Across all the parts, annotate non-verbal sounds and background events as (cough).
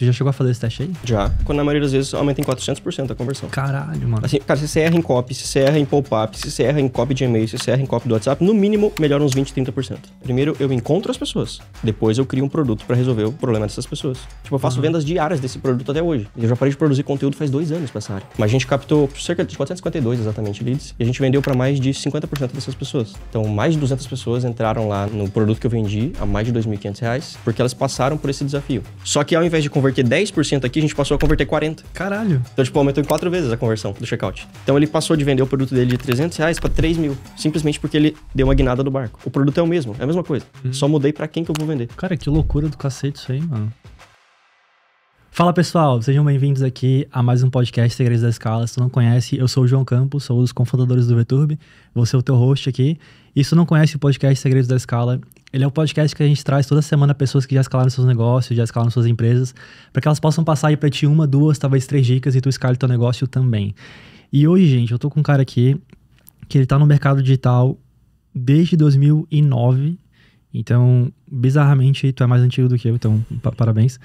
Tu já chegou a fazer esse teste aí? Já. Quando na maioria das vezes aumenta em 400% a conversão. Caralho, mano. Assim, cara, se você erra em copy, se você erra em pop-up, se você erra em copy de e-mail, se você erra em copy do WhatsApp, no mínimo melhora uns 20, 30%. Primeiro eu encontro as pessoas, depois eu crio um produto para resolver o problema dessas pessoas. Tipo, eu faço uhum. vendas diárias desse produto até hoje. Eu já parei de produzir conteúdo faz dois anos pra essa área. Mas a gente captou cerca de 452 exatamente leads e a gente vendeu para mais de 50% dessas pessoas. Então, mais de 200 pessoas entraram lá no produto que eu vendi a mais de R$ 2.500 porque elas passaram por esse desafio. Só que ao invés de conversar converter 10% aqui, a gente passou a converter 40%. Caralho. Então, tipo, aumentou em quatro vezes a conversão do checkout. Então, ele passou de vender o produto dele de 300 reais pra 3 mil, simplesmente porque ele deu uma guinada do barco. O produto é o mesmo, é a mesma coisa. Hum. Só mudei para quem que eu vou vender. Cara, que loucura do cacete isso aí, mano. Fala pessoal, sejam bem-vindos aqui a mais um podcast Segredos da Escala. Se tu não conhece, eu sou o João Campos, sou um dos cofundadores do Veturb, vou ser o teu host aqui. Isso não conhece o podcast Segredos da Escala, ele é um podcast que a gente traz toda semana pessoas que já escalaram seus negócios, já escalaram suas empresas, para que elas possam passar aí para ti uma, duas, talvez três dicas e tu escale teu negócio também. E hoje, gente, eu tô com um cara aqui que ele tá no mercado digital desde 2009. Então, bizarramente, tu é mais antigo do que eu, então parabéns.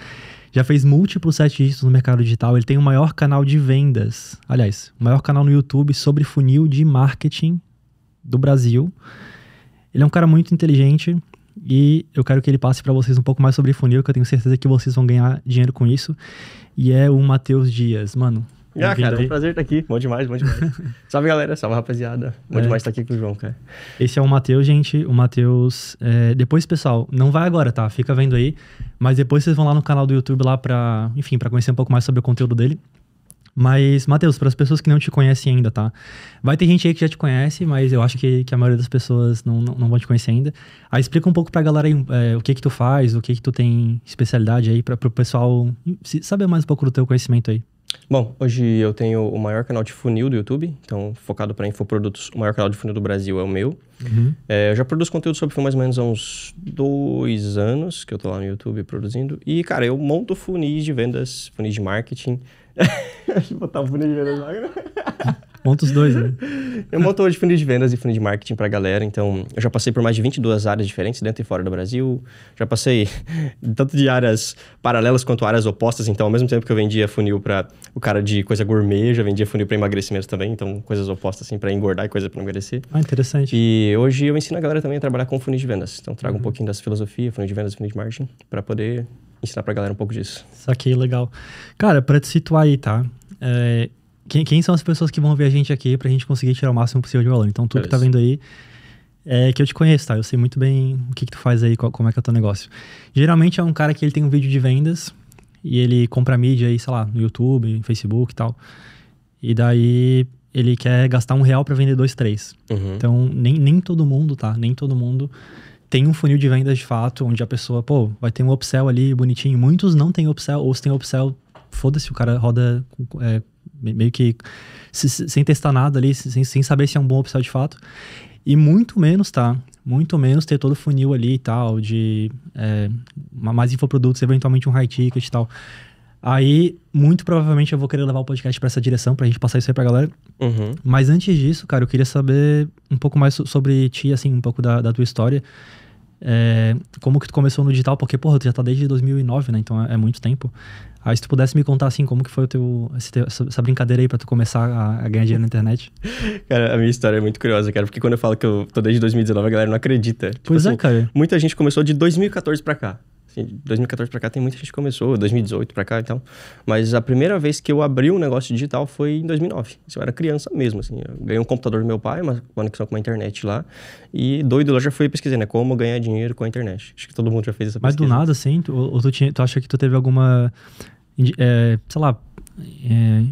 Já fez múltiplos sete dígitos no mercado digital, ele tem o maior canal de vendas. Aliás, o maior canal no YouTube sobre funil de marketing do Brasil. Ele é um cara muito inteligente e eu quero que ele passe para vocês um pouco mais sobre funil, que eu tenho certeza que vocês vão ganhar dinheiro com isso. E é o Matheus Dias. Mano, ah, cara, é um prazer estar aqui. Bom demais, bom demais. (laughs) salve, galera. Salve, rapaziada. Bom é. demais estar aqui com o João, cara. Esse é o Matheus, gente. O Matheus... É... Depois, pessoal, não vai agora, tá? Fica vendo aí. Mas depois vocês vão lá no canal do YouTube lá pra... Enfim, pra conhecer um pouco mais sobre o conteúdo dele. Mas, Matheus, para as pessoas que não te conhecem ainda, tá? Vai ter gente aí que já te conhece, mas eu acho que, que a maioria das pessoas não, não, não vão te conhecer ainda. Aí explica um pouco para a galera aí, é, o que que tu faz, o que que tu tem especialidade aí, para o pessoal saber mais um pouco do teu conhecimento aí. Bom, hoje eu tenho o maior canal de funil do YouTube, então focado para infoprodutos, o maior canal de funil do Brasil é o meu. Uhum. É, eu já produzo conteúdo sobre mais ou menos há uns dois anos que eu tô lá no YouTube produzindo. E, cara, eu monto funis de vendas, funis de marketing, (laughs) Botar o funil de vendas lá. Monta os dois, né? Eu monto hoje funil de vendas e funil de marketing pra galera. Então, eu já passei por mais de 22 áreas diferentes dentro e fora do Brasil. Já passei (laughs) tanto de áreas paralelas quanto áreas opostas. Então, ao mesmo tempo que eu vendia funil pra o cara de coisa gourmet, já vendia funil pra emagrecimento também. Então, coisas opostas, assim, pra engordar e coisa pra emagrecer. Ah, interessante. E hoje eu ensino a galera também a trabalhar com funil de vendas. Então, trago uhum. um pouquinho das filosofias, funil de vendas, funil de marketing, pra poder ensinar pra galera um pouco disso. Saquei, legal. Cara, pra te situar aí, tá? É, quem, quem, são as pessoas que vão ver a gente aqui pra gente conseguir tirar o máximo possível de valor? Então, tu que tá vendo aí, é que eu te conheço, tá? Eu sei muito bem o que, que tu faz aí, qual, como é que é o teu negócio. Geralmente é um cara que ele tem um vídeo de vendas e ele compra mídia aí, sei lá, no YouTube, Facebook e tal. E daí ele quer gastar um real para vender dois, três. Uhum. Então, nem, nem todo mundo, tá? Nem todo mundo tem um funil de vendas de fato, onde a pessoa, pô, vai ter um upsell ali bonitinho. Muitos não tem upsell, ou se tem upsell, foda-se, o cara roda é, meio que se, se, sem testar nada ali, sem, sem saber se é um bom upsell de fato. E muito menos, tá? Muito menos ter todo o funil ali e tal, de é, mais infoprodutos, eventualmente um high ticket e tal. Aí, muito provavelmente, eu vou querer levar o podcast para essa direção, pra gente passar isso aí pra galera. Uhum. Mas antes disso, cara, eu queria saber um pouco mais sobre ti, assim, um pouco da, da tua história. É, como que tu começou no digital? Porque, porra, tu já tá desde 2009, né? Então é, é muito tempo. Aí se tu pudesse me contar, assim, como que foi o teu, essa brincadeira aí pra tu começar a, a, ganhar dinheiro na internet? (laughs) Cara, a minha história é muito curiosa, cara. Porque quando eu falo que eu tô desde 2019, a galera não acredita. Tipo pois é, assim, cara. Muita gente começou de 2014 pra cá de 2014 para cá tem muita gente que começou, 2018 para cá e tal. Mas a primeira vez que eu abri um negócio digital foi em 2009. Isso eu era criança mesmo, assim. Eu ganhei um computador do meu pai, uma conexão com a internet lá. E doido lá já fui pesquisando, né? Como ganhar dinheiro com a internet. Acho que todo mundo já fez essa pesquisa. Mas do nada, assim, tu, ou tu, tinha, tu acha que tu teve alguma, é, sei lá, é,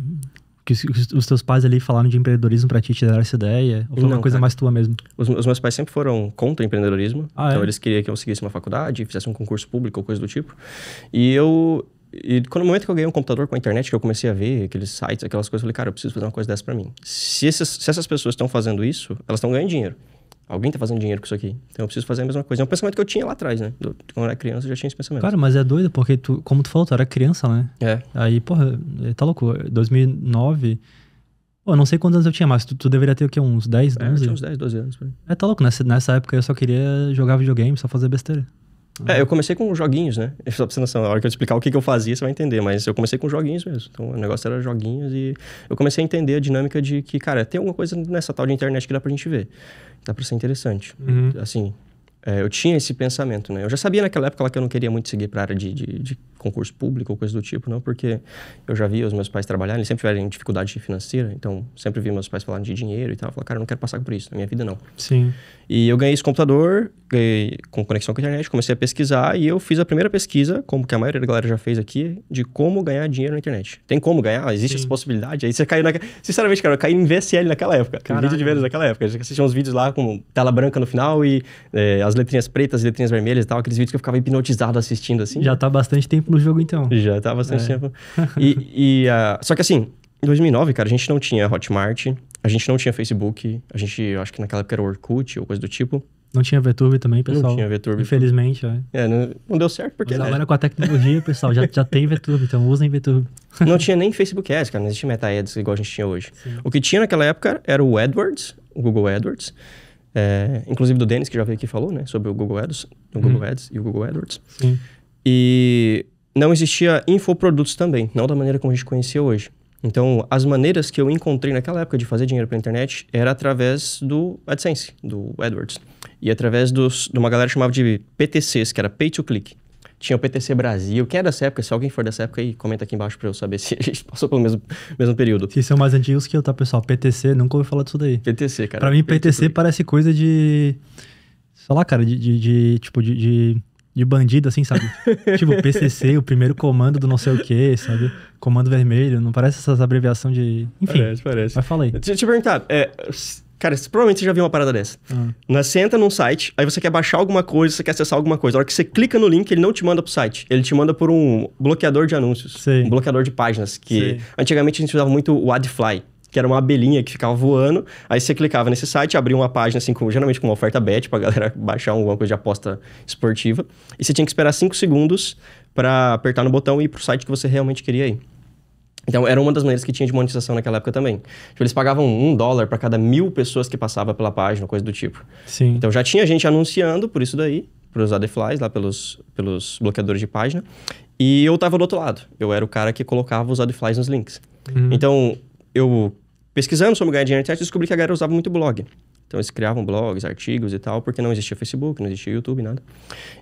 que os teus pais ali falaram de empreendedorismo para ti, te deram essa ideia? Ou foi Não, uma coisa cara. mais tua mesmo? Os, os, meus pais sempre foram contra empreendedorismo. Ah, é? então é? eles queriam que eu seguisse uma faculdade, fizesse um concurso público ou coisa do tipo. E eu. E quando, no momento que eu ganhei um computador com a internet, que eu comecei a ver aqueles sites, aquelas coisas, eu falei, cara, eu preciso fazer uma coisa dessa para mim. Se, se essas pessoas estão fazendo isso, elas estão ganhando dinheiro. Alguém tá fazendo dinheiro com isso aqui. Então eu preciso fazer a mesma coisa. É um pensamento que eu tinha lá atrás, né? Do, quando eu era criança, eu já tinha esse pensamento. Cara, mas é doido, porque tu, como tu falou, tu era criança, né? É. Aí, porra, é, tá louco. 2009. Pô, não sei quantos anos eu tinha, mas tu, tu deveria ter o quê? Uns 10, 12? É, eu tinha uns 10, 12 anos. É, tá louco. Nessa, nessa época eu só queria jogar videogame, só fazer besteira. Ah. É, eu comecei com joguinhos, né? (laughs) Só pra você noção, na hora que eu explicar o que, que, eu fazia, você vai entender. Mas eu comecei com joguinhos mesmo. Então, o negócio era joguinhos e eu comecei a entender a dinâmica de que, cara, tem alguma coisa nessa tal de internet que dá pra gente ver dá para ser interessante. Uhum. Assim, é, eu tinha esse pensamento, né? Eu já sabia naquela época lá que eu não queria muito seguir para a área de, de, de, concurso público ou coisa do tipo, não, porque eu já via os meus pais trabalharem, eles sempre tiveram dificuldade financeira, então sempre via meus pais falando de dinheiro e tal. Eu falava, cara, eu não quero passar por isso, na minha vida não. Sim. E eu ganhei esse computador, ganhei, com conexão com a internet, comecei a pesquisar e eu fiz a primeira pesquisa, como que a maioria da galera já fez aqui, de como ganhar dinheiro na internet. Tem como ganhar? Existe Sim. essa possibilidade? Aí você caiu na. Sinceramente, cara, eu caí em VSL naquela época, Caralho. vídeo de vendas naquela época. A gente assistia uns vídeos lá com tela branca no final e. É, as letrinhas pretas, letrinhas vermelhas e tal, aqueles vídeos que eu ficava hipnotizado assistindo, assim. Já tá bastante tempo no jogo, então. Já tá bastante é. tempo. (laughs) E, e uh, só que assim, em 2009, cara, a gente não tinha Hotmart, a gente não tinha Facebook, a gente, acho que naquela época era Orkut ou coisa do tipo. Não tinha VTube também, pessoal. Não tinha VTube. Infelizmente, é. é não, não, deu certo porque... Mas né? agora com a tecnologia, pessoal, já, já tem VTube, então usem VTube. (laughs) Não tinha nem Facebook Ads, cara. Não existia Meta Ads igual a gente tinha hoje. Sim. O que tinha naquela época era o AdWords, o Google AdWords. É, inclusive do Denis, que já veio aqui e falou, né? Sobre o Google Ads, o Google hum. Ads e o Google AdWords. Sim. E não existia infoprodutos também, não da maneira como a gente conhecia hoje. Então, as maneiras que eu encontrei naquela época de fazer dinheiro pela internet era através do AdSense, do AdWords. E através dos, de uma galera chamada de PTCs, que era Pay to Click tinha o PTC Brasil. Quem é dessa época? Se alguém for dessa época, aí comenta aqui embaixo para eu saber (laughs) se a gente passou pelo mesmo, mesmo período. Se são mais antigos que eu, tá, pessoal? PTC, nunca ouvi falar disso daí. PTC, cara. Pra mim, PTC, parece coisa de. Sei lá, cara, de. de, de tipo, de, de de bandido, assim, sabe? (laughs) tipo, PCC, o primeiro comando do não sei o que, sabe? Comando vermelho, não parece essas abreviações de... Enfim, parece, parece. Mas falei. Deixa eu te perguntar, é, Cara, provavelmente você já viu uma parada dessa. Uhum. Você entra num site, aí você quer baixar alguma coisa, você quer acessar alguma coisa. Na hora que você clica no link, ele não te manda pro site. Ele te manda por um bloqueador de anúncios. Sim. Um bloqueador de páginas. Que Sim. antigamente a gente usava muito o AdFly que era uma abelhinha que ficava voando. Aí você clicava nesse site, abria uma página, assim, com, geralmente com uma oferta bet, pra (laughs) galera baixar alguma coisa de aposta esportiva. E você tinha que esperar 5 segundos para apertar no botão e ir pro site que você realmente queria ir. Então, era uma das maneiras que tinha de monetização naquela época também. Tipo, eles pagavam um dólar para cada mil pessoas que passava pela página, coisa do tipo. Sim. Então, já tinha gente anunciando por isso daí, por usar flies lá pelos, pelos bloqueadores de página. E eu tava do outro lado. Eu era o cara que colocava os ADFlies nos links. Uhum. Então, eu pesquisando sobre ganhar dinheiro na internet, descobri que a galera usava muito blog. Então eles criavam blogs, artigos e tal, porque não existia Facebook, não existia YouTube, nada.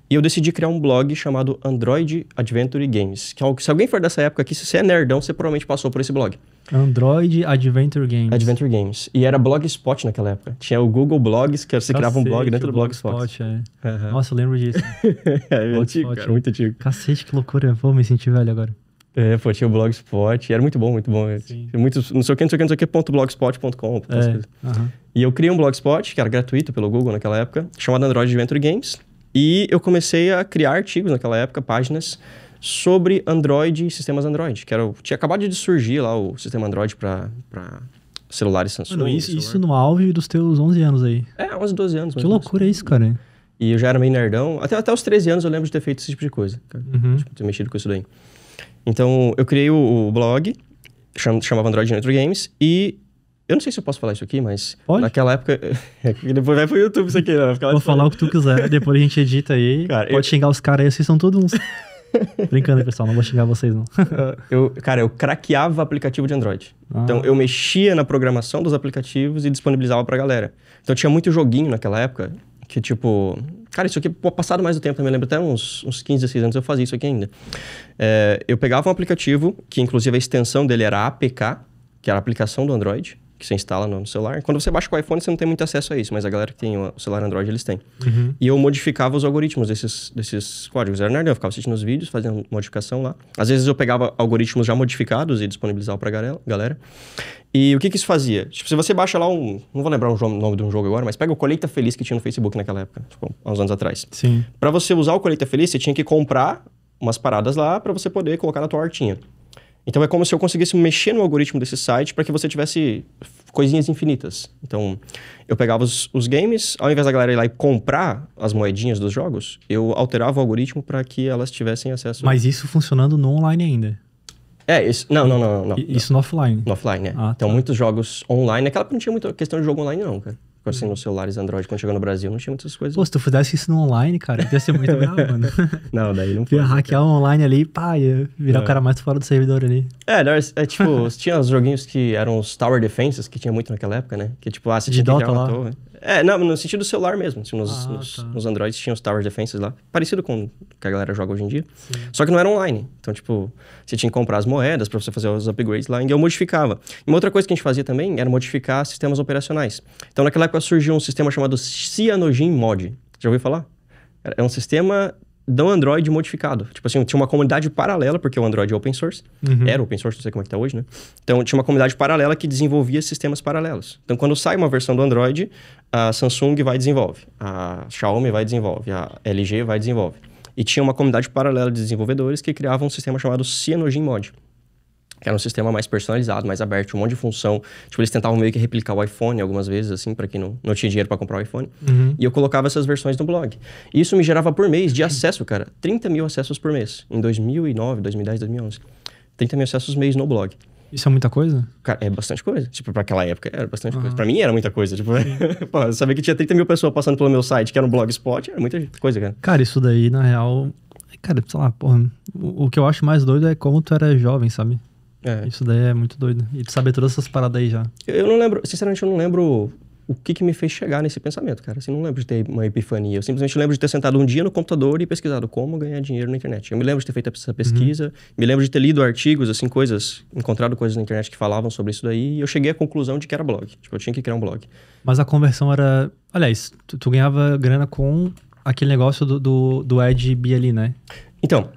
E eu decidi criar um blog chamado Android Adventure Games, é que se alguém for dessa época aqui, se você é nerdão, você provavelmente passou por esse blog. Android Adventure Games. Adventure Games. E era Blogspot naquela época. Tinha o Google Blogs, que você Cacete, criava um blog dentro do Blogspot. Blogspot é. uhum. Nossa, eu lembro disso. (laughs) é, é antigo, cara, é. muito antigo. Cacete, que loucura. Vou me sentir velho agora. É, pô, tinha o Blogspot, era muito bom, muito bom. Muito, não sei o que, não sei o que, não sei o que, ponto blogspot.com. É, uhum. E eu criei um blogspot, que era gratuito pelo Google naquela época, chamado Android Adventure Games. E eu comecei a criar artigos naquela época, páginas, sobre Android e sistemas Android. Que era, tinha acabado de surgir lá o sistema Android para celulares Samsung. Mano, isso, celular. isso no auge dos teus 11 anos aí. É, 11, 12 anos. Que loucura é isso, cara. E eu já era meio nerdão. Até, até os 13 anos eu lembro de ter feito esse tipo de coisa. Uhum. Tipo, ter mexido com isso daí. Então, eu criei o, o blog, cham, chamava Android Adventure Games, e eu não sei se eu posso falar isso aqui, mas Pode? naquela época. (laughs) É, depois vai pro YouTube isso aqui, né? Vou falar o que tu quiser, depois a gente edita aí. (laughs) Cara, Pode eu... xingar os caras aí, vocês são todos uns. (laughs) Brincando, pessoal, não vou xingar vocês, não. eu, cara, eu craqueava aplicativo de Android. Ah. Então, eu mexia na programação dos aplicativos e disponibilizava pra galera. Então, tinha muito joguinho naquela época que, tipo... Cara, isso aqui, passado mais do tempo, eu me lembro até uns, uns 15, 16 anos eu fazia isso aqui ainda. É, eu pegava um aplicativo, que inclusive a extensão dele era APK, que era a aplicação do Android que você instala no celular. Quando você baixa com o iPhone, você não tem muito acesso a isso, mas a galera que tem o celular Android, eles têm. Uhum. E eu modificava os algoritmos desses, desses códigos. Era nerd, eu ficava assistindo os vídeos, fazendo modificação lá. Às vezes eu pegava algoritmos já modificados e disponibilizava pra galera. E o que, que isso fazia? Tipo, se você baixa lá um. Não vou lembrar o nome de um jogo agora, mas pega o Colheita Feliz que tinha no Facebook naquela época, tipo, há uns anos atrás. Sim. Pra você usar o Colheita Feliz, você tinha que comprar umas paradas lá para você poder colocar na tua artinha. Então é como se eu conseguisse mexer no algoritmo desse site para que você tivesse coisinhas infinitas. Então eu pegava os, os, games, ao invés da galera ir lá e comprar as moedinhas dos jogos, eu alterava o algoritmo para que elas tivessem acesso. Mas isso funcionando no online ainda? É, isso, não, não, não, não, não Isso no offline. No offline, é. Ah, então, tá. Então muitos jogos online, naquela época não tinha muita questão de jogo online não, cara. Ficou assim, nos celulares Android, quando chegou no Brasil, não tinha muitas coisas. Pô, se tu fizesse isso no online, cara, ia ser muito legal, mano. (laughs) Não, daí não foi. Ia hackear online ali, pá, ia virar é. o cara mais fora do servidor ali. É, é, é tipo, (laughs) tinha os joguinhos que eram os Tower Defenses, que tinha muito naquela época, né? Que tipo, ah, você De tinha Dota que lá. É, não, no sentido celular mesmo. Assim, nos, ah, nos, tá. nos, Androids tinha os Tower Defenses lá, parecido com o que a galera joga hoje em dia. Sim. Só que não era online. Então, tipo, você tinha que comprar as moedas para você fazer os upgrades lá, e eu modificava. uma outra coisa que a gente fazia também era modificar sistemas operacionais. Então, naquela época surgiu um sistema chamado CyanogenMod. Já ouviu falar? É um sistema dão Android modificado. Tipo assim, tinha uma comunidade paralela, porque o Android é open source. Uhum. Era open source, não sei como é que tá hoje, né? Então, tinha uma comunidade paralela que desenvolvia sistemas paralelos. Então, quando sai uma versão do Android, a Samsung vai e desenvolve. A Xiaomi vai e desenvolve. A LG vai e desenvolve. E tinha uma comunidade paralela de desenvolvedores que criavam um sistema chamado CyanogenMod. Mod que era um sistema mais personalizado, mais aberto, um monte de função. Tipo, eles tentavam meio que replicar o iPhone algumas vezes, assim, para quem não, não tinha dinheiro para comprar o iPhone. Uhum. E eu colocava essas versões no blog. E isso me gerava por mês de acesso, cara, 30 mil acessos por mês. Em 2009, 2010, 2011. 30 mil acessos mês no blog. Isso é muita coisa? Cara, é bastante coisa. Tipo, pra aquela época era bastante uhum. coisa. Pra mim era muita coisa. Tipo, (laughs) pô, saber que tinha 30 mil pessoas passando pelo meu site, que era um blogspot, era muita coisa, cara. Cara, isso daí, na real. Cara, sei lá, porra. O, o que eu acho mais doido é como tu era jovem, sabe? É. Isso daí é muito doido. E tu saber todas essas paradas aí já. Eu, não lembro, sinceramente, eu não lembro o que, que me fez chegar nesse pensamento, cara. Assim, não lembro de ter uma epifania. Eu simplesmente lembro de ter sentado um dia no computador e pesquisado como ganhar dinheiro na internet. Eu me lembro de ter feito essa pesquisa, uhum. me lembro de ter lido artigos, assim, coisas, encontrado coisas na internet que falavam sobre isso daí, e eu cheguei à conclusão de que era blog. Tipo, eu tinha que criar um blog. Mas a conversão era. Aliás, tu, tu ganhava grana com aquele negócio do, do, do Ed B ali, né? Então,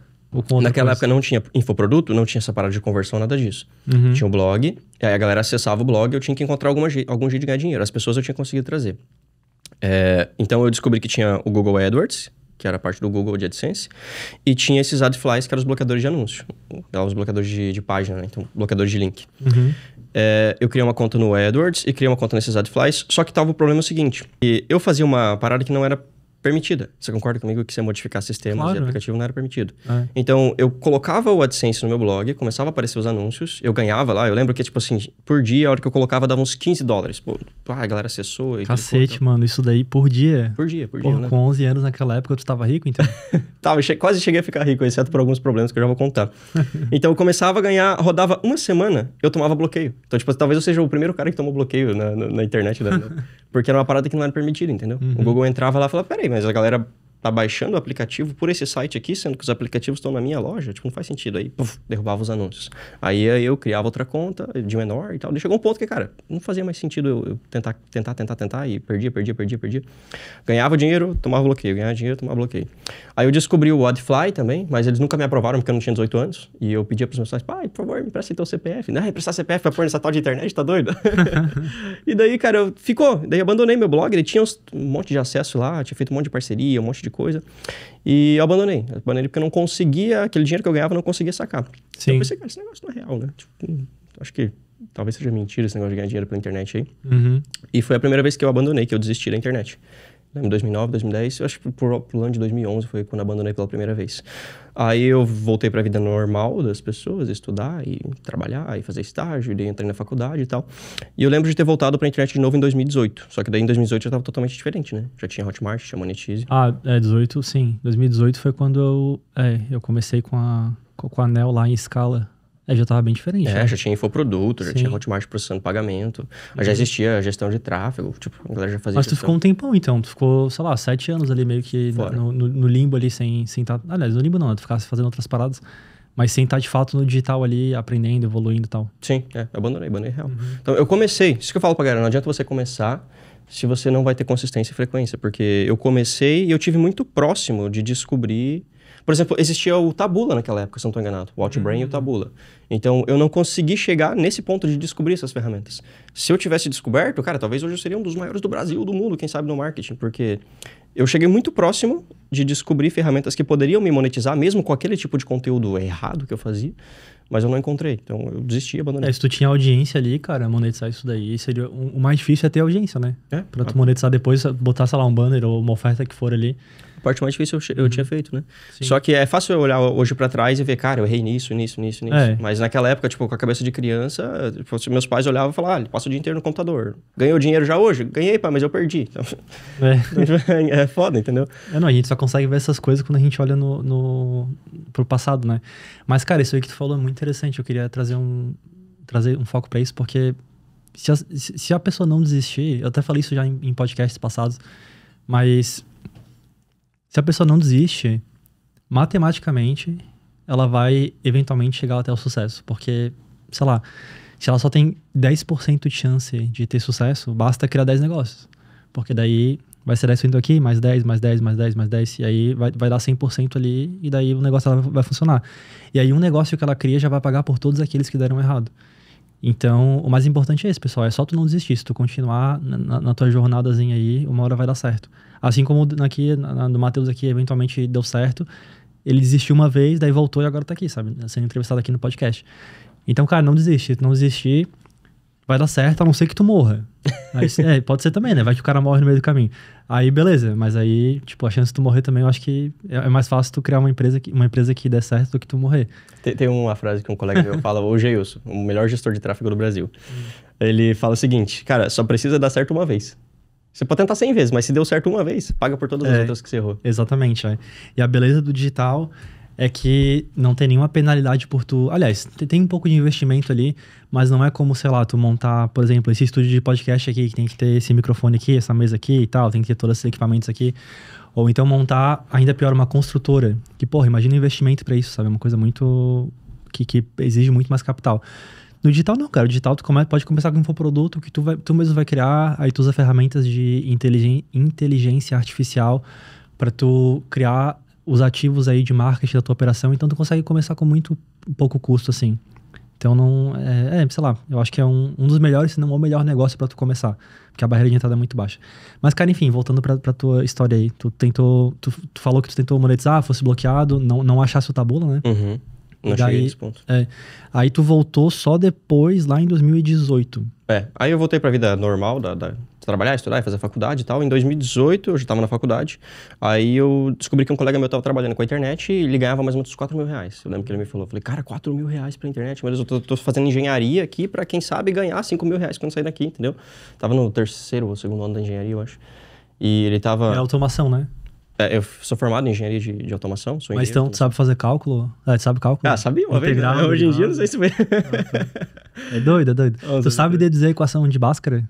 Naquela época não tinha infoproduto, não tinha essa parada de conversão, nada disso. Uhum. Tinha o um blog, aí a galera acessava o blog eu tinha que encontrar alguma, algum jeito de ganhar dinheiro. As pessoas eu tinha conseguido trazer. É, então eu descobri que tinha o Google AdWords, que era parte do Google de AdSense, e tinha esses AdFlies, que eram os bloqueadores de anúncio. Eram os bloqueadores de, de página, né? Então, bloqueadores de link. Uhum. É, eu criei uma conta no AdWords e criei uma conta nesses AdFlies, só que tava o problema é seguinte. eu fazia uma parada que não era permitida. Você concorda comigo que você modificar sistemas claro, e né? aplicativo é. não era permitido? É. Então, eu colocava o AdSense no meu blog, começava a aparecer os anúncios, eu ganhava lá, eu lembro que, tipo assim, por dia, a hora que eu colocava, dava uns 15 dólares. Pô, ah, a galera acessou... E Cacete, então. mano, isso daí por dia? Por dia, por dia, né? com 11 anos naquela época, tu tava rico, então? (laughs) tava, che quase cheguei a ficar rico, exceto por alguns problemas que eu já vou contar. (laughs) então, eu começava a ganhar, rodava uma semana, eu tomava bloqueio. Então, tipo, talvez eu seja o primeiro cara que tomou bloqueio na, na, na internet, da, né? (laughs) porque era uma parada que não era permitida, entendeu? Uhum. O Google entrava lá e falava, peraí, mas a galera tá baixando o aplicativo por esse site aqui, sendo que os aplicativos estão na minha loja, tipo, não faz sentido. Aí, puf, derrubava os anúncios. Aí eh, eu criava outra conta de menor e tal. E chegou um ponto que, cara, não fazia mais sentido eu, eu tentar, tentar, tentar, tentar e perdia, perdia, perdia, perdia. Ganhava dinheiro, tomava bloqueio. Ganhava dinheiro, tomava bloqueio. Aí eu descobri o AdFly também, mas eles nunca me aprovaram porque eu não tinha 18 anos. E eu pedia pros meus pais, pai, por favor, me presta teu então CPF. Não, emprestar CPF pra pôr nessa tal de internet, tá doido? (laughs) e daí, cara, eu, ficou. Daí abandonei meu blog, ele tinha um monte de acesso lá, tinha feito um monte de parceria, um monte de coisa. E eu abandonei. abandonei porque eu não conseguia, aquele dinheiro que eu ganhava, eu não conseguia sacar. Sim. Então eu pensei, cara, esse negócio não é real, né? Tipo, acho que talvez seja mentira esse negócio de ganhar dinheiro pela internet aí. Uhum. E foi a primeira vez que eu abandonei, que eu desisti da internet lembro, 2009, 2010, eu acho que por, pro ano de 2011 foi quando abandonei pela primeira vez. Aí eu voltei para a vida normal das pessoas, estudar e trabalhar e fazer estágio, e entrei na faculdade e tal. E eu lembro de ter voltado para a internet de novo em 2018, só que daí em 2018 já estava totalmente diferente, né? Já tinha Hotmart, tinha Monetize. Ah, é 18, sim. 2018 foi quando eu, é, eu comecei com a com a Nel lá em escala é, já estava bem diferente. É, né? já tinha infoproduto, já Sim. tinha Hotmart processando pagamento, uhum. já existia gestão de tráfego, tipo, a galera já fazia Mas tu ficou um tempão então, tu ficou, sei lá, sete anos ali meio que no, no, no, limbo ali sem estar... Sem tá, aliás, no limbo não, né? tu ficasse fazendo outras paradas, mas sem estar tá de fato no digital ali, aprendendo, evoluindo e tal. Sim, é, abandonei, abandonei real. Uhum. Então eu comecei, isso que eu falo pra galera, não adianta você começar se você não vai ter consistência e frequência, porque eu comecei e eu tive muito próximo de descobrir por exemplo, existia o Tabula naquela época, se não estou enganado. O Outbrain uhum. e o hum. Tabula. Então, eu não consegui chegar nesse ponto de descobrir essas ferramentas. Se eu tivesse descoberto, cara, talvez hoje eu seria um dos maiores do Brasil, do mundo, quem sabe no marketing, porque eu cheguei muito próximo de descobrir ferramentas que poderiam me monetizar, mesmo com aquele tipo de conteúdo errado que eu fazia, mas eu não encontrei. Então eu desisti e abandonei. É, se tu tinha audiência ali, cara, monetizar isso daí seria. O mais difícil é ter audiência, né? É. Pra tu monetizar depois, botar, sei lá, um banner ou uma oferta que for ali parte mais difícil eu, eu tinha uhum. feito, né? Sim. Só que é fácil eu olhar hoje para trás e ver, cara, eu errei nisso, nisso, nisso, nisso. É. Mas naquela época, tipo, com a cabeça de criança, tipo, meus pais olhavam e falavam, ah, ele passa o dia inteiro no computador. Ganhou dinheiro já hoje? Ganhei, pai, mas eu perdi. Então, é. (laughs) é foda, entendeu? É, não, a gente só consegue ver essas coisas quando a gente olha no, no, pro passado, né? Mas, cara, isso aí que tu falou é muito interessante. Eu queria trazer um, trazer um foco para isso, porque se a, se a pessoa não desistir, eu até falei isso já em, em podcasts passados, mas se a pessoa não desiste, matematicamente, ela vai eventualmente chegar até o sucesso. Porque, sei lá, se ela só tem 10% de chance de ter sucesso, basta criar 10 negócios. Porque daí vai ser 10% aqui, mais 10, mais 10, mais 10, mais 10, e aí vai, vai dar 100% ali, e daí o negócio ela vai funcionar. E aí um negócio que ela cria já vai pagar por todos aqueles que deram errado. Então, o mais importante é isso, pessoal. É só tu não desistir. Se tu continuar na, na tua jornadazinha aí, uma hora vai dar certo. Assim como aqui, na, no Matheus aqui, eventualmente deu certo. Ele desistiu uma vez, daí voltou e agora tá aqui, sabe? Sendo entrevistado aqui no podcast. Então, cara, não desiste. Não desistir, vai dar certo, a não ser que tu morra. (laughs) Aí, é, pode ser também, né? Vai que o cara morre no meio do caminho. Aí, beleza. Mas aí, tipo, a chance de tu morrer também, eu acho que é, é mais fácil tu criar uma empresa que, uma empresa que dê certo do que tu morrer. Tem, tem uma frase que um colega meu fala, (laughs) o Geilson, o melhor gestor de tráfego do Brasil. Hum. Ele fala o seguinte, cara, só precisa dar certo uma vez. Você pode tentar 100 vezes, mas se deu certo uma vez, paga por todas as é, outras que você errou. Exatamente. É. E a beleza do digital é que não tem nenhuma penalidade por tu. Aliás, tem um pouco de investimento ali, mas não é como, sei lá, tu montar, por exemplo, esse estúdio de podcast aqui, que tem que ter esse microfone aqui, essa mesa aqui e tal, tem que ter todos esses equipamentos aqui. Ou então montar, ainda pior, uma construtora. Que, porra, imagina investimento para isso, sabe? É uma coisa muito. Que, que exige muito mais capital. No digital não, cara. O digital tu pode começar com um produto que tu, vai, tu mesmo vai criar, aí tu usa ferramentas de inteligência artificial para tu criar os ativos aí de marketing da tua operação, então tu consegue começar com muito pouco custo, assim. Então não. É, é sei lá, eu acho que é um, um dos melhores, se não o melhor negócio para tu começar. Porque a barreira de entrada é muito baixa. Mas, cara, enfim, voltando pra, pra tua história aí, tu tentou. Tu, tu falou que tu tentou monetizar, fosse bloqueado, não, não achasse o tabula, né? Uhum. Não daí, cheguei nesse ponto. É, aí tu voltou só depois, lá em 2018. É, aí eu voltei pra vida normal, da, da trabalhar, estudar, fazer faculdade e tal. Em 2018, eu já estava na faculdade, aí eu descobri que um colega meu estava trabalhando com a internet e ele ganhava mais ou menos 4 mil reais. Eu lembro que ele me falou, eu falei, cara, 4 mil reais pra internet, mas eu tô, tô fazendo engenharia aqui para quem sabe ganhar 5 mil reais quando sair daqui, entendeu? Tava no terceiro ou segundo ano da engenharia, eu acho. E ele tava... É automação, né? É, eu sou formado em engenharia de, de automação. Mas então, tu sabe fazer cálculo? Ah, tu sabe cálculo? Ah, sabia uma Integral, vez. Né? Hoje em dia não sei se foi. é doido, é doido. (laughs) Nossa, tu sabe deduzir a equação de Bhaskara?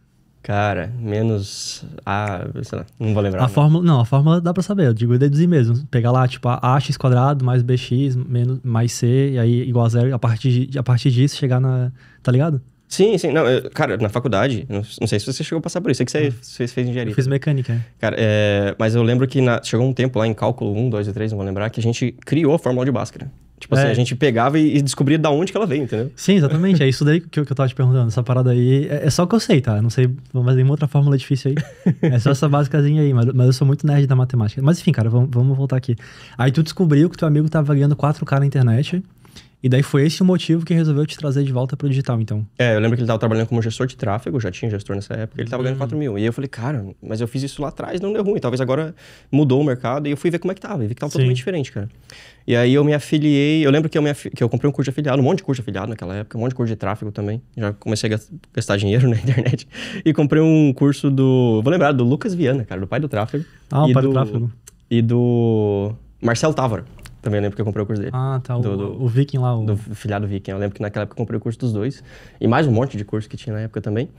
Cara, menos ah, sei lá, não vou lembrar. A fórmula, não, a fórmula dá para saber, eu digo deduzir mesmo. Pegar lá, tipo, ax quadrado mais bx menos mais c e aí igual a zero, a partir a partir disso chegar na, tá ligado? Sim, sim. Não, eu, cara, na faculdade, não, sei se você chegou a passar por isso. Sei que você, você ah. fez engenharia. Eu fiz mecânica. Né? Cara, é, mas eu lembro que na, chegou um tempo lá em cálculo 1, 2 e 3, não vou lembrar, que a gente criou a fórmula de Bhaskara. Tipo assim, é. assim, a gente pegava e, descobria da onde que ela veio, entendeu? Sim, exatamente. é isso daí que eu, que eu tava te perguntando. Essa parada aí é, é só o que eu sei, tá? não sei mais nenhuma outra fórmula difícil aí. (laughs) É só essa básicazinha aí, mas, mas eu sou muito nerd da matemática. Mas enfim, cara, vamos, vamos voltar aqui. Aí tu descobriu que teu amigo tava ganhando 4K na internet. E daí foi esse o motivo que resolveu te trazer de volta pro digital, então. É, eu lembro que ele tava trabalhando como gestor de tráfego, já tinha gestor nessa época, ele tava ganhando 4 hum. mil. E aí eu falei, cara, mas eu fiz isso lá atrás, não deu ruim. Talvez agora mudou o mercado. E eu fui ver como é que tava, e vi que tava Sim. totalmente diferente, cara. E aí eu me afiliei, eu lembro que eu, me que eu comprei um curso de afiliado, um monte de curso de afiliado naquela época, um monte de curso de tráfego também. Já comecei a gastar dinheiro (laughs) na internet. E comprei um curso do, vou lembrar, do Lucas Viana, cara, do pai do tráfego. Ah, o pai do, do tráfego. E do Marcelo Távora. Também lembro que eu comprei o curso dele. Ah, tá. O, do, o Viking lá. O... Do filhado Viking. Eu lembro que naquela época eu comprei o curso dos dois. E mais um monte de curso que tinha na época também.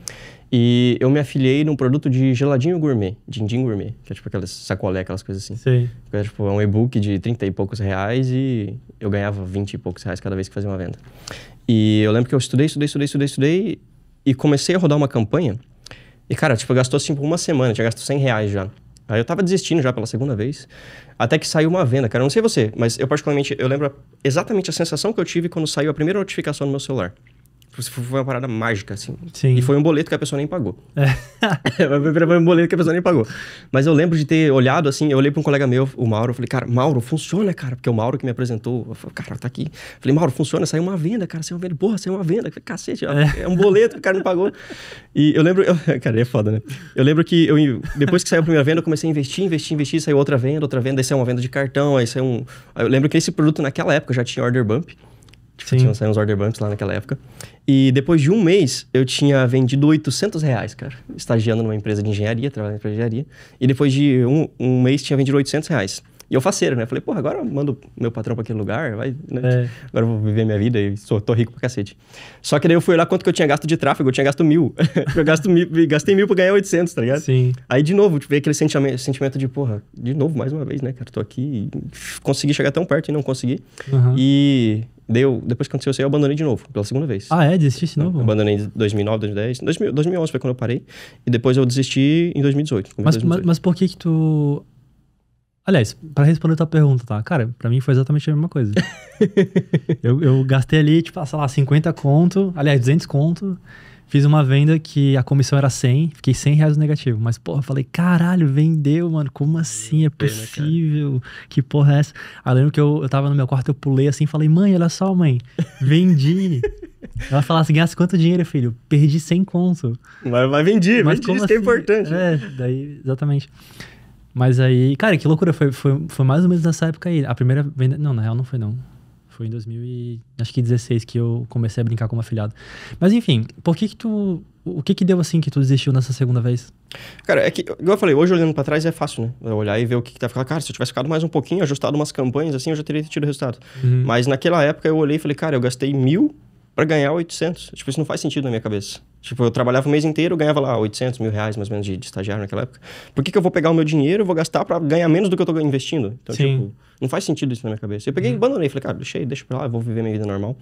E eu me afiliei num produto de geladinho gourmet, dindim gourmet, que é tipo aquelas sacolé, aquelas coisas assim. Sim. Que é tipo é um e-book de 30 e poucos reais e eu ganhava 20 e poucos reais cada vez que fazia uma venda. E eu lembro que eu estudei, estudei, estudei, estudei, estudei e comecei a rodar uma campanha. E cara, tipo, gastou assim por uma semana, tinha gasto 100 reais já. Aí eu tava desistindo já pela segunda vez. Até que saiu uma venda, cara. não sei você, mas eu particularmente, eu lembro exatamente a sensação que eu tive quando saiu a primeira notificação no meu celular. Tipo, foi uma parada mágica, assim. Sim. E foi um boleto que a pessoa nem pagou. É. foi (laughs) um boleto que a pessoa nem pagou. Mas eu lembro de ter olhado, assim, eu olhei para um colega meu, o Mauro, eu falei, cara, Mauro, funciona, cara. Porque é o Mauro que me apresentou, eu falei, cara, tá aqui. Eu falei, Mauro, funciona, saiu uma venda, cara, saiu uma venda. Porra, saiu uma venda. falei, cacete, é. é um boleto que o cara não pagou. E eu lembro, eu, (laughs) cara, é foda, né? Eu lembro que eu, depois que saiu a primeira venda, eu comecei a investir, investir, investir, saiu outra venda, outra venda, aí saiu uma venda de cartão, aí saiu um... Eu lembro que esse produto naquela época já tinha order bump. Tipo, tinham saído né, uns order bumps lá naquela época. E depois de um mês, eu tinha vendido 800 reais, cara. Estagiando numa empresa de engenharia, trabalhando em engenharia. E depois de um, um mês, tinha vendido 800 reais. E eu faceiro, né? Falei, porra, agora eu mando meu patrão pra aquele lugar, vai, né? é. Agora eu vou viver minha vida e sou, tô rico pra cacete. Só que daí eu fui lá quanto que eu tinha gasto de tráfego, eu tinha gasto mil. (laughs) eu gasto mil, gastei mil pra ganhar 800, tá ligado? Sim. Aí de novo, tipo, veio aquele sentimento, sentimento de, porra, de novo, mais uma vez, né, cara? Tô aqui consegui chegar tão perto e não consegui. Uhum. E deu depois que aconteceu isso aí, eu abandonei de novo, pela segunda vez. Ah, é? Desisti de novo? Eu abandonei em 2009, 2010. 2000, 2011 foi quando eu parei. E depois eu desisti em 2018. Mas, 2018. mas, mas por que que tu Aliás, para responder a tua pergunta, tá? Cara, para mim foi exatamente a mesma coisa. (laughs) eu, eu, gastei ali, tipo, sei lá, 50 conto, aliás, 200 conto. Fiz uma venda que a comissão era 100, fiquei 100 reais no negativo. Mas, porra, eu falei, caralho, vendeu, mano, como assim? É né, possível? Que porra é essa? Aí lembro que eu, eu tava no meu quarto, eu pulei assim, falei, mãe, olha só, mãe, vendi. (laughs) Ela falava assim, ganhasse quanto dinheiro, filho? Perdi 100 conto. Mas, mas vendi, mas vendi, isso é assim? é importante. É, daí, exatamente. Mas aí, cara, que loucura, foi, foi, foi mais ou menos nessa época aí. A primeira venda. Não, na real não foi não. Foi em 2016 que eu comecei a brincar como afiliado. Mas enfim, por que que tu. O que que deu assim que tu desistiu nessa segunda vez? Cara, é que, igual eu falei, hoje olhando para trás é fácil, né? Olhar e ver o que, que tá ficando. Cara, se eu tivesse ficado mais um pouquinho, ajustado umas campanhas assim, eu já teria tido resultado. Uhum. Mas naquela época eu olhei e falei, cara, eu gastei mil para ganhar 800. Tipo, isso não faz sentido na minha cabeça. Tipo, eu trabalhava o mês inteiro, ganhava lá 800 mil reais, mais ou menos, de, de estagiário naquela época. Por que, que eu vou pegar o meu dinheiro e vou gastar para ganhar menos do que eu tô investindo? Então, Sim. tipo, não faz sentido isso na minha cabeça. Eu peguei e uhum. abandonei. Falei, cara, deixa, deixa para lá, eu vou viver minha vida normal.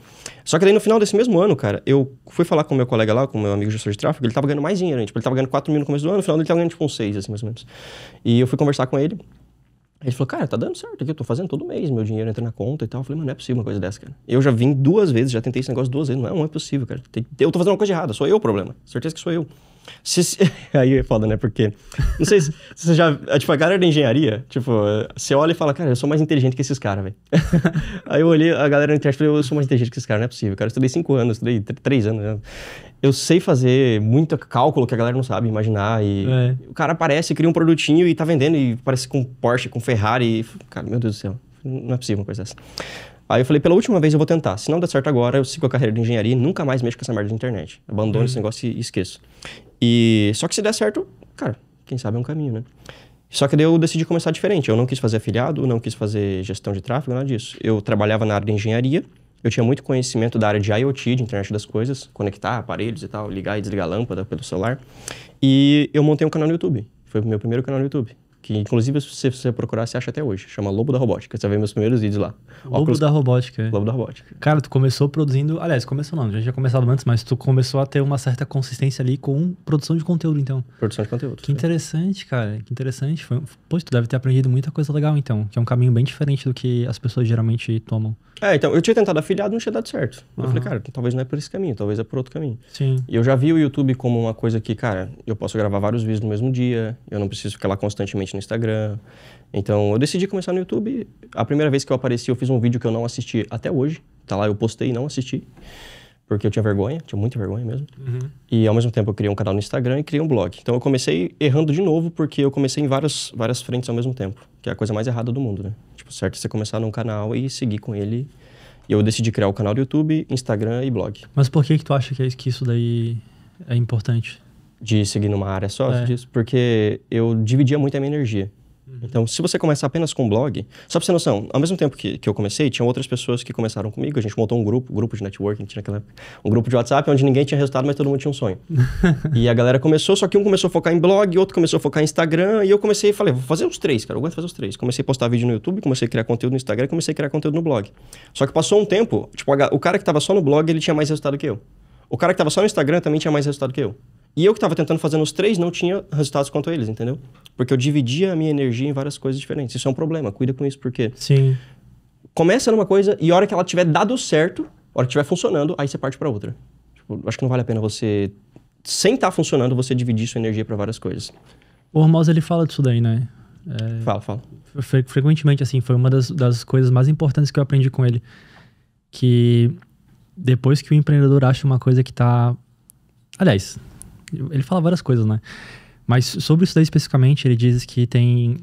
Só que daí, no final desse mesmo ano, cara, eu fui falar com meu colega lá, com meu amigo gestor de tráfego, ele tava ganhando mais dinheiro, né? tipo, ele tava ganhando 4 mil no começo do ano, no final ele tava ganhando, tipo, uns 6, assim, mais ou menos. E eu fui conversar com ele, ele falou, cara, tá dando certo aqui, eu tô fazendo todo mês, meu dinheiro entra na conta e tal. Eu falei, mano, não é possível uma coisa dessa, cara. Eu já vim duas vezes, já tentei esse negócio duas vezes, não é, não é possível, cara. eu tô fazendo uma coisa errada, sou eu o problema. Certeza que sou eu. Se, (laughs) aí é foda, né? Porque. Não sei se, você já. É, tipo, a galera da engenharia, tipo, você olha e fala, cara, eu sou mais inteligente que esses caras, velho. (laughs) aí eu olhei a galera na internet e falei, eu sou mais inteligente que esses caras, não é possível. Cara, eu estudei cinco anos, estudei três anos. Né? Eu sei fazer muito cálculo que a galera não sabe imaginar. E é. o cara aparece, cria um produtinho e tá vendendo, e parece com Porsche, com Ferrari. E, cara, meu Deus do céu, não é possível uma coisa dessa. Aí eu falei, pela última vez eu vou tentar. Se não der certo agora, eu sigo a carreira de engenharia e nunca mais mexo com essa merda de internet. Abandono uhum. esse negócio e esqueço. E só que se der certo, cara, quem sabe é um caminho, né? Só que daí eu decidi começar diferente. Eu não quis fazer afiliado, não quis fazer gestão de tráfego, nada disso. Eu trabalhava na área de engenharia, eu tinha muito conhecimento da área de IoT, de internet das coisas, conectar aparelhos e tal, ligar e desligar lâmpada pelo celular. E eu montei um canal no YouTube. Foi o meu primeiro canal no YouTube que inclusive se você procurar, você acha até hoje. Chama Lobo da Robótica. Você vai ver meus primeiros vídeos lá. Lobo Óculos... da Robótica. É. Lobo da Robótica. Cara, tu começou produzindo... Aliás, começou não, já tinha começado antes, mas tu começou a ter uma certa consistência ali com produção de conteúdo, então. Produção de conteúdo. Que sim. interessante, cara. Que interessante. Foi... Pois, tu deve ter aprendido muita coisa legal, então. Que é um caminho bem diferente do que as pessoas geralmente tomam. É, então, eu tinha tentado afiliado, não tinha dado certo. Uhum. Eu falei, cara, então talvez não é por esse caminho, talvez é por outro caminho. Sim. E eu já vi o YouTube como uma coisa que, cara, eu posso gravar vários vídeos no mesmo dia, eu não preciso ficar lá constantemente no Instagram. Então, eu decidi começar no YouTube. A primeira vez que eu apareci, eu fiz um vídeo que eu não assisti até hoje. Tá lá, eu postei e não assisti. Porque eu tinha vergonha, tinha muita vergonha mesmo. Uhum. E ao mesmo tempo eu criei um canal no Instagram e criei um blog. Então eu comecei errando de novo, porque eu comecei em várias, várias frentes ao mesmo tempo. Que é a coisa mais errada do mundo, né? Tipo, certo é você começar num canal e seguir com ele. E eu decidi criar o canal do YouTube, Instagram e blog. Mas por que que tu acha que, é, que isso daí é importante? de seguir numa área só, é. disso, porque eu dividia muito a minha energia. Uhum. Então, se você começar apenas com blog, só pra você ter noção, ao mesmo tempo que, que eu comecei, tinha outras pessoas que começaram comigo, a gente montou um grupo, grupo de networking, tinha aquela, um grupo de WhatsApp onde ninguém tinha resultado, mas todo mundo tinha um sonho. (laughs) e a galera começou, só que um começou a focar em blog, outro começou a focar em Instagram, e eu comecei e falei, vou fazer os três, cara, eu aguento fazer os três. Comecei a postar vídeo no YouTube, comecei a criar conteúdo no Instagram, comecei a criar conteúdo no blog. Só que passou um tempo, tipo, o cara que tava só no blog, ele tinha mais resultado que eu. O cara que tava só no Instagram também tinha mais resultado que eu. E eu que estava tentando fazer nos três não tinha resultados quanto a eles, entendeu? Porque eu dividia a minha energia em várias coisas diferentes. Isso é um problema, cuida com isso, porque. Sim. Começa numa coisa e a hora que ela tiver dado certo, a hora que tiver funcionando, aí você parte para outra. Tipo, acho que não vale a pena você. Sem estar tá funcionando, você dividir sua energia para várias coisas. O Hormoz, ele fala disso daí, né? É... Fala, fala. Fre frequentemente, assim, foi uma das, das coisas mais importantes que eu aprendi com ele. Que depois que o empreendedor acha uma coisa que tá. Aliás, ele fala várias coisas, né? Mas sobre isso daí especificamente, ele diz que tem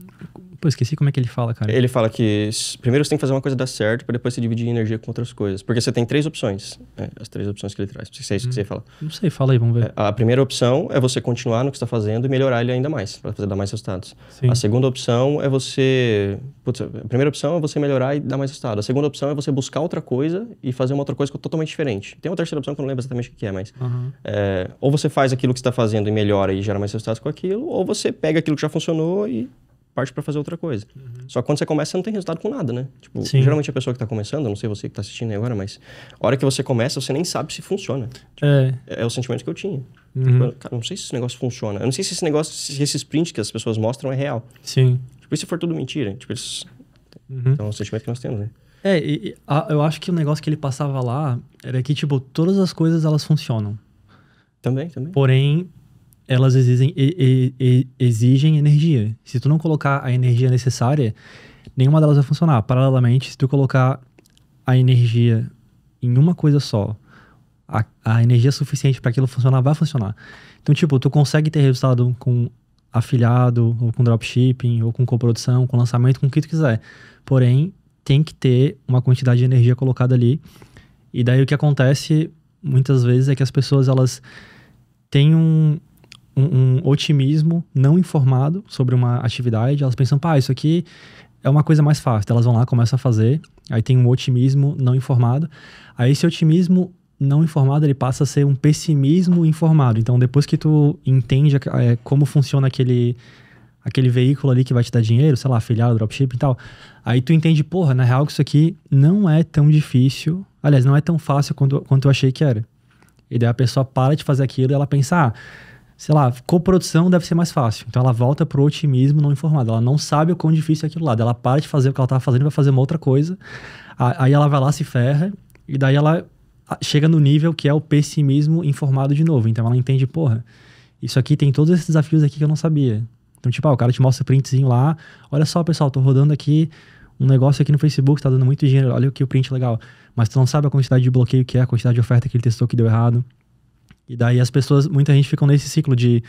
Pô, esqueci como é que ele fala, cara. Ele fala que primeiro você tem que fazer uma coisa dar certo para depois você dividir energia com outras coisas. Porque você tem três opções. Né? As três opções que ele traz. Se é isso hum. que você hum. fala. Não sei, fala aí, vamos ver. É, a primeira opção é você continuar no que está fazendo e melhorar ele ainda mais, para fazer dar mais resultados. Sim. A segunda opção é você. Putz, a primeira opção é você melhorar e dar mais resultado. A segunda opção é você buscar outra coisa e fazer uma outra coisa é totalmente diferente. Tem uma terceira opção que eu não lembro exatamente o que é, mas. Uhum. É, ou você faz aquilo que está fazendo e melhora e gera mais resultados com aquilo, ou você pega aquilo que já funcionou e parte para fazer outra coisa. Uhum. Só que quando você começa, você não tem resultado com nada, né? Tipo, Sim. geralmente a pessoa que está começando, não sei você que está assistindo aí agora, mas a hora que você começa, você nem sabe se funciona. Tipo, é. é. o sentimento que eu tinha. Uhum. Tipo, cara, não sei se esse negócio funciona. Eu não sei se esse negócio, se esse sprint que as pessoas mostram é real. Sim. Tipo, e se for tudo mentira? Tipo, eles... uhum. Então é o sentimento que nós temos, né? É, e, a, eu acho que o negócio que ele passava lá era que, tipo, todas as coisas elas funcionam. Também, também. Porém, elas exigem, e, e, exigem energia. Se tu não colocar a energia necessária, nenhuma delas vai funcionar. Paralelamente, se tu colocar a energia em uma coisa só, a, a energia suficiente para aquilo funcionar vai funcionar. Então, tipo, tu consegue ter resultado com afiliado, ou com dropshipping, ou com coprodução, com lançamento, com o que tu quiser. Porém, tem que ter uma quantidade de energia colocada ali. E daí o que acontece muitas vezes é que as pessoas elas têm um, um, um otimismo não informado sobre uma atividade. Elas pensam, pá, isso aqui é uma coisa mais fácil. Então, elas vão lá, começam a fazer, aí tem um otimismo não informado. Aí esse otimismo não informado, ele passa a ser um pessimismo informado. Então, depois que tu entende é, como funciona aquele, aquele veículo ali que vai te dar dinheiro, sei lá, afiliado, dropship e tal, aí tu entende, porra, na real que isso aqui não é tão difícil, aliás, não é tão fácil quanto, quanto eu achei que era. E daí a pessoa para de fazer aquilo e ela pensa, ah, sei lá, coprodução deve ser mais fácil. Então ela volta pro otimismo não informado. Ela não sabe o quão difícil é aquilo lá. Ela para de fazer o que ela estava fazendo e vai fazer uma outra coisa. Aí ela vai lá, se ferra, e daí ela chega no nível que é o pessimismo informado de novo. Então ela entende, porra, isso aqui tem todos esses desafios aqui que eu não sabia. Então, tipo, ah, o cara te mostra o printzinho lá. Olha só, pessoal, tô rodando aqui um negócio aqui no Facebook, tá dando muito dinheiro. Olha o que o print legal. Mas tu não sabe a quantidade de bloqueio que é, a quantidade de oferta que ele testou que deu errado. E daí as pessoas, muita gente ficam nesse ciclo de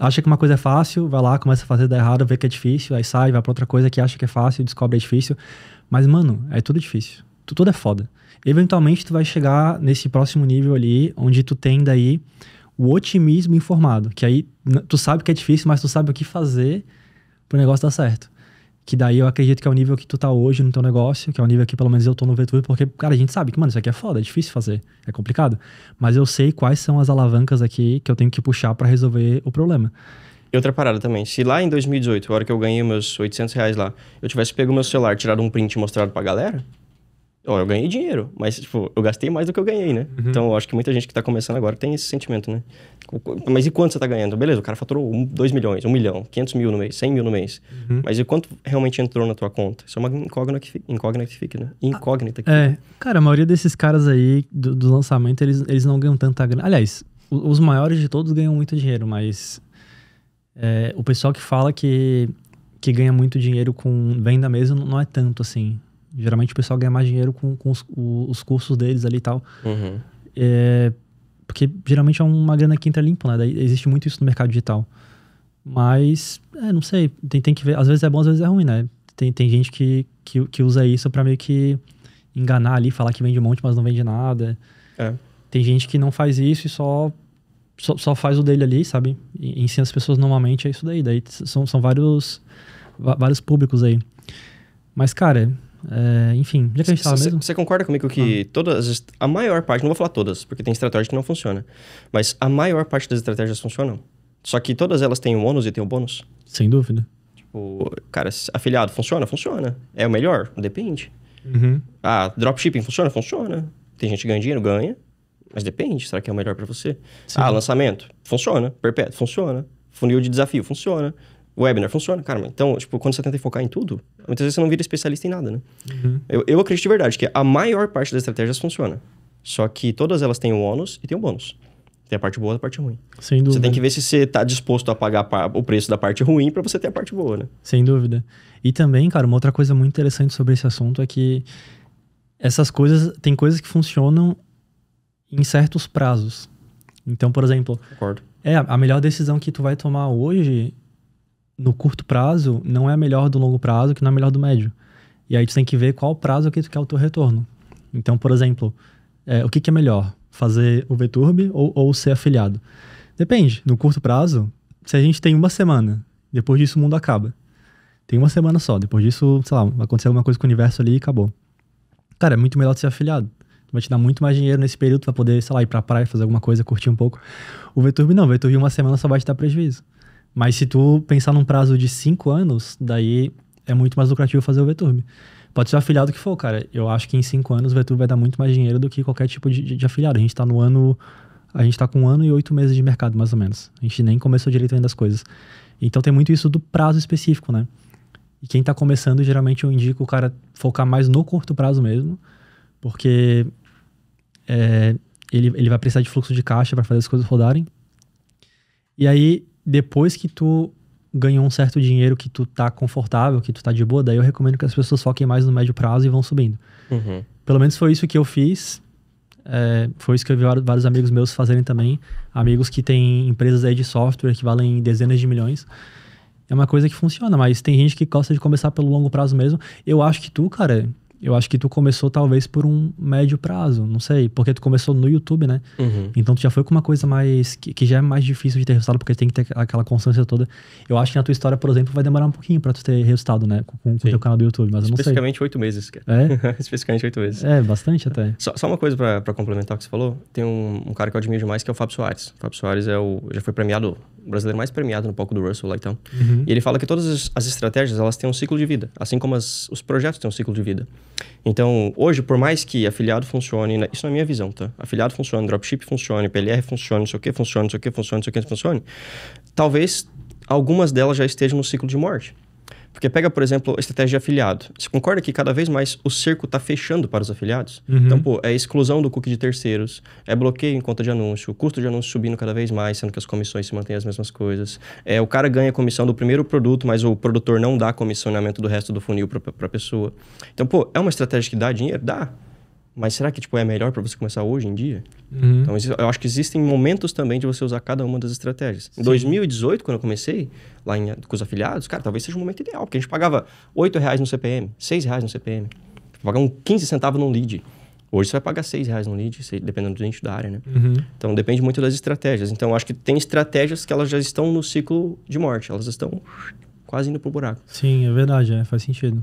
acha que uma coisa é fácil, vai lá, começa a fazer da errado, vê que é difícil, aí sai, vai para outra coisa que acha que é fácil, descobre é difícil. Mas mano, é tudo difícil. Tudo é foda. Eventualmente tu vai chegar nesse próximo nível ali, onde tu tem daí o otimismo informado, que aí tu sabe que é difícil, mas tu sabe o que fazer pro negócio dar certo. Que daí eu acredito que é o nível que tu tá hoje no teu negócio, que é o nível que pelo menos eu tô no Veturi, porque, cara, a gente sabe que, mano, isso aqui é foda, é difícil fazer, é complicado. Mas eu sei quais são as alavancas aqui que eu tenho que puxar para resolver o problema. E outra parada também, se lá em 2018, a hora que eu ganhei meus 800 reais lá, eu tivesse pego meu celular, tirado um print e mostrado pra galera, Ó, eu ganhei dinheiro, mas, tipo, eu gastei mais do que eu ganhei, né? Uhum. Então, eu acho que muita gente que tá começando agora tem esse sentimento, né? Tipo, mas e quanto você tá ganhando? Beleza, o cara faturou 2 milhões, 1 um milhão, 500 mil no mês, 100 mil no mês. Uhum. Mas e quanto realmente entrou na tua conta? Isso é uma incógnita que fica, incógnita que fica né? Incógnita que É, cara, a maioria desses caras aí do, do lançamento, eles, eles não ganham tanta grana. Aliás, os maiores de todos ganham muito dinheiro, mas é, o pessoal que fala que, que ganha muito dinheiro com venda mesmo não é tanto assim. Geralmente o pessoal ganha mais dinheiro com, com os, os, cursos deles ali e tal. Uhum. É, porque geralmente é uma grana que entra limpa, né? Daí existe muito isso no mercado digital. Mas, é, não sei, tem, tem que ver. Às vezes é bom, às vezes é ruim, né? Tem, tem gente que, que, que usa isso para meio que enganar ali, falar que vende um monte, mas não vende nada. É. Tem gente que não faz isso e só, só, só faz o dele ali, sabe? E, ensina as pessoas normalmente, é isso daí. Daí são, são vários, vários públicos aí. Mas, cara, é, enfim, já é que a gente mesmo. Você concorda comigo que ah. todas, a maior parte, não vou falar todas, porque tem estratégia que não funciona, mas a maior parte das estratégias funcionam. Só que todas elas têm um ônus e têm um bônus. Sem dúvida. Tipo, cara, afiliado funciona? Funciona. É o melhor? Depende. Uhum. Ah, dropshipping funciona? Funciona. Tem gente que ganha dinheiro? Ganha. Mas depende, será que é o melhor para você? Sim. Ah, lançamento? Funciona. Perpétuo? Funciona. Funil de desafio? Funciona webinar funciona, cara. Então, tipo, quando você tenta focar em tudo, muitas vezes você não vira especialista em nada, né? Uhum. Eu, eu acredito de verdade que a maior parte das estratégias funciona. Só que todas elas têm o um ônus e têm o um bônus. Tem a parte boa e a parte ruim. Sem dúvida. Você tem que ver se você está disposto a pagar o preço da parte ruim para você ter a parte boa, né? Sem dúvida. E também, cara, uma outra coisa muito interessante sobre esse assunto é que essas coisas, tem coisas que funcionam em certos prazos. Então, por exemplo, Acordo. é a melhor decisão que tu vai tomar hoje no curto prazo não é melhor do longo prazo, que não é melhor do médio. E aí tu tem que ver qual prazo que tu quer o teu retorno. Então, por exemplo, é, o que, que, é melhor? Fazer o VTurb ou, ou ser afiliado? Depende. No curto prazo, se a gente tem uma semana, depois disso o mundo acaba. Tem uma semana só, depois disso, sei lá, acontecer alguma coisa com o universo ali e acabou. Cara, é muito melhor ser afiliado vai te dar muito mais dinheiro nesse período para poder, sei lá, ir pra praia, fazer alguma coisa, curtir um pouco. O VTurb não, o VTurb uma semana só vai te dar prejuízo. Mas se tu pensar num prazo de 5 anos, daí é muito mais lucrativo fazer o VTurb. Pode ser afiliado que for, cara. Eu acho que em 5 anos o VTurb vai dar muito mais dinheiro do que qualquer tipo de, de, de afiliado. A gente tá no ano. A gente tá com um ano e oito meses de mercado, mais ou menos. A gente nem começou direito ainda as coisas. Então tem muito isso do prazo específico, né? E quem tá começando, geralmente eu indico o cara focar mais no curto prazo mesmo, porque é, ele, ele vai precisar de fluxo de caixa para fazer as coisas rodarem. E aí, depois que tu ganhou um certo dinheiro que tu tá confortável, que tu tá de boa, daí eu recomendo que as pessoas foquem mais no médio prazo e vão subindo. Uhum. Pelo menos foi isso que eu fiz. É, foi isso que eu vi vários amigos meus fazerem também. Amigos que têm empresas aí de software que valem dezenas de milhões. É uma coisa que funciona, mas tem gente que gosta de começar pelo longo prazo mesmo. Eu acho que tu, cara, eu acho que tu começou talvez por um médio prazo, não sei, porque tu começou no YouTube, né? Uhum. Então tu já foi com uma coisa mais que, que, já é mais difícil de ter resultado, porque tem que ter aquela constância toda. Eu acho que na tua história, por exemplo, vai demorar um pouquinho para tu ter resultado, né, com, com o teu canal do YouTube, mas eu não sei. Especificamente oito meses, É? (laughs) Especificamente oito meses. É, bastante até. Só, só uma coisa para complementar o que você falou, tem um, um, cara que eu admiro demais que é o Fábio Soares. O Fábio Soares é o já foi premiado o brasileiro mais premiado no palco do Russell lá então. Uhum. E ele fala que todas as estratégias, elas têm um ciclo de vida, assim como as, os projetos têm um ciclo de vida. Então, hoje, por mais que afiliado funcione, isso na minha visão, tá? Afiliado funcione, dropship funcione, PLR funcione, não sei o que funcione, não sei o que funcione, não sei o que funcione, talvez algumas delas já estejam no ciclo de morte. Porque pega, por exemplo, a estratégia de afiliado. Você concorda que cada vez mais o cerco está fechando para os afiliados? Uhum. Então, pô, é exclusão do cookie de terceiros, é bloqueio em conta de anúncio, o custo de anúncio subindo cada vez mais, sendo que as comissões se mantêm as mesmas coisas. É, o cara ganha a comissão do primeiro produto, mas o produtor não dá comissionamento do resto do funil para a pessoa. Então, pô, é uma estratégia que dá dinheiro? Dá. Mas será que tipo, é melhor para você começar hoje em dia? Uhum. Então, eu acho que existem momentos também de você usar cada uma das estratégias. Sim. Em 2018, quando eu comecei, lá em, com os afiliados, cara, talvez seja o um momento ideal, porque a gente pagava 8 reais no CPM, 6 reais no CPM. Pagava 15 centavos num lead. Hoje você vai pagar 6 reais no lead, dependendo do cliente da área, né? Uhum. Então depende muito das estratégias. Então acho que tem estratégias que elas já estão no ciclo de morte, elas estão quase indo pro buraco. Sim, é verdade, é, faz sentido.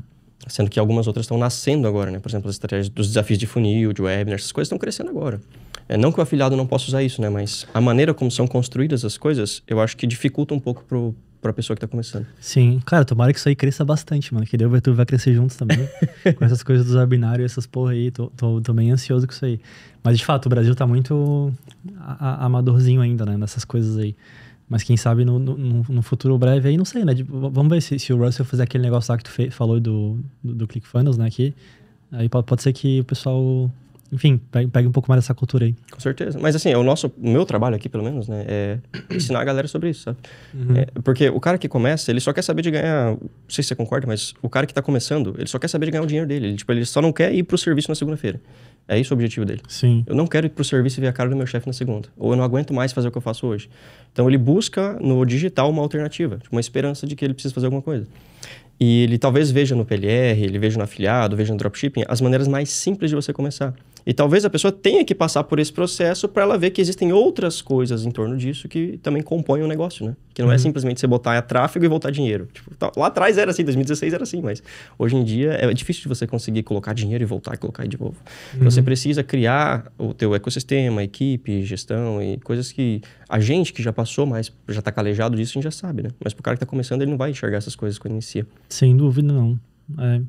Sendo que algumas outras estão nascendo agora, né? Por exemplo, as estratégias dos desafios de funil, de webinar, essas coisas estão crescendo agora. É, não que o afiliado não possa usar isso, né? Mas a maneira como são construídas as coisas, eu acho que dificulta um pouco para a pessoa que está começando. Sim, cara, tomara que isso aí cresça bastante, mano. Que daí o YouTube vai crescer juntos também. (laughs) com essas coisas dos webinários, essas porra aí. Tô, tô, tô bem ansioso com isso aí. Mas, de fato, o Brasil tá muito amadorzinho ainda, né? Nessas coisas aí. Mas quem sabe no, no, no futuro breve aí, não sei, né? Tipo, vamos ver se, se, o Russell fizer aquele negócio lá que tu falou do, do, do ClickFunnels, né? Aqui, aí pode, pode ser que o pessoal enfim, pegue um pouco mais dessa cultura aí. Com certeza. Mas assim, o nosso, o meu trabalho aqui, pelo menos, né, é (coughs) ensinar a galera sobre isso, sabe? Uhum. É, porque o cara que começa, ele só quer saber de ganhar, não sei se você concorda, mas o cara que está começando, ele só quer saber de ganhar o dinheiro dele. Ele, tipo, ele só não quer ir para o serviço na segunda-feira. É isso o objetivo dele. Sim. Eu não quero ir para o serviço e ver a cara do meu chefe na segunda. Ou eu não aguento mais fazer o que eu faço hoje. Então ele busca no digital uma alternativa, tipo, uma esperança de que ele precisa fazer alguma coisa. E ele talvez veja no PLR, ele veja no afiliado, veja no dropshipping, as maneiras mais simples de você começar. E talvez a pessoa tenha que passar por esse processo para ela ver que existem outras coisas em torno disso que também compõem o negócio, né? Que não é uhum. é simplesmente você botar a tráfego e voltar dinheiro. Tipo, tá, lá atrás era assim, 2016 era assim, mas hoje em dia é difícil de você conseguir colocar dinheiro e voltar e colocar de novo. Uhum. Você precisa criar o teu ecossistema, equipe, gestão e coisas que a gente que já passou mais, já está calejado disso, a gente já sabe, né? Mas pro cara que está começando, ele não vai enxergar essas coisas quando inicia. Sem dúvida, não. É,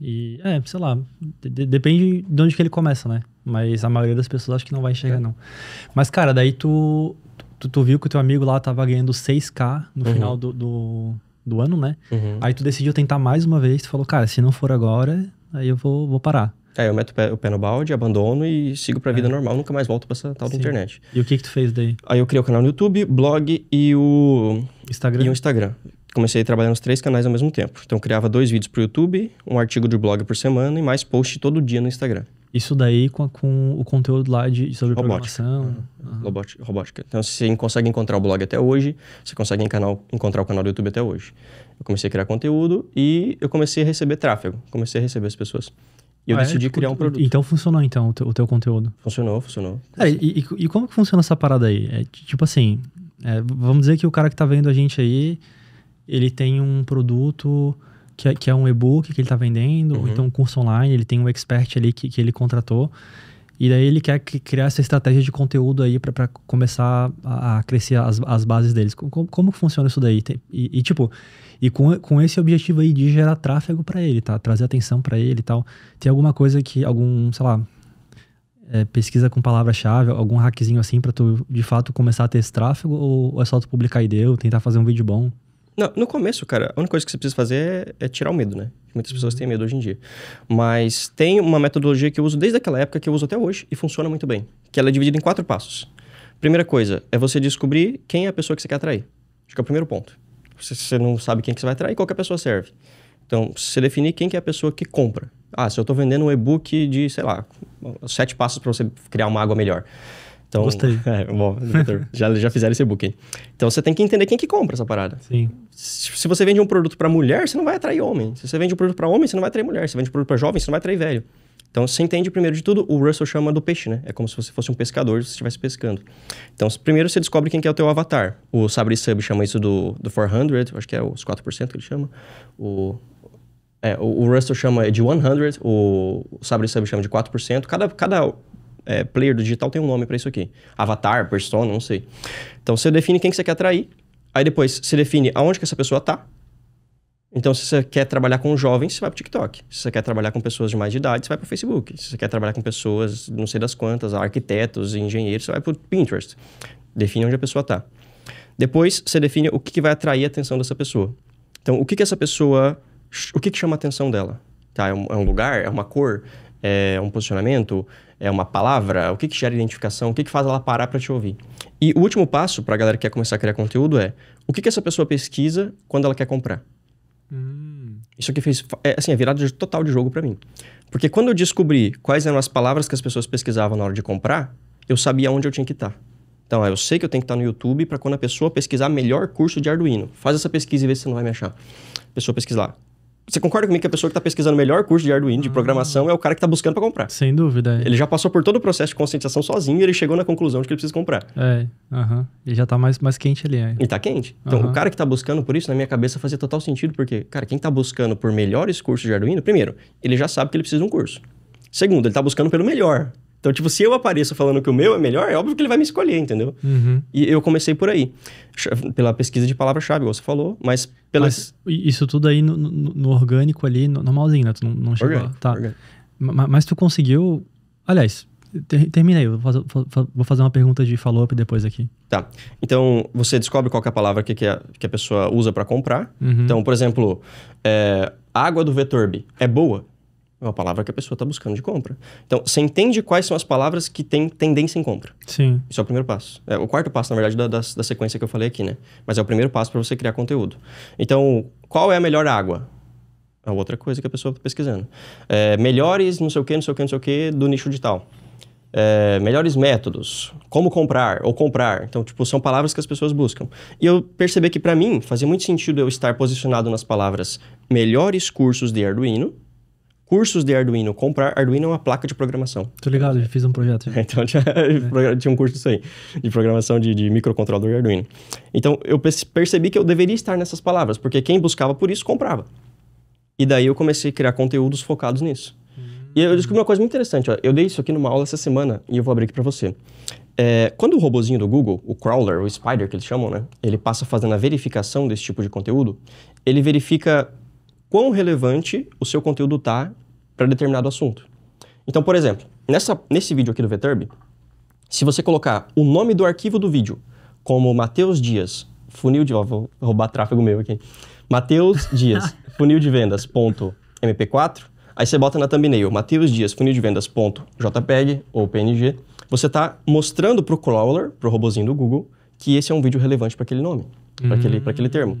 e, é, sei lá, de, depende de onde que ele começa, né? Mas a maioria das pessoas acho que não vai enxergar, é. não. Mas, cara, daí tu, tu, tu, viu que o teu amigo lá tava ganhando 6K no uhum. final do, do, do, ano, né? Uhum. Aí tu decidiu tentar mais uma vez, tu falou, cara, se não for agora, aí eu vou, vou parar. É, eu meto o pé, o pé no balde, abandono e sigo pra é. vida é. normal, nunca mais volto pra essa tal Sim. da internet. E o que que tu fez daí? Aí eu criei o canal no YouTube, blog e o... Instagram? E o Instagram comecei a trabalhar nos três canais ao mesmo tempo. Então, criava dois vídeos para o YouTube, um artigo de blog por semana e mais post todo dia no Instagram. Isso daí com, com o conteúdo lá de, sobre robótica. programação? Uhum. Robótica, robótica. Então, você consegue encontrar o blog até hoje, você consegue encontrar o canal do YouTube até hoje. Eu comecei a criar conteúdo e eu comecei a receber tráfego. Comecei a receber as pessoas. E eu ah, é? decidi é, criar um produto. Então funcionou, então, o teu, o teu conteúdo? Funcionou, funcionou. É, e, e, e, como que funciona essa parada aí? É, tipo assim, é, vamos dizer que o cara que está vendo a gente aí ele tem um produto que é, que é um e-book que ele está vendendo, uhum. ou então um curso online, ele tem um expert ali que, que ele contratou. E daí ele quer criar essa estratégia de conteúdo aí para começar a, a, crescer as, as bases deles. Como, como funciona isso daí? E, e, tipo, e com, com esse objetivo aí de gerar tráfego para ele, tá? Trazer atenção para ele e tal. Tem alguma coisa que, algum, sei lá, é, pesquisa com palavra-chave, algum hackzinho assim para tu de fato começar a ter esse tráfego? Ou, ou é só tu publicar e deu, tentar fazer um vídeo bom? Não, no começo, cara, a única coisa que você precisa fazer é, é tirar o medo, né? Muitas pessoas têm medo hoje em dia. Mas tem uma metodologia que eu uso desde aquela época, que eu uso até hoje, e funciona muito bem. Que ela é dividida em quatro passos. Primeira coisa é você descobrir quem é a pessoa que você quer atrair. Acho que é o primeiro ponto. Se você não sabe quem que você vai atrair, qualquer pessoa serve. Então, você definir quem que é a pessoa que compra. Ah, se eu estou vendendo um e-book de, sei lá, sete passos para você criar uma água melhor. Então, Gostei. (laughs) É, bom, já, já fizeram esse book. Então você tem que entender quem que compra essa parada. Sim. Se você vende um produto para mulher, você não vai atrair homem. Se você vende um produto para homem, você não vai atrair mulher. Se você vende um produto para jovem, você não vai atrair velho. Então você entende primeiro de tudo, o Russell chama do peixe, né? É como se você fosse um pescador, se você estivesse pescando. Então primeiro você descobre quem que é o teu avatar. O Sabri Sub chama isso do, do 400, acho que é os 4% que ele chama. O, é, o, o Russell chama de 100, o, o Sabri Sub chama de 4%. Cada, cada é, player do digital tem um nome para isso aqui. Avatar, persona, não sei. Então você define quem que você quer atrair, aí depois você define aonde que essa pessoa tá. Então, se você quer trabalhar com jovens, você vai pro TikTok. Se você quer trabalhar com pessoas de mais de idade, você vai pro Facebook. Se você quer trabalhar com pessoas, não sei das quantas, arquitetos, engenheiros, você vai pro Pinterest. Define onde a pessoa tá. Depois, você define o que, que vai atrair a atenção dessa pessoa. Então, o que que essa pessoa... O que que chama a atenção dela? Tá? É um, é um lugar? É uma cor? É um posicionamento? é uma palavra? O que, que gera identificação? O que, que faz ela parar para te ouvir? E o último passo para a galera que quer começar a criar conteúdo é o que, que essa pessoa pesquisa quando ela quer comprar? Hum. Isso aqui fez é, assim, é virada total de jogo para mim. Porque quando eu descobri quais eram as palavras que as pessoas pesquisavam na hora de comprar, eu sabia onde eu tinha que estar. Tá. Então, é, eu sei que eu tenho que estar tá no YouTube para quando a pessoa pesquisar melhor curso de Arduino. Faz essa pesquisa e vê se você não vai me achar. A pessoa pesquisar você concorda comigo que a pessoa que está pesquisando o melhor curso de Arduino, de ah. programação, é o cara que está buscando para comprar? Sem dúvida. É. Ele já passou por todo o processo de conscientização sozinho e ele chegou na conclusão de que ele precisa comprar. É, aham. Ele já está mais, mais quente ali. É. E está quente. Então, o cara que está buscando por isso, na minha cabeça, fazia total sentido, porque, cara, quem está buscando por melhores cursos de Arduino, primeiro, ele já sabe que ele precisa de um curso. Segundo, ele está buscando pelo melhor. Então, tipo, se eu apareço falando que o meu é melhor, é óbvio que ele vai me escolher, entendeu? Uhum. E eu comecei por aí. Pela pesquisa de palavra-chave, você falou, mas pelas... Mas isso tudo aí no, no, no orgânico ali, normalzinho, né? Tu não, não chegou orgânico, Tá. Mas, mas, tu conseguiu... Aliás, ter, termina aí. vou fazer, vou fazer uma pergunta de follow-up depois aqui. Tá. Então, você descobre qual é a palavra que, que, a, que a pessoa usa para comprar. Uhum. Então, por exemplo, é, água do vetorbe é boa? É uma palavra que a pessoa está buscando de compra. Então, você entende quais são as palavras que têm tendência em compra. Sim. Isso é o primeiro passo. É o quarto passo, na verdade, da, da, da sequência que eu falei aqui, né? Mas é o primeiro passo para você criar conteúdo. Então, qual é a melhor água? É outra coisa que a pessoa está pesquisando. É, melhores não sei o que, não sei o que, não sei o que do nicho de tal. É, melhores métodos, como comprar ou comprar. Então, tipo, são palavras que as pessoas buscam. E eu percebi que, para mim, fazia muito sentido eu estar posicionado nas palavras melhores cursos de Arduino, cursos de Arduino, comprar. Arduino é uma placa de programação. Tô ligado, eu já fiz um projeto. Já. (laughs) então tinha, (laughs) é. tinha um curso disso aí, de programação de, de microcontrolador de Arduino. Então eu percebi que eu deveria estar nessas palavras, porque quem buscava por isso comprava. E daí eu comecei a criar conteúdos focados nisso. Hum. E eu descobri uma coisa muito interessante. Ó. Eu dei isso aqui numa aula essa semana e eu vou abrir aqui para você. É, quando o robozinho do Google, o crawler, o spider que eles chamam, né? Ele passa fazendo a verificação desse tipo de conteúdo, ele verifica quão relevante o seu conteúdo está para determinado assunto. Então, por exemplo, nessa, nesse vídeo aqui do VTurb, se você colocar o nome do arquivo do vídeo como Mateus Dias, funil de... Ó, vou roubar tráfego meu aqui. Mateus (laughs) Dias, funil de vendas ponto mp4, aí você bota na thumbnail Mateus Dias, funil de vendas ponto jpeg ou png, você está mostrando para o crawler, para o robozinho do Google, que esse é um vídeo relevante para aquele nome, para hum. aquele, aquele termo.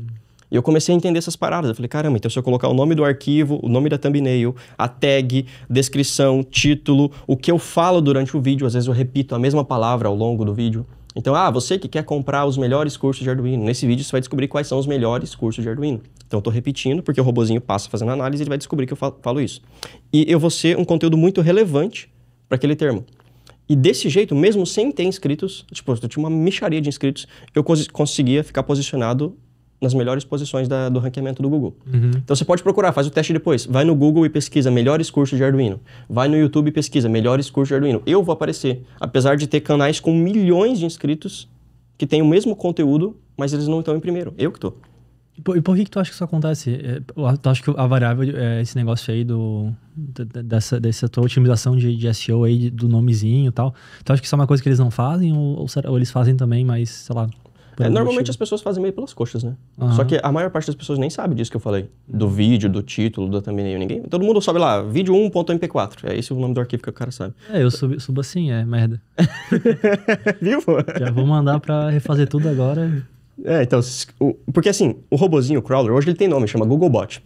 E eu comecei a entender essas paradas. Eu falei, caramba, então se eu colocar o nome do arquivo, o nome da thumbnail, a tag, descrição, título, o que eu falo durante o vídeo, às vezes eu repito a mesma palavra ao longo do vídeo. Então, ah, você que quer comprar os melhores cursos de Arduino, nesse vídeo você vai descobrir quais são os melhores cursos de Arduino. Então, eu estou repetindo, porque o robozinho passa fazendo análise e ele vai descobrir que eu falo isso. E eu vou ser um conteúdo muito relevante para aquele termo. E desse jeito, mesmo sem ter inscritos, tipo, eu tinha uma micharia de inscritos, eu conseguia ficar posicionado nas melhores posições da, do ranqueamento do Google. Uhum. Então você pode procurar, faz o teste depois. Vai no Google e pesquisa melhores cursos de Arduino. Vai no YouTube e pesquisa melhores cursos de Arduino. Eu vou aparecer, apesar de ter canais com milhões de inscritos que têm o mesmo conteúdo, mas eles não estão em primeiro. Eu que estou. E por, que, que, tu acha que isso acontece? É, tu acha que a variável é esse negócio aí do. dessa, dessa tua otimização de, de SEO aí, do nomezinho e tal. Tu acha que isso é uma coisa que eles não fazem ou, ou, ou eles fazem também, mas sei lá. É, normalmente motivo. as pessoas fazem meio pelas coxas, né? Uhum. Só que a maior parte das pessoas nem sabe disso que eu falei. Do vídeo, do título, da thumbnail, ninguém. Todo mundo sobe lá, vídeo 1.mp4. É esse o nome do arquivo que o cara sabe. É, eu subo, subo assim, é merda. (laughs) vivo Já vou mandar pra refazer tudo agora. É, então, o, porque assim, o robozinho, o crawler, hoje ele tem nome, chama Googlebot.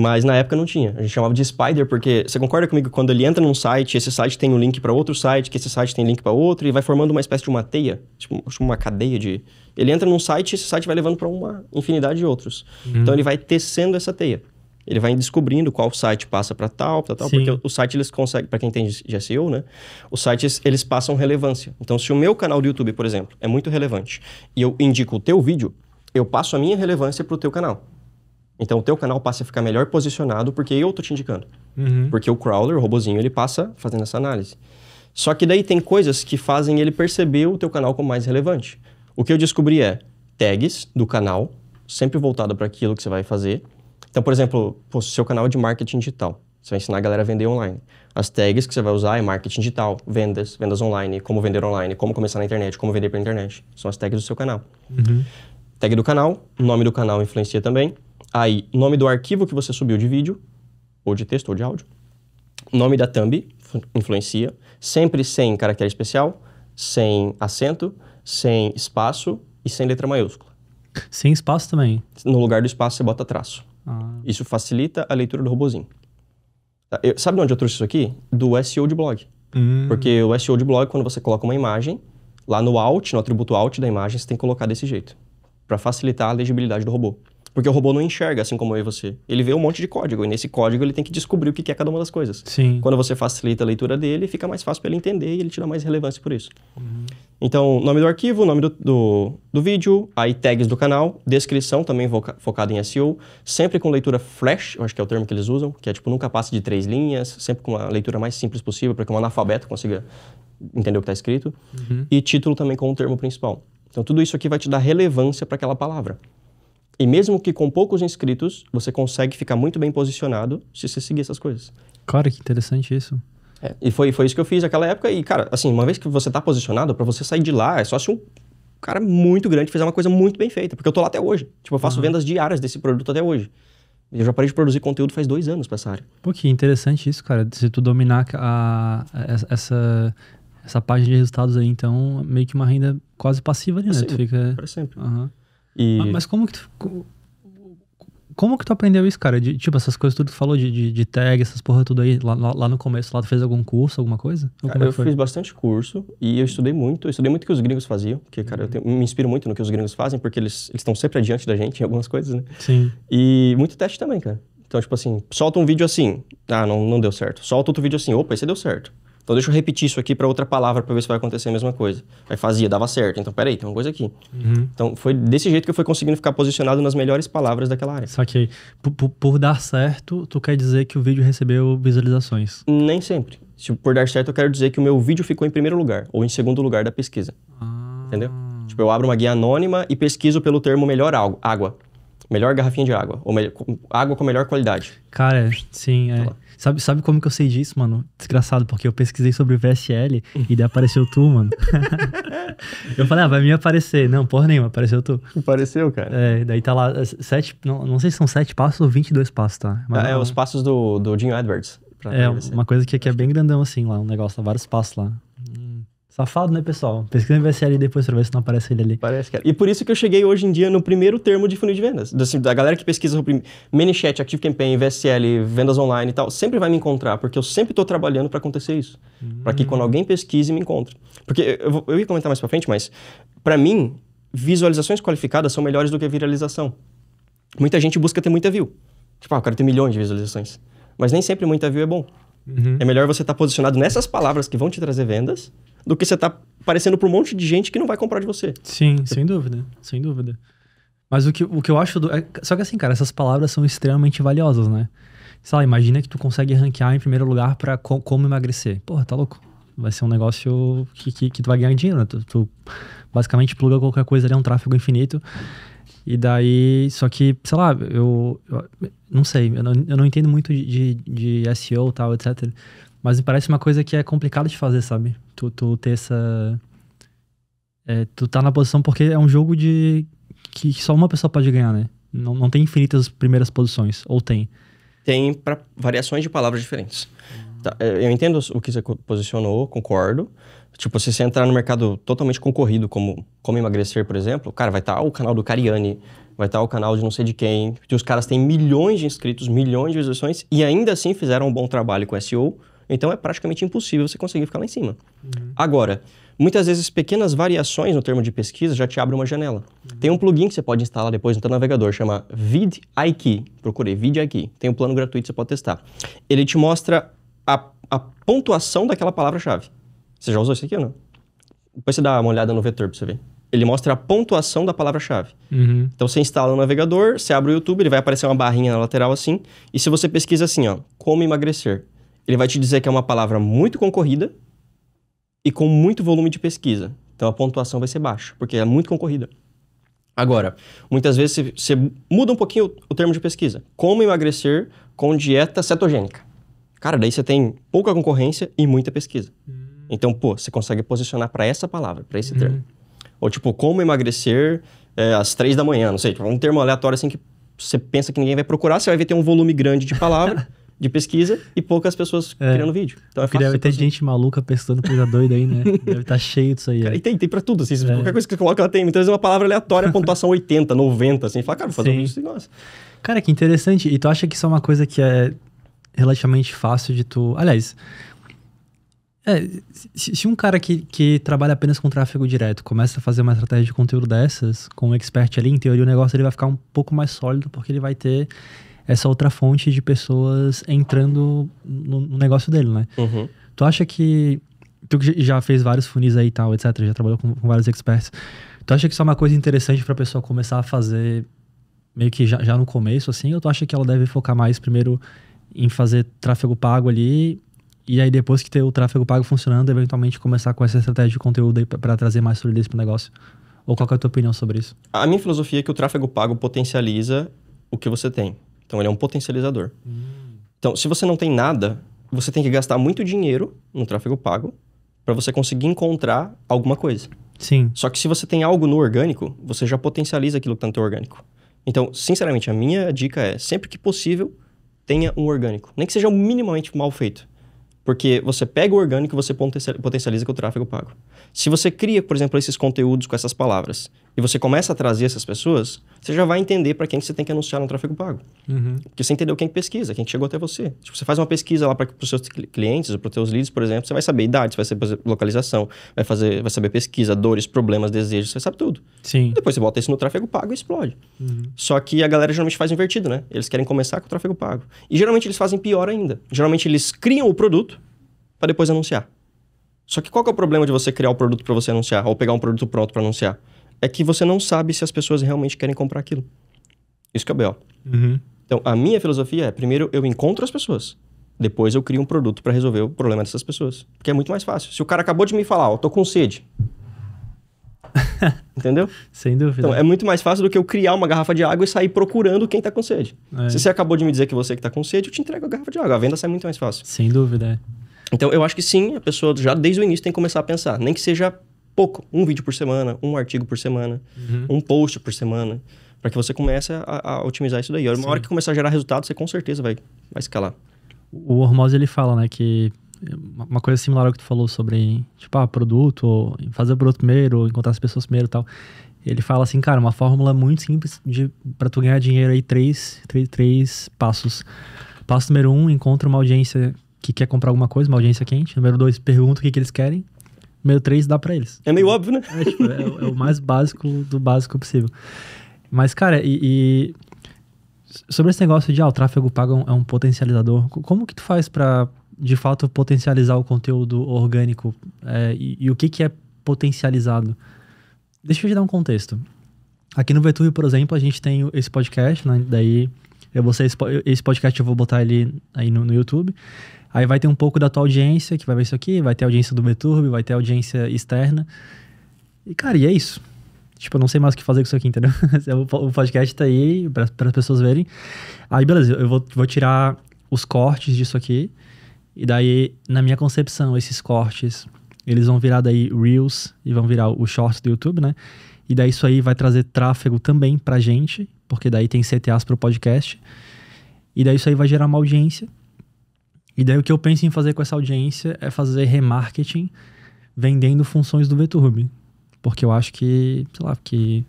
Mas na época não tinha. A gente chamava de spider porque você concorda comigo quando ele entra num site, esse site tem um link para outro site, que esse site tem link para outro e vai formando uma espécie de uma teia, tipo uma cadeia de. Ele entra num site, esse site vai levando para uma infinidade de outros. Hum. Então ele vai tecendo essa teia. Ele vai descobrindo qual site passa para tal, para tal, Sim. porque o site eles conseguem, para quem tem de SEO, né? Os sites eles passam relevância. Então se o meu canal do YouTube, por exemplo, é muito relevante e eu indico o teu vídeo, eu passo a minha relevância para o teu canal. Então o teu canal passa a ficar melhor posicionado porque eu tô te indicando. Uhum. Porque o crawler, o robozinho, ele passa fazendo essa análise. Só que daí tem coisas que fazem ele perceber o teu canal como mais relevante. O que eu descobri é tags do canal, sempre voltado para aquilo que você vai fazer. Então, por exemplo, pô, seu canal é de marketing digital. Você vai ensinar a galera a vender online. As tags que você vai usar é marketing digital, vendas, vendas online, como vender online, como começar na internet, como vender pela internet. São as tags do seu canal. Uhum. Tag do canal, nome do canal influencia também aí nome do arquivo que você subiu de vídeo, ou de texto, ou de áudio, nome da thumb, influencia, sempre sem caractere especial, sem acento, sem espaço e sem letra maiúscula. Sem espaço também? No lugar do espaço você bota traço. Ah. Isso facilita a leitura do robozinho. Tá, eu, sabe de onde eu trouxe isso aqui? Do SEO de blog. Hum. Porque o SEO de blog, quando você coloca uma imagem, lá no alt, no atributo alt da imagem, você tem que colocar desse jeito. para facilitar a legibilidade do robô. Porque o robô não enxerga, assim como eu e você. Ele vê um monte de código, e nesse código ele tem que descobrir o que é cada uma das coisas. Sim. Quando você facilita a leitura dele, fica mais fácil para ele entender e ele te dá mais relevância por isso. Uhum. Então, nome do arquivo, nome do, do, do, vídeo, aí tags do canal, descrição também focada em SEO, sempre com leitura flash, eu acho que é o termo que eles usam, que é tipo nunca passe de três linhas, sempre com uma leitura mais simples possível, para que um analfabeto consiga entender o que está escrito. Uhum. E título também com o termo principal. Então, tudo isso aqui vai te dar relevância para aquela palavra. E mesmo que com poucos inscritos, você consegue ficar muito bem posicionado se você seguir essas coisas. Cara, que interessante isso. É, e foi, foi isso que eu fiz naquela época. E, cara, assim, uma vez que você tá posicionado, para você sair de lá, é só se um cara muito grande fizer uma coisa muito bem feita. Porque eu tô lá até hoje. Tipo, eu faço uhum. vendas diárias desse produto até hoje. Eu já parei de produzir conteúdo faz dois anos pra essa área. Pô, que interessante isso, cara. Se tu dominar a, a essa, essa página de resultados aí, então, meio que uma renda quase passiva ali, né? Sempre, tu fica... Pra sempre. Uhum. E... Ah, mas, como que tu, como que tu aprendeu isso, cara? De, tipo, essas coisas tudo que tu falou de, de, de, tag, essas porra tudo aí, lá, lá, no começo, lá tu fez algum curso, alguma coisa? Cara, é eu foi? fiz bastante curso e eu estudei muito, eu estudei muito o que os gringos faziam, porque, cara, eu uhum. te, me inspiro muito no que os gringos fazem, porque eles estão sempre adiante da gente em algumas coisas, né? Sim. E muito teste também, cara. Então, tipo assim, solta um vídeo assim, ah, não, não deu certo. Solta outro vídeo assim, opa, esse deu certo. Então deixa eu repetir isso aqui para outra palavra para ver se vai acontecer a mesma coisa. Aí fazia, dava certo. Então, peraí, tem uma coisa aqui. Uhum. Então foi desse jeito que eu fui conseguindo ficar posicionado nas melhores palavras daquela área. Só que por, por dar certo, tu quer dizer que o vídeo recebeu visualizações? Nem sempre. Se por dar certo, eu quero dizer que o meu vídeo ficou em primeiro lugar ou em segundo lugar da pesquisa. Ah. Entendeu? Tipo, eu abro uma guia anônima e pesquiso pelo termo melhor algo, água. Melhor garrafinha de água. Ou melhor, água com melhor qualidade. Cara, sim, é. Tá Sabe, sabe como que eu sei disso, mano? Desgraçado, porque eu pesquisei sobre VSL e daí apareceu tu, mano. (laughs) eu falei, ah, vai me aparecer. Não, porra nenhuma, apareceu tu. Apareceu, cara. É, daí tá lá, é, sete, não, não sei se são sete passos ou 22 passos, tá? Mas, ah, é, não, os passos do, do Jim Edwards. É, uma coisa que, que é bem grandão assim lá, um negócio, tá vários passos lá. Safado, né, pessoal? Pesquisa no VSL depois pra ver se não aparece ele ali. Parece, cara. É. E por isso que eu cheguei hoje em dia no primeiro termo de funil de vendas. Assim, da galera que pesquisa sobre ManyChat, Active Campaign, VSL, vendas online e tal, sempre vai me encontrar, porque eu sempre tô trabalhando para acontecer isso. Hum. para que quando hum. alguém pesquise, me encontre. Porque eu, eu ia comentar mais pra frente, mas para mim, visualizações qualificadas são melhores do que viralização. Muita gente busca ter muita view. Tipo, ah, eu quero ter milhões de visualizações. Mas nem sempre muita view é bom. Uhum. É melhor você estar tá posicionado nessas palavras que vão te trazer vendas do que você tá parecendo para um monte de gente que não vai comprar de você. Sim, você... sem dúvida, sem dúvida. Mas o que, o que eu acho. Do... É... Só que assim, cara, essas palavras são extremamente valiosas, né? Sei lá, imagina que tu consegue ranquear em primeiro lugar para co como emagrecer. Porra, tá louco. Vai ser um negócio que, que, que tu vai ganhar dinheiro, né? tu, tu, basicamente pluga qualquer coisa ali, é um tráfego infinito. E daí, só que, sei lá, eu, eu não sei, eu não, eu não entendo muito de, de, de SEO e tal, etc. Mas me parece uma coisa que é complicado de fazer, sabe? Tu, tu ter essa. É, tu tá na posição porque é um jogo de. que só uma pessoa pode ganhar, né? Não, não tem infinitas primeiras posições. Ou tem? Tem para variações de palavras diferentes. Tá, é, eu entendo o que você posicionou, concordo. Tipo, se você entrar no mercado totalmente concorrido, como Como Emagrecer, por exemplo, cara, vai estar tá o canal do Cariani, vai estar tá o canal de não sei de quem. que os caras têm milhões de inscritos, milhões de visualizações, e ainda assim fizeram um bom trabalho com SEO, então é praticamente impossível você conseguir ficar lá em cima. Uhum. Agora, muitas vezes pequenas variações no termo de pesquisa já te abrem uma janela. Uhum. Tem um plugin que você pode instalar depois no teu navegador, chama vidIQ. Procurei vidIQ. Tem um plano gratuito que você pode testar. Ele te mostra a, a pontuação daquela palavra-chave. Você já usou isso aqui ou não? Depois você dá uma olhada no vetor para você ver ele mostra a pontuação da palavra-chave. Uhum. Então você instala no navegador, você abre o YouTube, ele vai aparecer uma barrinha na lateral assim. E se você pesquisa assim, ó, como emagrecer, ele vai te dizer que é uma palavra muito concorrida e com muito volume de pesquisa. Então a pontuação vai ser baixa, porque é muito concorrida. Agora, muitas vezes você muda um pouquinho o, termo de pesquisa. Como emagrecer com dieta cetogênica. Cara, daí você tem pouca concorrência e muita pesquisa. Hum. Então, pô, você consegue posicionar para essa palavra, para esse hum. termo. Ou tipo, como emagrecer é, às três da manhã, não sei. Tipo, um termo aleatório assim que você pensa que ninguém vai procurar, você vai ver ter um volume grande de palavra. (laughs) de pesquisa e poucas pessoas é. criando vídeo. Então é Porque deve ter gente maluca pesquisando coisa doida aí, né? (laughs) Deve estar tá cheio disso aí. Cara, é. e tem, tem pra tudo, assim. É. Qualquer coisa que você coloca, ela tem. Então, é uma palavra aleatória, (laughs) pontuação 80, 90, assim. Fala, cara, vou fazer Sim. um vídeo assim, nossa. Cara, que interessante. E tu acha que isso é uma coisa que é relativamente fácil de tu... Aliás, é, se, se, um cara que, que trabalha apenas com tráfego direto começa a fazer uma estratégia de conteúdo dessas, com um expert ali, em teoria o negócio ele vai ficar um pouco mais sólido, porque ele vai ter essa outra fonte de pessoas entrando no, no negócio dele, né? Uhum. Tu acha que. Tu já fez vários funis aí e tal, etc., já trabalhou com, com vários experts. Tu acha que isso é uma coisa interessante pra pessoa começar a fazer meio que já, já no começo, assim? Ou tu acha que ela deve focar mais primeiro em fazer tráfego pago ali e aí, depois que ter o tráfego pago funcionando, eventualmente começar com essa estratégia de conteúdo aí para trazer mais solidez para o negócio? Ou qual é a tua opinião sobre isso? A minha filosofia é que o tráfego pago potencializa o que você tem. Então ele é um potencializador. Hum. Então, se você não tem nada, você tem que gastar muito dinheiro no tráfego pago para você conseguir encontrar alguma coisa. Sim. Só que se você tem algo no orgânico, você já potencializa aquilo que está no teu orgânico. Então, sinceramente, a minha dica é, sempre que possível, tenha um orgânico. Nem que seja minimamente mal feito. Porque você pega o orgânico e você potencializa com o tráfego pago. Se você cria, por exemplo, esses conteúdos com essas palavras e você começa a trazer essas pessoas, você já vai entender para quem que você tem que anunciar no tráfego pago. Uhum. Porque você entendeu quem pesquisa, quem chegou até você. Tipo, você faz uma pesquisa lá para os seus clientes, para os seus leads, por exemplo, você vai saber idade, você vai saber localização, vai, fazer, vai saber pesquisa, dores, problemas, desejos, você sabe tudo. Sim. Depois você bota isso no tráfego pago e explode. Uhum. Só que a galera geralmente faz invertido, né? Eles querem começar com o tráfego pago. E geralmente eles fazem pior ainda. Geralmente eles criam o produto para depois anunciar. Só que qual que é o problema de você criar o produto para você anunciar ou pegar um produto pronto para anunciar? é que você não sabe se as pessoas realmente querem comprar aquilo. Isso que é o BO. Uhum. Então, a minha filosofia é: primeiro eu encontro as pessoas. Depois eu crio um produto para resolver o problema dessas pessoas. Porque é muito mais fácil. Se o cara acabou de me falar, ó, tô com sede. (laughs) Entendeu? Sem dúvida. Então, é muito mais fácil do que eu criar uma garrafa de água e sair procurando quem tá com sede. É. Se você acabou de me dizer que você que tá com sede, eu te entrego a garrafa de água. A venda sai muito mais fácil. Sem dúvida. É. Então, eu acho que sim, a pessoa já desde o início tem que começar a pensar. Nem que seja pouco, um vídeo por semana, um artigo por semana, uhum. um post por semana, para que você comece a, a, otimizar isso daí. Uma Sim. hora que começar a gerar resultado, você com certeza vai, vai escalar. O Hormoz, ele fala, né, que uma coisa similar ao que tu falou sobre, tipo, ah, produto, ou fazer o produto primeiro, ou encontrar as pessoas primeiro e tal. Ele fala assim, cara, uma fórmula muito simples para tu ganhar dinheiro aí, três, três, três passos. Passo número um, encontra uma audiência que quer comprar alguma coisa, uma audiência quente. Número dois, pergunta o que, que eles querem meio 3 dá para eles. É meio óbvio, né? É, tipo, é, é, é, o mais básico do básico possível. Mas, cara, e, e... sobre esse negócio de ah, o tráfego pago é um, é potencializador, como que tu faz para de fato potencializar o conteúdo orgânico é, e, e, o que, que é potencializado? Deixa eu te dar um contexto. Aqui no Vetube, por exemplo, a gente tem esse podcast, né? Daí eu vou ser, esse podcast eu vou botar ele aí no, no YouTube. Aí vai ter um pouco da tua audiência, que vai ver isso aqui, vai ter audiência do YouTube, vai ter audiência externa. E, cara, e é isso. Tipo, eu não sei mais o que fazer com isso aqui, entendeu? (laughs) É, o podcast tá aí para as pessoas verem. Aí, beleza, eu vou, vou tirar os cortes disso aqui. E daí, na minha concepção, esses cortes, eles vão virar daí Reels e vão virar o Shorts do YouTube, né? E daí isso aí vai trazer tráfego também pra gente, porque daí tem CTAs pro podcast. E daí isso aí vai gerar uma audiência e daí o que eu penso em fazer com essa audiência é fazer remarketing vendendo funções do VTurb. Porque eu acho que, sei lá, que,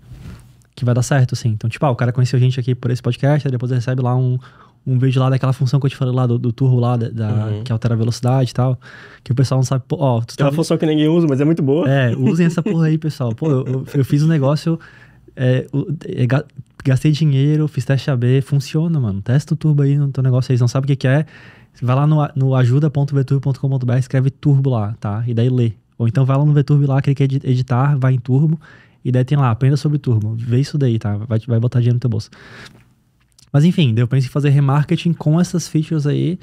que vai dar certo, assim. Então, tipo, ah, o cara conheceu a gente aqui por esse podcast, aí depois recebe lá um, um vídeo lá daquela função que eu te falei lá do, do turbo lá, da, da uhum. que altera a velocidade e tal. Que o pessoal não sabe, pô, ó. Tu tá é uma função que ninguém usa, mas é muito boa. É, usem essa porra aí, pessoal. Pô, eu, eu, fiz um negócio. É, é gastei dinheiro, fiz teste AB, funciona, mano. Testa o turbo aí no teu negócio aí, não sabe o que, que é Vai lá no, no ajuda.veturbo.com.br, escreve turbo lá, tá? E daí lê. Ou então vai lá no Veturbo lá, clica em editar, vai em turbo, e daí tem lá, aprenda sobre turbo. Vê isso daí, tá? Vai, vai botar dinheiro no teu bolso. Mas enfim, eu penso em fazer remarketing com essas features aí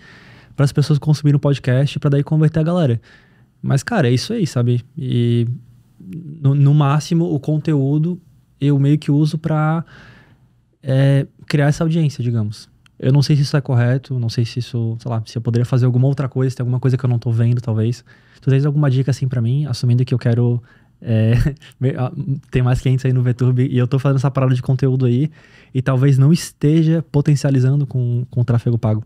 para as pessoas consumirem o podcast para daí converter a galera. Mas, cara, é isso aí, sabe? E no, no máximo, o conteúdo eu meio que uso para é, criar essa audiência, digamos. Eu não sei se isso é correto, não sei se isso, sei lá, se eu poderia fazer alguma outra coisa, se tem alguma coisa que eu não tô vendo, talvez. Tu tens alguma dica assim para mim, assumindo que eu quero é, (laughs) tem mais clientes aí no VTube e eu tô fazendo essa parada de conteúdo aí e talvez não esteja potencializando com, com o tráfego pago.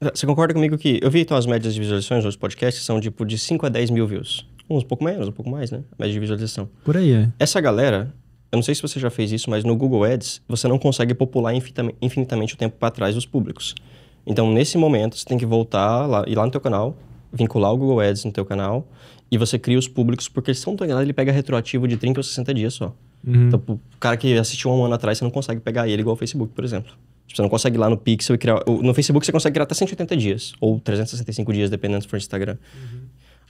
Ah, você concorda comigo que eu vi então as médias de visualizações dos podcasts são tipo de 5 a 10 mil views? Uns um pouco menos, um pouco mais, né? média de visualização. Por aí, é. Essa galera, eu não sei se você já fez isso, mas no Google Ads você não consegue popular infinitamente o tempo para trás dos públicos. Então, nesse momento, você tem que voltar lá, ir lá no teu canal, vincular o Google Ads no teu canal e você cria os públicos, porque se não tô enganado, ele pega retroativo de 30 ou 60 dias só. Uhum. Então, o cara que assistiu um ano atrás, você não consegue pegar ele igual o Facebook, por exemplo. Tipo, você não consegue ir lá no Pixel e criar... No Facebook você consegue criar até 180 dias, ou 365 dias, dependendo se for Instagram. Uhum.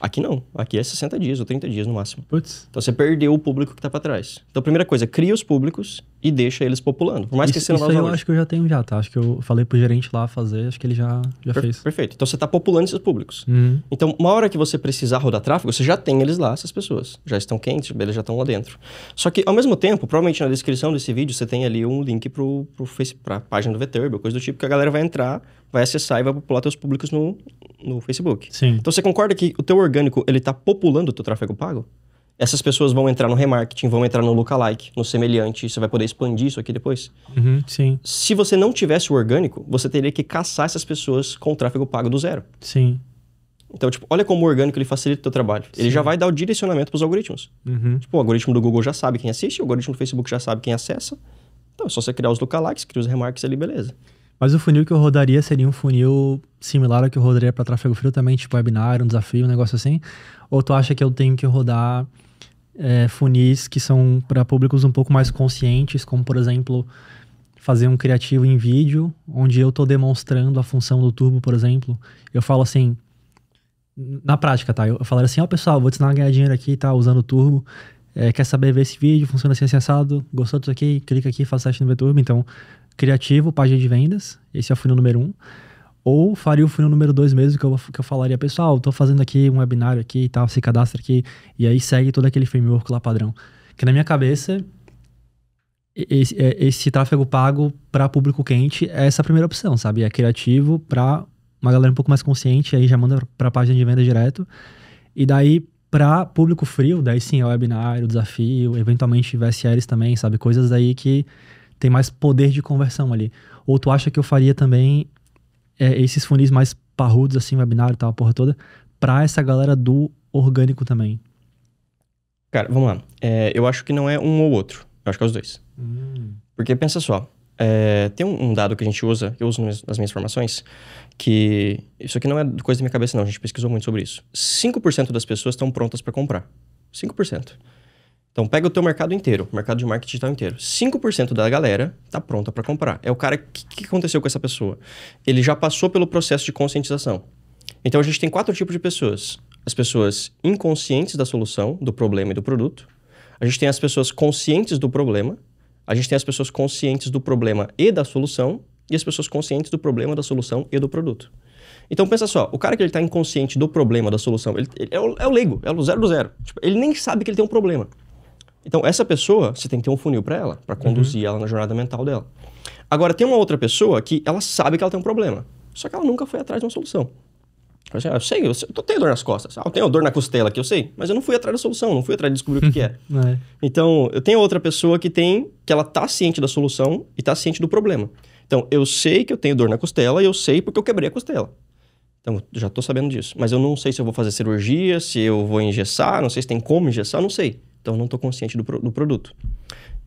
Aqui não. Aqui é 60 dias ou 30 dias no máximo. Putz. Então você perdeu o público que está para trás. Então, primeira coisa, cria os públicos e deixa eles populando. Por mais isso, que você não vá usar. Eu acho que eu já tenho já, tá? Acho que eu falei pro gerente lá fazer, acho que ele já, já per fez. Perfeito. Então você está populando esses públicos. Uhum. Então, uma hora que você precisar rodar tráfego, você já tem eles lá, essas pessoas. Já estão quentes, eles já estão lá dentro. Só que, ao mesmo tempo, provavelmente na descrição desse vídeo você tem ali um link pro, pro Facebook, pra página do VTurbo, coisa do tipo, que a galera vai entrar, vai acessar e vai popular seus públicos no, no Facebook. Sim. Então você concorda que o teu orgânico orgânico ele está populando o teu tráfego pago, essas pessoas vão entrar no remarketing, vão entrar no lookalike, no semelhante, você vai poder expandir isso aqui depois. Uhum, sim. Se você não tivesse o orgânico, você teria que caçar essas pessoas com o tráfego pago do zero. Sim. Então, tipo, olha como o orgânico ele facilita o teu trabalho. Sim. Ele já vai dar o direcionamento para os algoritmos. Uhum. Tipo, o algoritmo do Google já sabe quem assiste, o algoritmo do Facebook já sabe quem acessa. Então, é só você criar os lookalikes, criar os remarks ali, beleza. Mas o funil que eu rodaria seria um funil similar ao que eu rodaria para tráfego frio também, tipo webinar, um desafio, um negócio assim? Ou tu acha que eu tenho que rodar é, funis que são para públicos um pouco mais conscientes, como por exemplo fazer um criativo em vídeo, onde eu estou demonstrando a função do turbo, por exemplo. Eu falo assim, na prática, tá? Eu falaria assim, ó oh, pessoal, vou te ensinar a ganhar dinheiro aqui, tá? Usando o turbo. É, quer saber ver esse vídeo? Funciona assim, assim assado? Gostou disso aqui? Clica aqui, faça teste no VTurbo. Então, criativo, página de vendas, esse é o funil número um. Ou faria o funil número dois mesmo, que eu, que eu falaria, pessoal, estou fazendo aqui um webinário aqui e tal, se cadastra aqui, e aí segue todo aquele framework lá padrão. Que na minha cabeça, esse, é, esse tráfego pago para público quente é essa primeira opção, sabe? É criativo para uma galera um pouco mais consciente, aí já manda para a página de venda direto. E daí, para público frio, daí sim é o webinário, o desafio, eventualmente VSRs também, sabe? Coisas aí que tem mais poder de conversão ali. Ou tu acha que eu faria também é, esses funis mais parrudos, assim, webinar e tal, a porra toda, pra essa galera do orgânico também? Cara, vamos lá. É, eu acho que não é um ou outro. Eu acho que é os dois. Hum. Porque pensa só. É, tem um, um, dado que a gente usa, que eu uso nas minhas formações, que isso aqui não é coisa da minha cabeça, não. A gente pesquisou muito sobre isso. 5% das pessoas estão prontas para comprar. 5%. Então pega o teu mercado inteiro, o mercado de marketing digital inteiro. 5% da galera está pronta para comprar. É o cara que, que aconteceu com essa pessoa. Ele já passou pelo processo de conscientização. Então a gente tem quatro tipos de pessoas. As pessoas inconscientes da solução, do problema e do produto. A gente tem as pessoas conscientes do problema. A gente tem as pessoas conscientes do problema e da solução. E as pessoas conscientes do problema, da solução e do produto. Então pensa só, o cara que ele está inconsciente do problema, da solução, ele, ele é, o, é, o, leigo, é o zero do zero. Tipo, ele nem sabe que ele tem um problema. Então, essa pessoa, você tem que ter um funil para ela, para conduzir uhum. ela na jornada mental dela. Agora, tem uma outra pessoa que ela sabe que ela tem um problema, só que ela nunca foi atrás de uma solução. assim, ah, eu sei, eu, sei, eu tenho dor nas costas, ah, eu tenho dor na costela aqui, eu sei, mas eu não fui atrás da solução, não fui atrás de descobrir o que, que é. (laughs) é. Então, eu tenho outra pessoa que tem, que ela tá ciente da solução e tá ciente do problema. Então, eu sei que eu tenho dor na costela e eu sei porque eu quebrei a costela. Então, já estou sabendo disso. Mas eu não sei se eu vou fazer cirurgia, se eu vou engessar, não sei se tem como engessar, não sei. Então, não estou consciente do, do produto.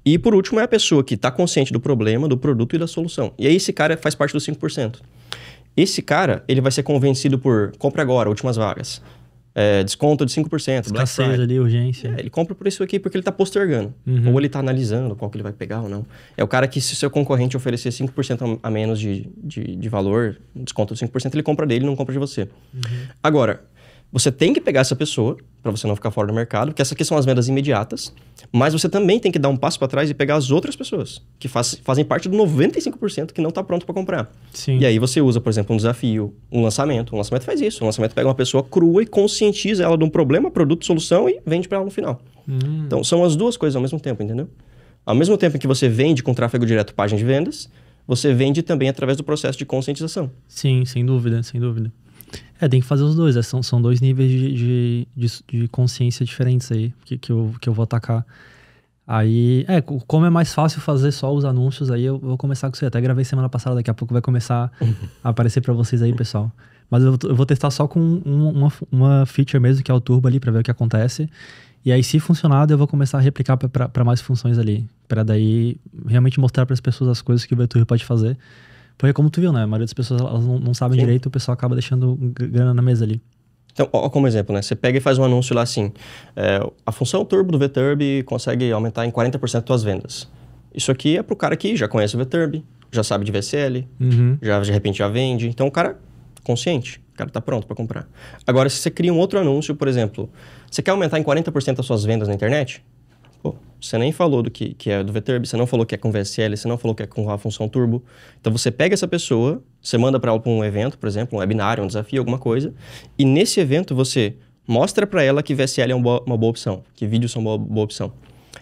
E por último, é a pessoa que está consciente do problema, do produto e da solução. E aí, esse cara faz parte dos 5%. Esse cara, ele vai ser convencido por compra agora, últimas vagas. É, desconto de 5%. Escassez ali, urgência. É, ele compra por isso aqui porque ele está postergando. Uhum. Ou ele está analisando qual que ele vai pegar ou não. É o cara que, se seu concorrente oferecer 5% a menos de, de, de valor, desconto de 5%, ele compra dele não compra de você. Uhum. Agora, você tem que pegar essa pessoa para você não ficar fora do mercado, porque essas aqui são as vendas imediatas, mas você também tem que dar um passo para trás e pegar as outras pessoas, que faz, fazem parte do 95% que não está pronto para comprar. Sim. E aí você usa, por exemplo, um desafio, um lançamento. Um lançamento faz isso. Um lançamento pega uma pessoa crua e conscientiza ela de um problema, produto, solução e vende para ela no final. Hum. Então são as duas coisas ao mesmo tempo, entendeu? Ao mesmo tempo que você vende com tráfego direto página de vendas, você vende também através do processo de conscientização. Sim, sem dúvida, sem dúvida. É, tem que fazer os dois. É, são, são dois níveis de, de, de, de, consciência diferentes aí que, que, eu, que eu vou atacar. Aí, é, como é mais fácil fazer só os anúncios, aí eu vou começar com você. Até gravei semana passada, daqui a pouco vai começar (laughs) a aparecer para vocês aí, pessoal. Mas eu, eu vou testar só com um, uma, uma feature mesmo, que é o turbo ali, para ver o que acontece. E aí, se funcionar, eu vou começar a replicar para mais funções ali. para daí realmente mostrar para as pessoas as coisas que o VTube pode fazer. Porque como tu viu, né? A maioria das pessoas elas não, não sabem Sim. direito, o pessoal acaba deixando grana na mesa ali. Então, ó, como exemplo, né? Você pega e faz um anúncio lá assim, é, a função turbo do VTurb consegue aumentar em 40% as tuas vendas. Isso aqui é pro cara que já conhece o VTurb, já sabe de VCL, uhum. já de repente já vende. Então, o cara consciente, o cara tá pronto para comprar. Agora, se você cria um outro anúncio, por exemplo, você quer aumentar em 40% as suas vendas na internet? Pô, você nem falou do que, que é do VTurb, você não falou que é com VSL, você não falou que é com a função turbo. Então você pega essa pessoa, você manda para ela para um evento, por exemplo, um webinário, um desafio, alguma coisa, e nesse evento você mostra para ela que VSL é uma boa opção, que vídeos são uma boa opção.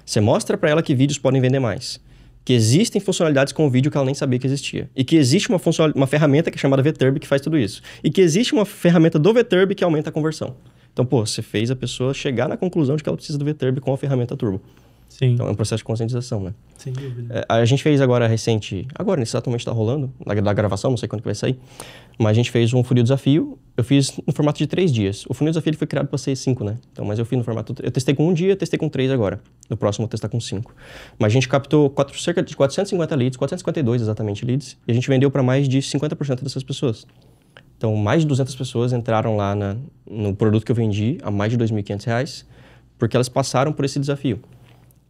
Você mostra para ela que vídeos podem vender mais que existem funcionalidades com o vídeo que ela nem sabia que existia. E que existe uma, uma ferramenta que é chamada VTurb que faz tudo isso. E que existe uma ferramenta do VTurb que aumenta a conversão. Então, pô, você fez a pessoa chegar na conclusão de que ela precisa do VTurb com a ferramenta Turbo. Sim. Então é um processo de conscientização, né? Sem dúvida. É, a gente fez agora recente, agora exatamente está rolando, da, gravação, não sei quando que vai sair, mas a gente fez um funil desafio. Eu fiz no formato de três dias. O funil desafio ele foi criado para ser cinco, né? Então, mas eu fiz no formato. Eu testei com um dia, testei com três agora. No próximo eu vou testar com cinco. Mas a gente captou quatro, cerca de 450 leads, 452 exatamente leads, e a gente vendeu para mais de 50% dessas pessoas. Então, mais de 200 pessoas entraram lá na, no produto que eu vendi a mais de R$ 2.500, porque elas passaram por esse desafio.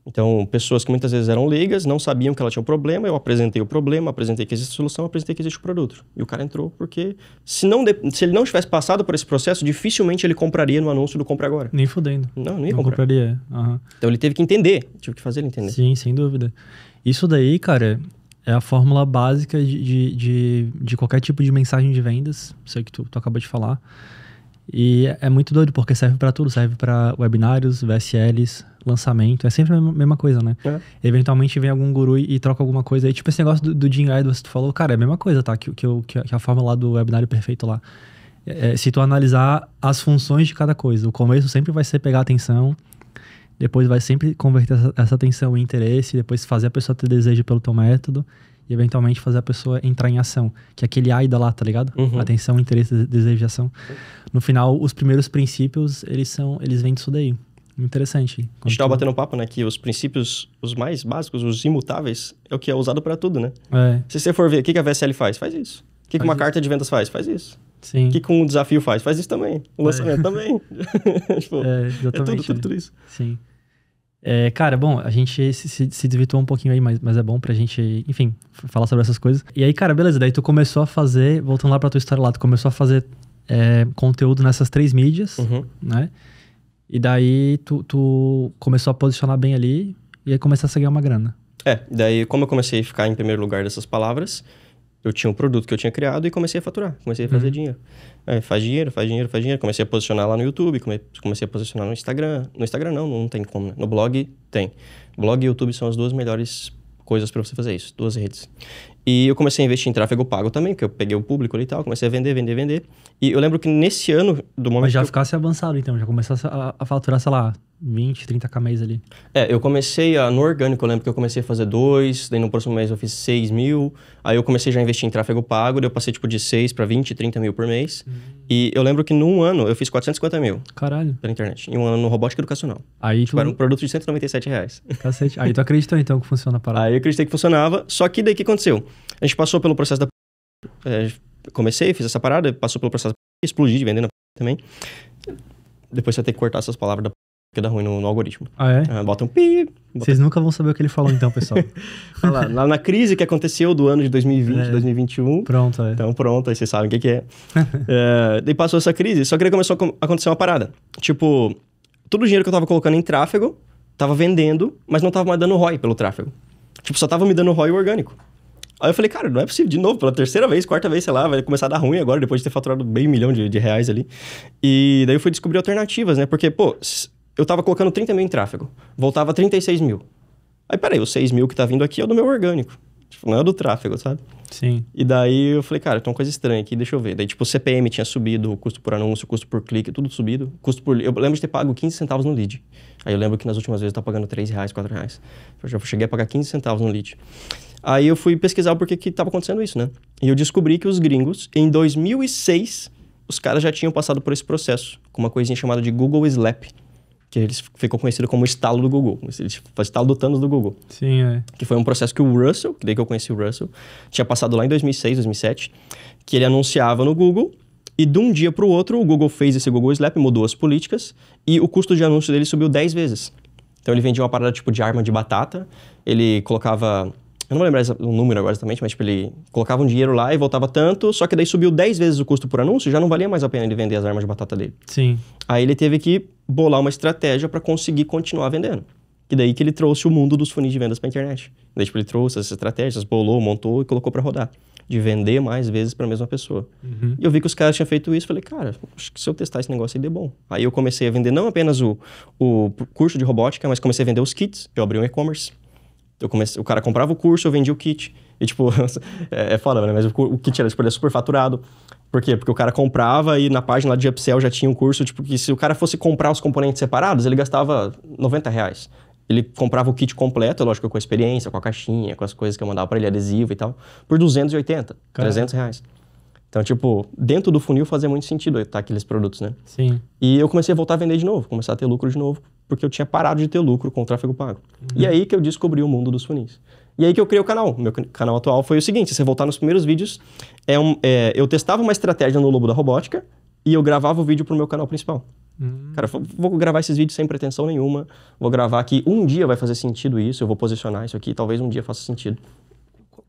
Então, pessoas que muitas vezes eram leigas, não sabiam que ela tinha um problema, eu apresentei o problema, apresentei que existe a solução, apresentei que existe o produto. E o cara entrou porque, se, não se ele não tivesse passado por esse processo, dificilmente ele compraria no anúncio do compre Agora. Nem fudendo. Não, nem compraria. Uhum. Então, ele teve que entender, tive que fazer ele entender. Sim, sem dúvida. Isso daí, cara, é a fórmula básica de, de, de, de qualquer tipo de mensagem de vendas, sei que tu, tu acabou de falar. E é muito doido, porque serve para tudo. Serve para webinários, VSLs, lançamento. É sempre a mesma coisa, né? É. Eventualmente vem algum guru e, e troca alguma coisa. E tipo esse negócio do, do Jim Edwards, tu falou, cara, é a mesma coisa, tá? Que, que, que, que a fórmula do webinário perfeito lá. É, é, se tu analisar as funções de cada coisa, o começo sempre vai ser pegar atenção, depois vai sempre converter essa, essa atenção em interesse, depois fazer a pessoa ter desejo pelo teu método e eventualmente fazer a pessoa entrar em ação, que é aquele AIDA lá, tá ligado? Uhum. Atenção, interesse, desejo e ação. No final, os primeiros princípios, eles são, eles vêm disso daí. Interessante. Continua. A gente tava batendo um papo, né, que os princípios, os mais básicos, os imutáveis, é o que é usado para tudo, né? É. Se você for ver, o que a VSL faz? Faz isso. O que, faz que uma isso. carta de vendas faz? Faz isso. Sim. O que, com um desafio faz? Faz isso também. O é. lançamento é. também. (laughs) (laughs) tipo, é, exatamente, é tudo, tudo, tudo isso. Sim. É, cara, bom, a gente se, se, se desvirtuou um pouquinho aí, mas, mas é bom pra gente, enfim, falar sobre essas coisas. E aí, cara, beleza, daí tu começou a fazer, voltando lá pra tua história lá, tu começou a fazer é, conteúdo nessas três mídias, uhum. né? E daí tu, tu, começou a posicionar bem ali e aí começou a ganhar uma grana. É, daí como eu comecei a ficar em primeiro lugar dessas palavras, eu tinha um produto que eu tinha criado e comecei a faturar, comecei a fazer uhum. dinheiro. É, faz dinheiro, faz dinheiro, faz dinheiro. Comecei a posicionar lá no YouTube, comecei a posicionar no Instagram. No Instagram não, não tem como. Né? No blog tem. Blog e YouTube são as duas melhores coisas para você fazer isso, duas redes. E eu comecei a investir em tráfego pago também, porque eu peguei o público ali e tal, comecei a vender, vender, vender. E eu lembro que nesse ano, do momento. Mas já ficasse eu... avançado então, já começasse a, a faturar, sei lá, 20, 30 k mês ali. É, eu comecei a, no orgânico, eu lembro que eu comecei a fazer dois, daí no próximo mês eu fiz 6 mil, aí eu comecei já a investir em tráfego pago, daí eu passei tipo de 6 para 20, 30 mil por mês. Hum. E eu lembro que num ano eu fiz 450 mil. Caralho. Pela internet, em um ano no robótica educacional. Aí tipo, tu... era um produto de 197 reais. Cacete. Aí tu acreditou então que funciona a parada? Aí eu acreditei que funcionava, só que daí o que aconteceu? A gente passou pelo processo da... É, comecei, fiz essa parada, passou pelo processo da... Explodi vendendo a... também. Depois você vai ter que cortar essas palavras da porque dá ruim no, no algoritmo. Ah, é? Ah, bota um pi. Bota... Vocês nunca vão saber o que ele falou, então, pessoal. Olha (laughs) lá, lá na crise que aconteceu do ano de 2020, é. 2021. Pronto, é. Então, pronto, aí vocês sabem o que, que é. (laughs) é. Daí passou essa crise, só que aí começou a acontecer uma parada. Tipo, todo o dinheiro que eu tava colocando em tráfego, tava vendendo, mas não tava mais dando ROI pelo tráfego. Tipo, só tava me dando ROI orgânico. Aí eu falei, cara, não é possível, de novo, pela terceira vez, quarta vez, sei lá, vai começar a dar ruim agora, depois de ter faturado meio milhão de, de reais ali. E daí eu fui descobrir alternativas, né? Porque, pô, eu estava colocando 30 mil em tráfego. Voltava 36 mil. Aí, peraí, os 6 mil que tá vindo aqui é do meu orgânico. Tipo, não é do tráfego, sabe? Sim. E daí eu falei, cara, tem uma coisa estranha aqui, deixa eu ver. Daí, tipo, o CPM tinha subido, o custo por anúncio, o custo por clique, tudo subido. Custo por... Eu lembro de ter pago 15 centavos no lead. Aí eu lembro que nas últimas vezes eu tava pagando 3 reais, 4 reais. Eu já cheguei a pagar 15 centavos no lead. Aí eu fui pesquisar por que que tava acontecendo isso, né? E eu descobri que os gringos, em 2006, os caras já tinham passado por esse processo, com uma coisinha chamada de Google Slap que eles ficou conhecido como estalo do Google, o estalo do Thanos do Google. Sim, é. Que foi um processo que o Russell, que daí que eu conheci o Russell, tinha passado lá em 2006, 2007, que ele anunciava no Google e de um dia para o outro o Google fez esse Google Slap, mudou as políticas e o custo de anúncio dele subiu 10 vezes. Então ele vendia uma parada tipo de arma de batata, ele colocava eu não vou lembrar o número agora exatamente, mas tipo, ele colocava um dinheiro lá e voltava tanto, só que daí subiu 10 vezes o custo por anúncio, já não valia mais a pena ele vender as armas de batata dele. Sim. Aí ele teve que bolar uma estratégia para conseguir continuar vendendo. E daí que ele trouxe o mundo dos funis de vendas para internet. Daí tipo, ele trouxe essas estratégias, bolou, montou e colocou para rodar. De vender mais vezes para a mesma pessoa. Uhum. E eu vi que os caras tinham feito isso, falei, cara, acho que se eu testar esse negócio aí deu bom. Aí eu comecei a vender não apenas o, o curso de robótica, mas comecei a vender os kits. Eu abri um e-commerce. Eu comecei, o cara comprava o curso, eu vendia o kit. E, tipo, (laughs) é, é foda, né? Mas o, o kit era, tipo, é super faturado. Por quê? Porque o cara comprava e na página lá de upsell já tinha um curso, tipo, que se o cara fosse comprar os componentes separados, ele gastava 90 reais. Ele comprava o kit completo, lógico, com a experiência, com a caixinha, com as coisas que eu mandava para ele, adesivo e tal, por 280, Caramba. 300 reais. Então, tipo, dentro do funil fazia muito sentido estar aqueles produtos, né? Sim. E eu comecei a voltar a vender de novo, começar a ter lucro de novo porque eu tinha parado de ter lucro com o tráfego pago. Uhum. E aí que eu descobri o mundo dos funis. E aí que eu criei o canal. Meu canal atual foi o seguinte: se você voltar nos primeiros vídeos, é um, é, eu testava uma estratégia no Lobo da Robótica e eu gravava o vídeo para o meu canal principal. Uhum. Cara, vou, vou gravar esses vídeos sem pretensão nenhuma. Vou gravar que um dia vai fazer sentido isso, eu vou posicionar isso aqui, talvez um dia faça sentido.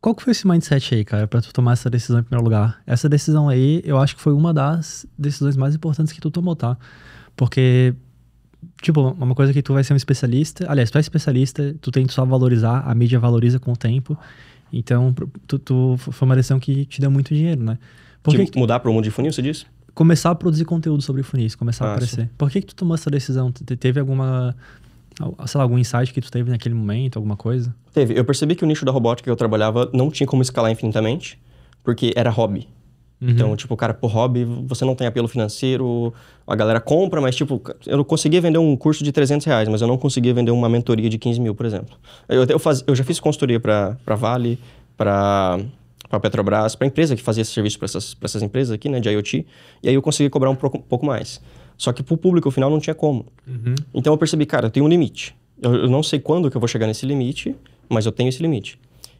Qual que foi esse mindset aí, cara, para tu tomar essa decisão em primeiro lugar? Essa decisão aí, eu acho que foi uma das decisões mais importantes que tu tomou, tá? Porque tipo, uma coisa que tu vai ser um especialista. Aliás, tu é especialista, tu tem que só valorizar, a mídia valoriza com o tempo. Então, tu, tu foi uma lição que te deu muito dinheiro, né? Por que, que tu... mudar para o mundo de funil, você disse? Começar a produzir conteúdo sobre funis, começar ah, a aparecer. Sim. Por que, que tu tomou essa decisão? teve alguma. Sei lá, algum insight que tu teve naquele momento, alguma coisa? Teve. Eu percebi que o nicho da robótica que eu trabalhava não tinha como escalar infinitamente, porque era hobby. Uhum. Então, tipo, cara, por hobby, você não tem apelo financeiro, a galera compra, mas, tipo, eu conseguia vender um curso de 300 reais, mas eu não conseguia vender uma mentoria de 15 mil, por exemplo. Eu, eu, faz, eu já fiz consultoria para Vale, para para Petrobras, para a empresa que fazia esse serviço para essas, essas empresas aqui, né, de IoT, e aí eu consegui cobrar um pouco, um pouco mais. Só que para o público, final, não tinha como. Uhum. Então eu percebi, cara, eu tenho um limite. Eu, eu não sei quando que eu vou chegar nesse limite, mas eu tenho esse limite.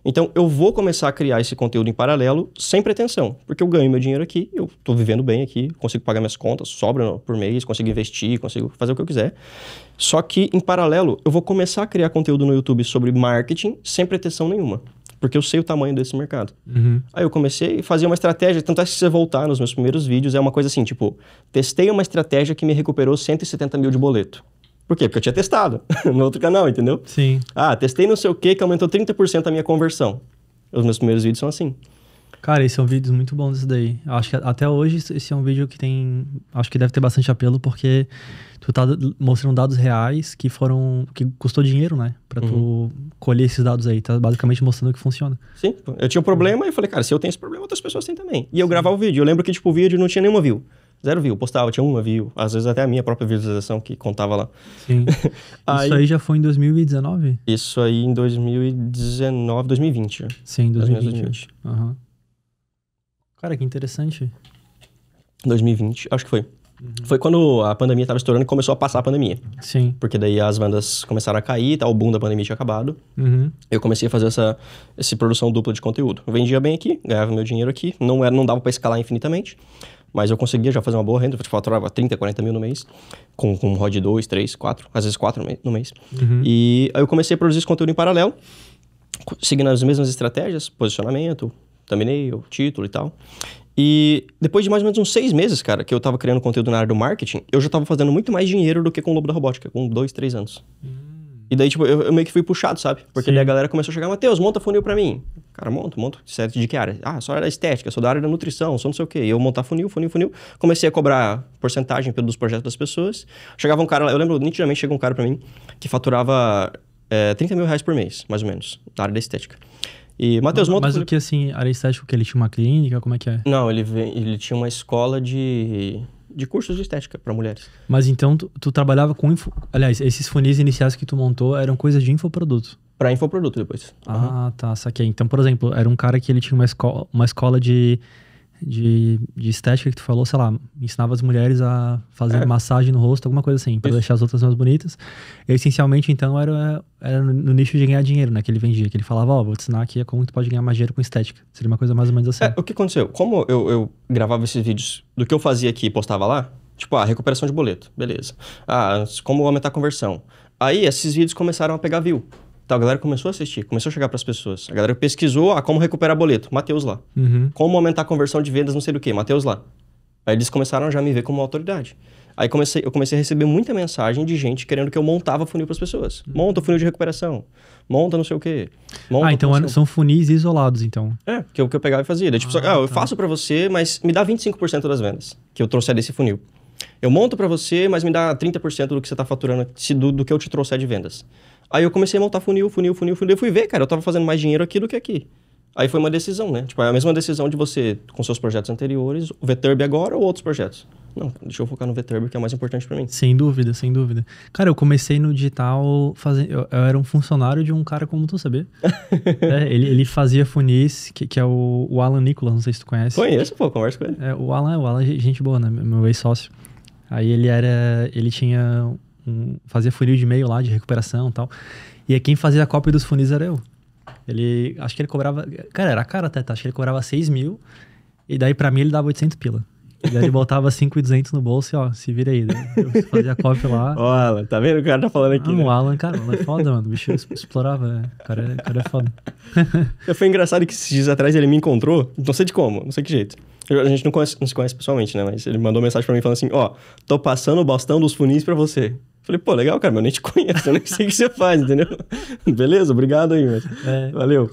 Então, eu vou começar a criar esse conteúdo em paralelo sem pretensão, porque eu ganho meu dinheiro aqui, eu estou vivendo bem aqui, consigo pagar minhas contas, sobra por mês, consigo investir, consigo fazer o que eu quiser. Só que, em paralelo, eu vou começar a criar conteúdo no YouTube sobre marketing sem pretensão nenhuma porque eu sei o tamanho desse mercado. Uhum. Aí eu comecei a fazer uma estratégia, tanto é que se você voltar nos meus primeiros vídeos, é uma coisa assim, tipo, testei uma estratégia que me recuperou 170 mil de boleto. Por quê? Porque eu tinha testado (laughs) no outro canal, entendeu? Sim. Ah, testei não sei o que que aumentou 30% a minha conversão. Os meus primeiros vídeos são assim. Cara, esses são é vídeos muito bons isso daí. Acho que até hoje esse é um vídeo que tem. Acho que deve ter bastante apelo, porque tu tá mostrando dados reais que foram. que custou dinheiro, né? Pra tu uhum. colher esses dados aí. Tá basicamente mostrando que funciona. Sim, eu tinha um problema e falei, cara, se eu tenho esse problema, outras pessoas têm também. E eu gravava o vídeo. Eu lembro que, tipo, o vídeo não tinha nenhuma view. Zero view, postava, tinha uma view, às vezes até a minha própria visualização que contava lá. Sim. (laughs) aí, isso aí já foi em 2019? Isso aí em 2019, 2020. Sim, 2020. 2020. Uhum. Cara, que interessante. 2020, acho que foi. Uhum. Foi quando a pandemia estava estourando e começou a passar a pandemia. Sim. Porque daí as vendas começaram a cair, tá, o boom da pandemia tinha acabado. Uhum. Eu comecei a fazer essa, essa produção dupla de conteúdo. Eu vendia bem aqui, ganhava meu dinheiro aqui, não era não dava para escalar infinitamente mas eu conseguia já fazer uma boa renda, tipo, eu faturava 30, 40 mil no mês, com, com ROD 2, 3, 4, às vezes 4 no mês. Uhum. E aí eu comecei a produzir esse conteúdo em paralelo, seguindo as mesmas estratégias, posicionamento, thumbnail, título e tal. E depois de mais ou menos uns seis meses, cara, que eu tava criando conteúdo na área do marketing, eu já tava fazendo muito mais dinheiro do que com o Lobo da Robótica, com dois, três anos. Uhum. E daí, tipo, eu, eu, meio que fui puxado, sabe? Porque Sim. daí a galera começou a chegar, Matheus, monta funil pra mim. Cara, monta monta Certo, de que área? Ah, só era da estética, sou da área da nutrição, sou não sei o quê. E eu montar funil, funil, funil. Comecei a cobrar porcentagem pelos projetos das pessoas. Chegava um cara lá, eu lembro nitidamente, chegou um cara pra mim que faturava é, eh, 30 mil reais por mês, mais ou menos, da área da estética. E Matheus monta... Mas o que, assim, área estética, que ele tinha uma clínica, como é que é? Não, ele, ele tinha uma escola de de cursos de estética para mulheres. Mas então tu, tu, trabalhava com info... Aliás, esses funis iniciais que tu montou eram coisas de infoproduto. Para infoproduto depois. Ah, uhum. tá, saquei. Então, por exemplo, era um cara que ele tinha uma uma escola de de, de estética que tu falou, sei lá, ensinava as mulheres a fazer é. massagem no rosto, alguma coisa assim, para deixar as outras mais bonitas. E, essencialmente, então, era, era no nicho de ganhar dinheiro, né? Que ele vendia, que ele falava, ó, oh, vou te ensinar aqui como tu pode ganhar mais dinheiro com estética. Seria uma coisa mais ou menos assim. É, o que aconteceu? Como eu, eu gravava esses vídeos do que eu fazia aqui e postava lá, tipo, ah, recuperação de boleto, beleza. Ah, como aumentar tá a conversão. Aí, esses vídeos começaram a pegar view. Então a galera começou a assistir, começou a chegar para as pessoas. A galera pesquisou ah, como recuperar boleto, Mateus lá. Uhum. Como aumentar a conversão de vendas, não sei do que, Mateus lá. Aí eles começaram a já me ver como uma autoridade. Aí comecei, eu comecei a receber muita mensagem de gente querendo que eu montava funil para as pessoas. Uhum. Monta o funil de recuperação, monta não sei o quê. ah, então são funis isolados, então. É, que é o que eu pegava e fazia. tipo, ah, ah tá. eu faço para você, mas me dá 25% das vendas que eu trouxer desse funil. Eu monto para você, mas me dá 30% do que você está faturando, do, do que eu te trouxer de vendas. Aí eu comecei a montar funil, funil, funil, funil. Eu fui ver, cara, eu tava fazendo mais dinheiro aqui do que aqui. Aí foi uma decisão, né? Tipo, é a mesma decisão de você, com seus projetos anteriores, o VTurb agora ou outros projetos. Não, deixa eu focar no VTurb, que é mais importante para mim. Sem dúvida, sem dúvida. Cara, eu comecei no digital fazendo... Eu, eu era um funcionário de um cara como tu, sabia? (laughs) é, ele, ele fazia funis, que, que é o, o, Alan Nicolas, não sei se tu conhece. Conheço, pô, converso com ele. É, o Alan, o Alan, é gente boa, né? Meu ex-sócio. Aí ele era... Ele tinha um, fazia funil de e-mail lá de recuperação e tal. E quem fazia a cópia dos funis era eu. Ele, acho que ele cobrava, cara, era cara até, tá? acho que ele cobrava 6 mil, e daí para mim ele dava 800 pila. E daí ele botava 5,200 (laughs) no bolso e ó, se vira aí. Né? Eu fazia a cópia lá. Ó, Alan, tá vendo o cara tá falando aqui? Ah, né? O Alan, cara, o é foda, mano. O bicho explorava, né? O cara, é, o cara é foda. (laughs) eu então, fui engraçado que esses dias atrás ele me encontrou, não sei de como, não sei que jeito. Eu, a gente não, conhece, não se conhece pessoalmente, né? Mas ele mandou mensagem pra mim falando assim: ó, tô passando o bastão dos funis pra você. Falei, pô, legal, cara, mas eu nem te (laughs) conheço, eu nem sei o que você faz, entendeu? (laughs) Beleza, obrigado aí, mas... é. valeu.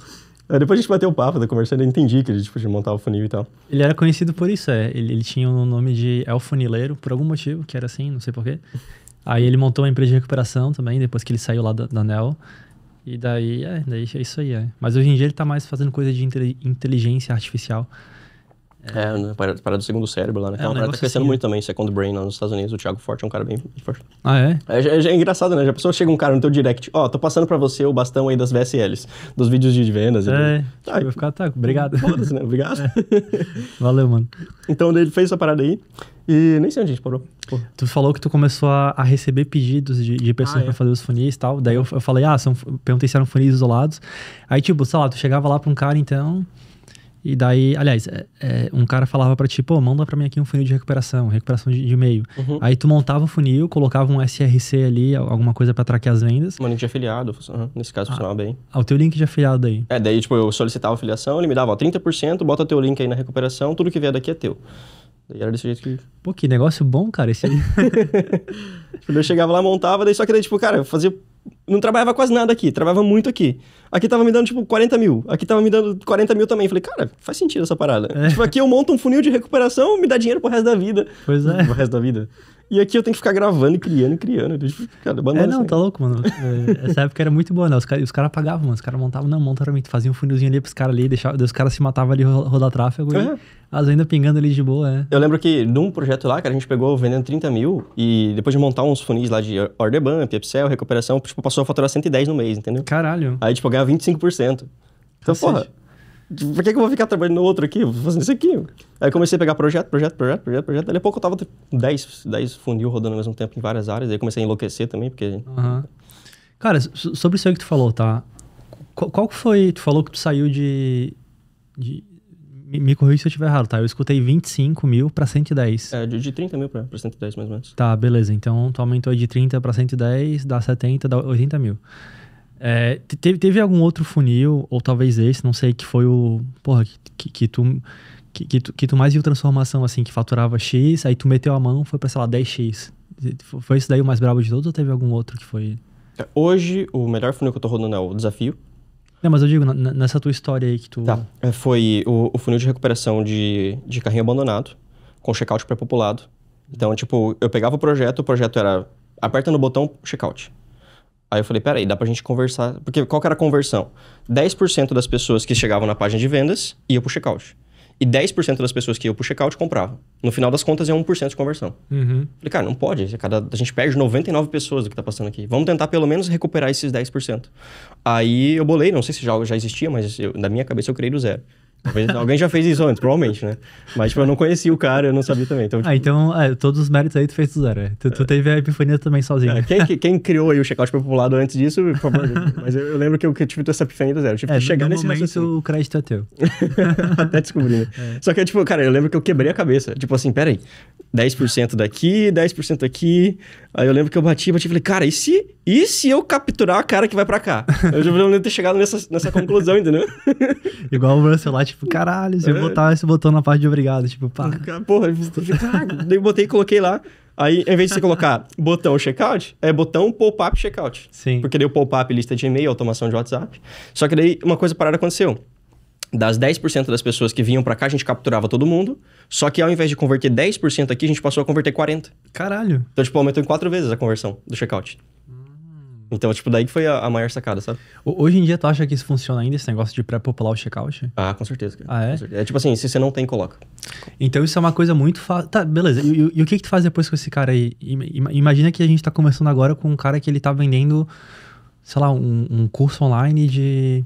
Aí depois a gente bateu o papo da né, conversa, eu entendi que ele tipo, montava o funil e tal. Ele era conhecido por isso, é. Ele, ele tinha o um nome de El Funileiro, por algum motivo, que era assim, não sei porquê. Aí ele montou uma empresa de recuperação também, depois que ele saiu lá da, da NEL. E daí é, daí é isso aí, é. Mas hoje em dia ele tá mais fazendo coisa de inteligência artificial. É, é, né? Parada, parada do segundo cérebro lá, né? É, é então, uma parada tá crescendo assim, né? muito também, Second é Brain lá nos Estados Unidos. O Thiago Forte é um cara bem forte. Ah, é? É, é engraçado, né? Já a pessoa chega um cara no teu direct, ó, oh, tô passando pra você o bastão aí das VSLs, dos vídeos de vendas. É, e tá, vai ficar, tá, obrigado. Foda-se, né? Obrigado. (laughs) É. Valeu, mano. Então, ele fez essa parada aí e nem sei onde a gente parou. Pô. Tu falou que tu começou a, a receber pedidos de, de pessoas ah, é. para fazer os funis e tal. Daí eu, eu falei, ah, são, perguntei se eram funis isolados. Aí, tipo, sei lá, tu chegava lá pra um cara, então... E daí, aliás, é, é, um cara falava para ti, pô, manda para mim aqui um funil de recuperação, recuperação de, de e-mail. Uhum. Aí tu montava o funil, colocava um SRC ali, alguma coisa para traquear as vendas. Um link de afiliado, uhum. nesse caso ah, funcionava bem. Ah, o teu link de afiliado aí. É, daí tipo, eu solicitava afiliação, ele me dava ó, 30%, bota teu link aí na recuperação, tudo que vier daqui é teu. Daí era desse jeito que... Pô, que negócio bom, cara, esse aí. (laughs) (laughs) eu chegava lá, montava, daí só que daí tipo, cara, eu fazia não trabalhava quase nada aqui, trabalhava muito aqui. Aqui tava me dando, tipo, 40 mil. Aqui tava me dando 40 mil também. Falei, cara, faz sentido essa parada. É. Tipo, aqui eu monto um funil de recuperação, me dá dinheiro pro resto da vida. Pois é. Pro resto da vida. E aqui eu tenho que ficar gravando e criando e criando. cara, é, não, tá louco, mano. É, essa época era muito boa, né? Os caras cara pagavam, mano. Os caras montavam, não, montaram, faziam um funilzinho ali pros caras ali, deixava, os caras se matavam ali, rodar tráfego. É. E as pingando ali de boa, é. Eu lembro que num projeto lá, cara, a gente pegou vendendo 30 mil e depois de montar uns funis lá de order bump, upsell, recuperação, tipo, passou a faturar 110 no mês, entendeu? Caralho. Aí, tipo, ganhava 25%. Então, Cacete. porra por que, que eu vou ficar trabalhando no outro aqui? Vou fazer isso aqui. Aí comecei a pegar projeto, projeto, projeto, projeto, projeto. Daqui a pouco eu tava 10, tipo, 10 funil rodando ao mesmo tempo em várias áreas. Aí comecei a enlouquecer também, porque... Uhum. Cara, sobre isso aí que tu falou, tá? Qual, qual foi... Tu falou que tu saiu de... de me, me corrija se eu estiver errado, tá? Eu escutei 25 mil pra 110. É, de, de 30 mil pra, pra 110, mais ou menos. Tá, beleza. Então, tu aumentou de 30 pra 110, dá 70, dá 80 mil. É, teve, teve algum outro funil, ou talvez esse, não sei, que foi o. Porra, que, que tu. Que, que, tu, que tu mais viu transformação, assim, que faturava X, aí tu meteu a mão, foi pra, sei lá, 10X. Foi isso daí o mais brabo de todos ou teve algum outro que foi. É, hoje, o melhor funil que eu tô rodando é o desafio. Não, mas eu digo, nessa tua história aí que tu. Tá. É, foi o, o funil de recuperação de, de carrinho abandonado, com checkout pré-populado. Então, tipo, eu pegava o projeto, o projeto era aperta no botão, checkout. Aí eu falei, peraí, dá pra gente conversar. Porque qual que era a conversão? 10% das pessoas que chegavam na página de vendas iam pro checkout. E 10% das pessoas que iam pro checkout compravam. No final das contas, é 1% de conversão. Uhum. Falei, cara, não pode. É cada, a gente perde 99 pessoas do que tá passando aqui. Vamos tentar pelo menos recuperar esses 10%. Aí eu bolei, não sei se já, já existia, mas eu, na minha cabeça eu criei do zero. Talvez, alguém já fez isso antes, provavelmente, né? Mas, tipo, eu não conhecia o cara, eu não sabia também. Então, ah, tipo... Ah, então, é, todos os méritos aí tu fez do zero. É. Tu, tu, teve a epifania também sozinho. É, quem, quem, criou aí o checkout populado antes disso, mas eu, eu, lembro que eu tive essa epifania do zero. Tipo, é, chegar nesse momento, raciocínio. o crédito é teu. (laughs) Até descobri. né? É. Só que, tipo, cara, eu lembro que eu quebrei a cabeça. Tipo assim, peraí, 10% daqui, 10% aqui. Aí eu lembro que eu bati, bati e falei, cara, e se, e se eu capturar a cara que vai pra cá? Eu já lembro de ter chegado nessa, nessa conclusão, entendeu? (laughs) Igual o Brancelat tipo, caralho, se eu é. botar esse botão na parte de obrigado, tipo, pá. (laughs) Porra, tipo, ah, eu botei e coloquei lá. Aí, em vez de você colocar botão checkout, é botão pop-up checkout. Sim. Porque deu pop-up lista de e-mail, automação de WhatsApp. Só que daí uma coisa parada aconteceu. Das 10% das pessoas que vinham para cá, a gente capturava todo mundo. Só que ao invés de converter 10% aqui, a gente passou a converter 40%. Caralho. Então, tipo, aumentou em quatro vezes a conversão do checkout. Então, tipo, daí que foi a, a maior sacada, sabe? Hoje em dia, tu acha que isso funciona ainda, esse negócio de pré-popular o checkout? Ah, com certeza. Cara. Ah, é? Certeza. É tipo assim, se você não tem, coloca. Então, isso é uma coisa muito fácil. Tá, beleza. E, e, e, o que que tu faz depois com esse cara aí? Imagina que a gente tá conversando agora com um cara que ele tá vendendo, sei lá, um, um curso online de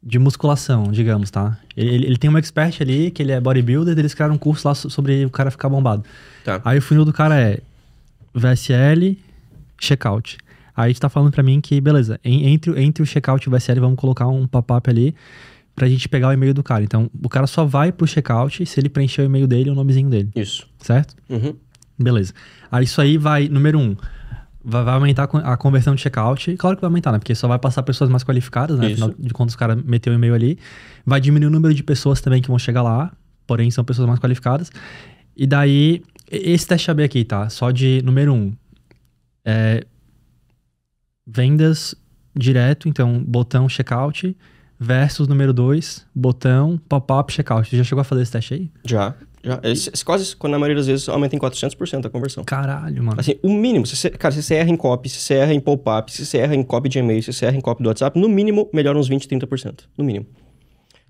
de musculação, digamos, tá? Ele, ele, tem um expert ali, que ele é bodybuilder, eles criaram um curso lá sobre o cara ficar bombado. Tá. Aí o funil do cara é VSL, checkout. Aí gente tá falando para mim que, beleza, entre, entre o checkout e o BSL, vamos colocar um pop-up ali pra gente pegar o e-mail do cara. Então, o cara só vai pro checkout se ele preencher o e-mail dele e o nomezinho dele. Isso. Certo? Uhum. Beleza. Aí isso aí vai, número um, vai, vai aumentar a conversão de checkout. Claro que vai aumentar, né? Porque só vai passar pessoas mais qualificadas, né? Isso. Afinal de contas, o cara meteu o e-mail ali. Vai diminuir o número de pessoas também que vão chegar lá, porém são pessoas mais qualificadas. E daí, esse teste AB aqui, tá? Só de número um. É, vendas direto, então botão checkout, versus número 2, botão, pop-up, checkout. Você já chegou a fazer esse teste aí? Já. Já, esse, é, quase, na maioria das vezes, aumenta em 400% a conversão. Caralho, mano. Assim, o mínimo, se, cara, se você erra em copy, se você erra em pop-up, se você erra em copy de e-mail, se você erra em copy do WhatsApp, no mínimo, melhora uns 20, 30%. No mínimo.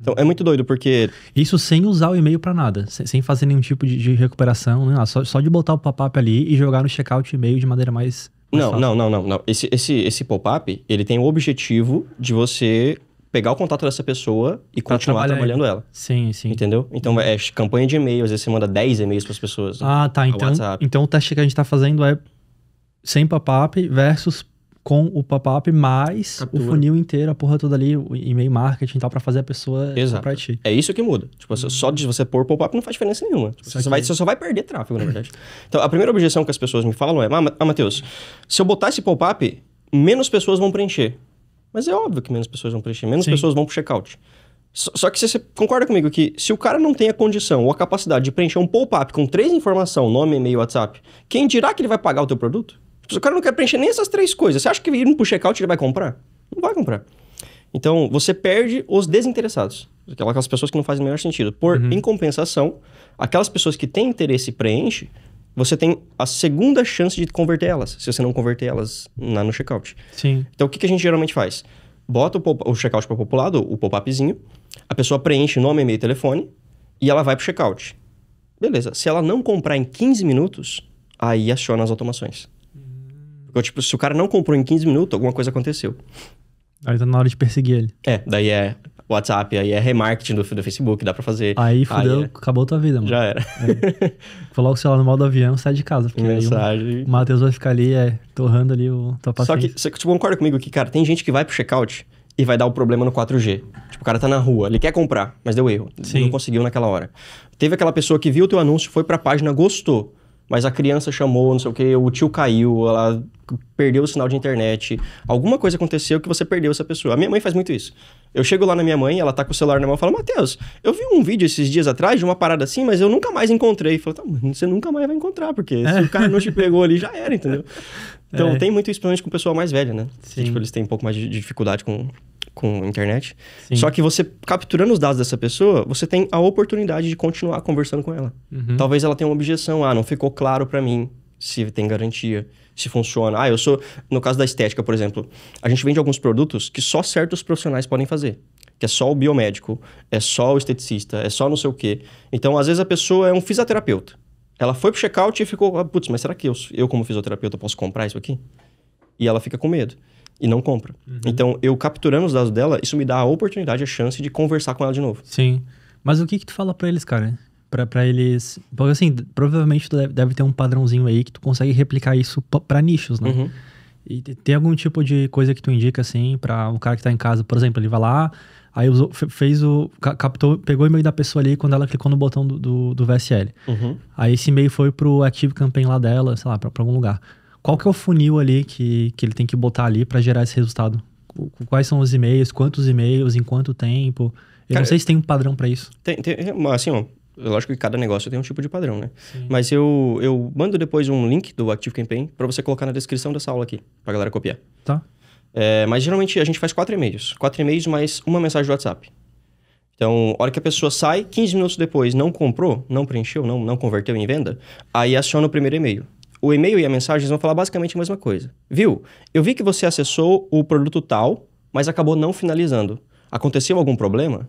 Então, é muito doido, porque... Isso sem usar o e-mail para nada, sem, sem, fazer nenhum tipo de, de recuperação, né? só, só de botar o pop-up ali e jogar no checkout e-mail de maneira mais não, não, não, não, não. Esse, esse, esse pop-up, ele tem o objetivo de você pegar o contato dessa pessoa e pra tá continuar trabalhando ela. Sim, sim. Entendeu? Então é campanha de e-mail, às vezes você manda 10 e-mails para as pessoas. Né? Ah, tá. Então, então o teste que a gente está fazendo é sem pop-up versus com o pop-up, mais Captura. o funil inteiro, a porra toda ali, o e-mail marketing e tal, pra fazer a pessoa Exato. ti. É isso que muda. Tipo, uhum. só de você pôr pop-up não faz diferença nenhuma. Tipo, você, que... vai, você só vai perder tráfego, na verdade. então, a primeira objeção que as pessoas me falam é, ah, Matheus, se eu botar esse pop-up, menos pessoas vão preencher. Mas é óbvio que menos pessoas vão preencher, menos Sim. pessoas vão pro checkout. Só que você concorda comigo que se o cara não tem a condição ou a capacidade de preencher um pop-up com três informações, nome, e-mail, WhatsApp, quem dirá que ele vai pagar o teu produto? Tipo, o cara não quer preencher nem essas três coisas. Você acha que indo pro checkout ele vai comprar? Não vai comprar. Então, você perde os desinteressados. Aquelas pessoas que não fazem o menor sentido. Por, uhum. em compensação, aquelas pessoas que têm interesse e preenche, você tem a segunda chance de converter elas, se você não converter elas na, no checkout. Sim. Então, o que, que a gente geralmente faz? Bota o, o checkout para populado, o pop-upzinho, a pessoa preenche nome, e-mail, telefone, e ela vai para o checkout. Beleza. Se ela não comprar em 15 minutos, aí aciona as automações. Porque, tipo, se o cara não comprou em 15 minutos, alguma coisa aconteceu. Aí tá na hora de perseguir ele. É, daí é WhatsApp, aí é remarketing do, do Facebook, dá pra fazer. Aí fudeu, aí é... acabou tua vida, mano. Já era. É. Falou que sei lá no modo avião, sai de casa. Porque Mensagem. o Matheus vai ficar ali, é, torrando ali o tua paciência. Só que você tipo, concorda comigo que, cara, tem gente que vai pro checkout e vai dar o problema no 4G. Tipo, o cara tá na rua, ele quer comprar, mas deu erro. Sim. Não conseguiu naquela hora. Teve aquela pessoa que viu o teu anúncio, foi pra página, gostou mas a criança chamou, não sei o que, o tio caiu, ela perdeu o sinal de internet, alguma coisa aconteceu que você perdeu essa pessoa. A minha mãe faz muito isso. Eu chego lá na minha mãe, ela tá com o celular na mão e fala: Matheus, eu vi um vídeo esses dias atrás de uma parada assim, mas eu nunca mais encontrei. Fala, tá, você nunca mais vai encontrar, porque se o cara não te pegou ali, já era, entendeu? (laughs) Então é. tem muito isso, principalmente com o pessoal mais velho, né? Sim. Tipo, eles têm um pouco mais de dificuldade com, com internet. Sim. Só que você, capturando os dados dessa pessoa, você tem a oportunidade de continuar conversando com ela. Uhum. Talvez ela tenha uma objeção. Ah, não ficou claro para mim se tem garantia, se funciona. Ah, eu sou... No caso da estética, por exemplo, a gente vende alguns produtos que só certos profissionais podem fazer que é só o biomédico, é só o esteticista, é só não sei o quê. Então, às vezes, a pessoa é um fisioterapeuta. Ela foi pro check-out e ficou, ah, putz, mas será que eu, eu, como fisioterapeuta, posso comprar isso aqui? E ela fica com medo e não compra. Uhum. Então, eu capturando os dados dela, isso me dá a oportunidade, a chance de conversar com ela de novo. Sim. Mas o que que tu fala para eles, cara? para eles... Porque, assim, provavelmente tu deve, deve, ter um padrãozinho aí que tu consegue replicar isso para nichos, né? Uhum. E tem algum tipo de coisa que tu indica, assim, para o cara que tá em casa, por exemplo, ele vai lá, aí usou, fez o... captou, pegou o e-mail da pessoa ali quando ela clicou no botão do, do, do VSL. Uhum. Aí esse e-mail foi pro Active Campaign lá dela, sei lá, pra, pra algum lugar. Qual que é o funil ali que, que ele tem que botar ali para gerar esse resultado? Quais são os e-mails? Quantos e-mails? Em quanto tempo? Eu Cara, não sei se tem um padrão para isso. Tem, tem, é, assim, ó, é lógico que cada negócio tem um tipo de padrão, né? Sim. Mas eu, eu mando depois um link do Active Campaign para você colocar na descrição dessa aula aqui, para galera copiar. Tá. É, mas geralmente a gente faz quatro e-mails. Quatro e-mails mais uma mensagem do WhatsApp. Então, a hora que a pessoa sai, 15 minutos depois não comprou, não preencheu, não, não converteu em venda, aí aciona o primeiro e-mail o e-mail e a mensagem vão falar basicamente a mesma coisa. Viu? Eu vi que você acessou o produto tal, mas acabou não finalizando. Aconteceu algum problema?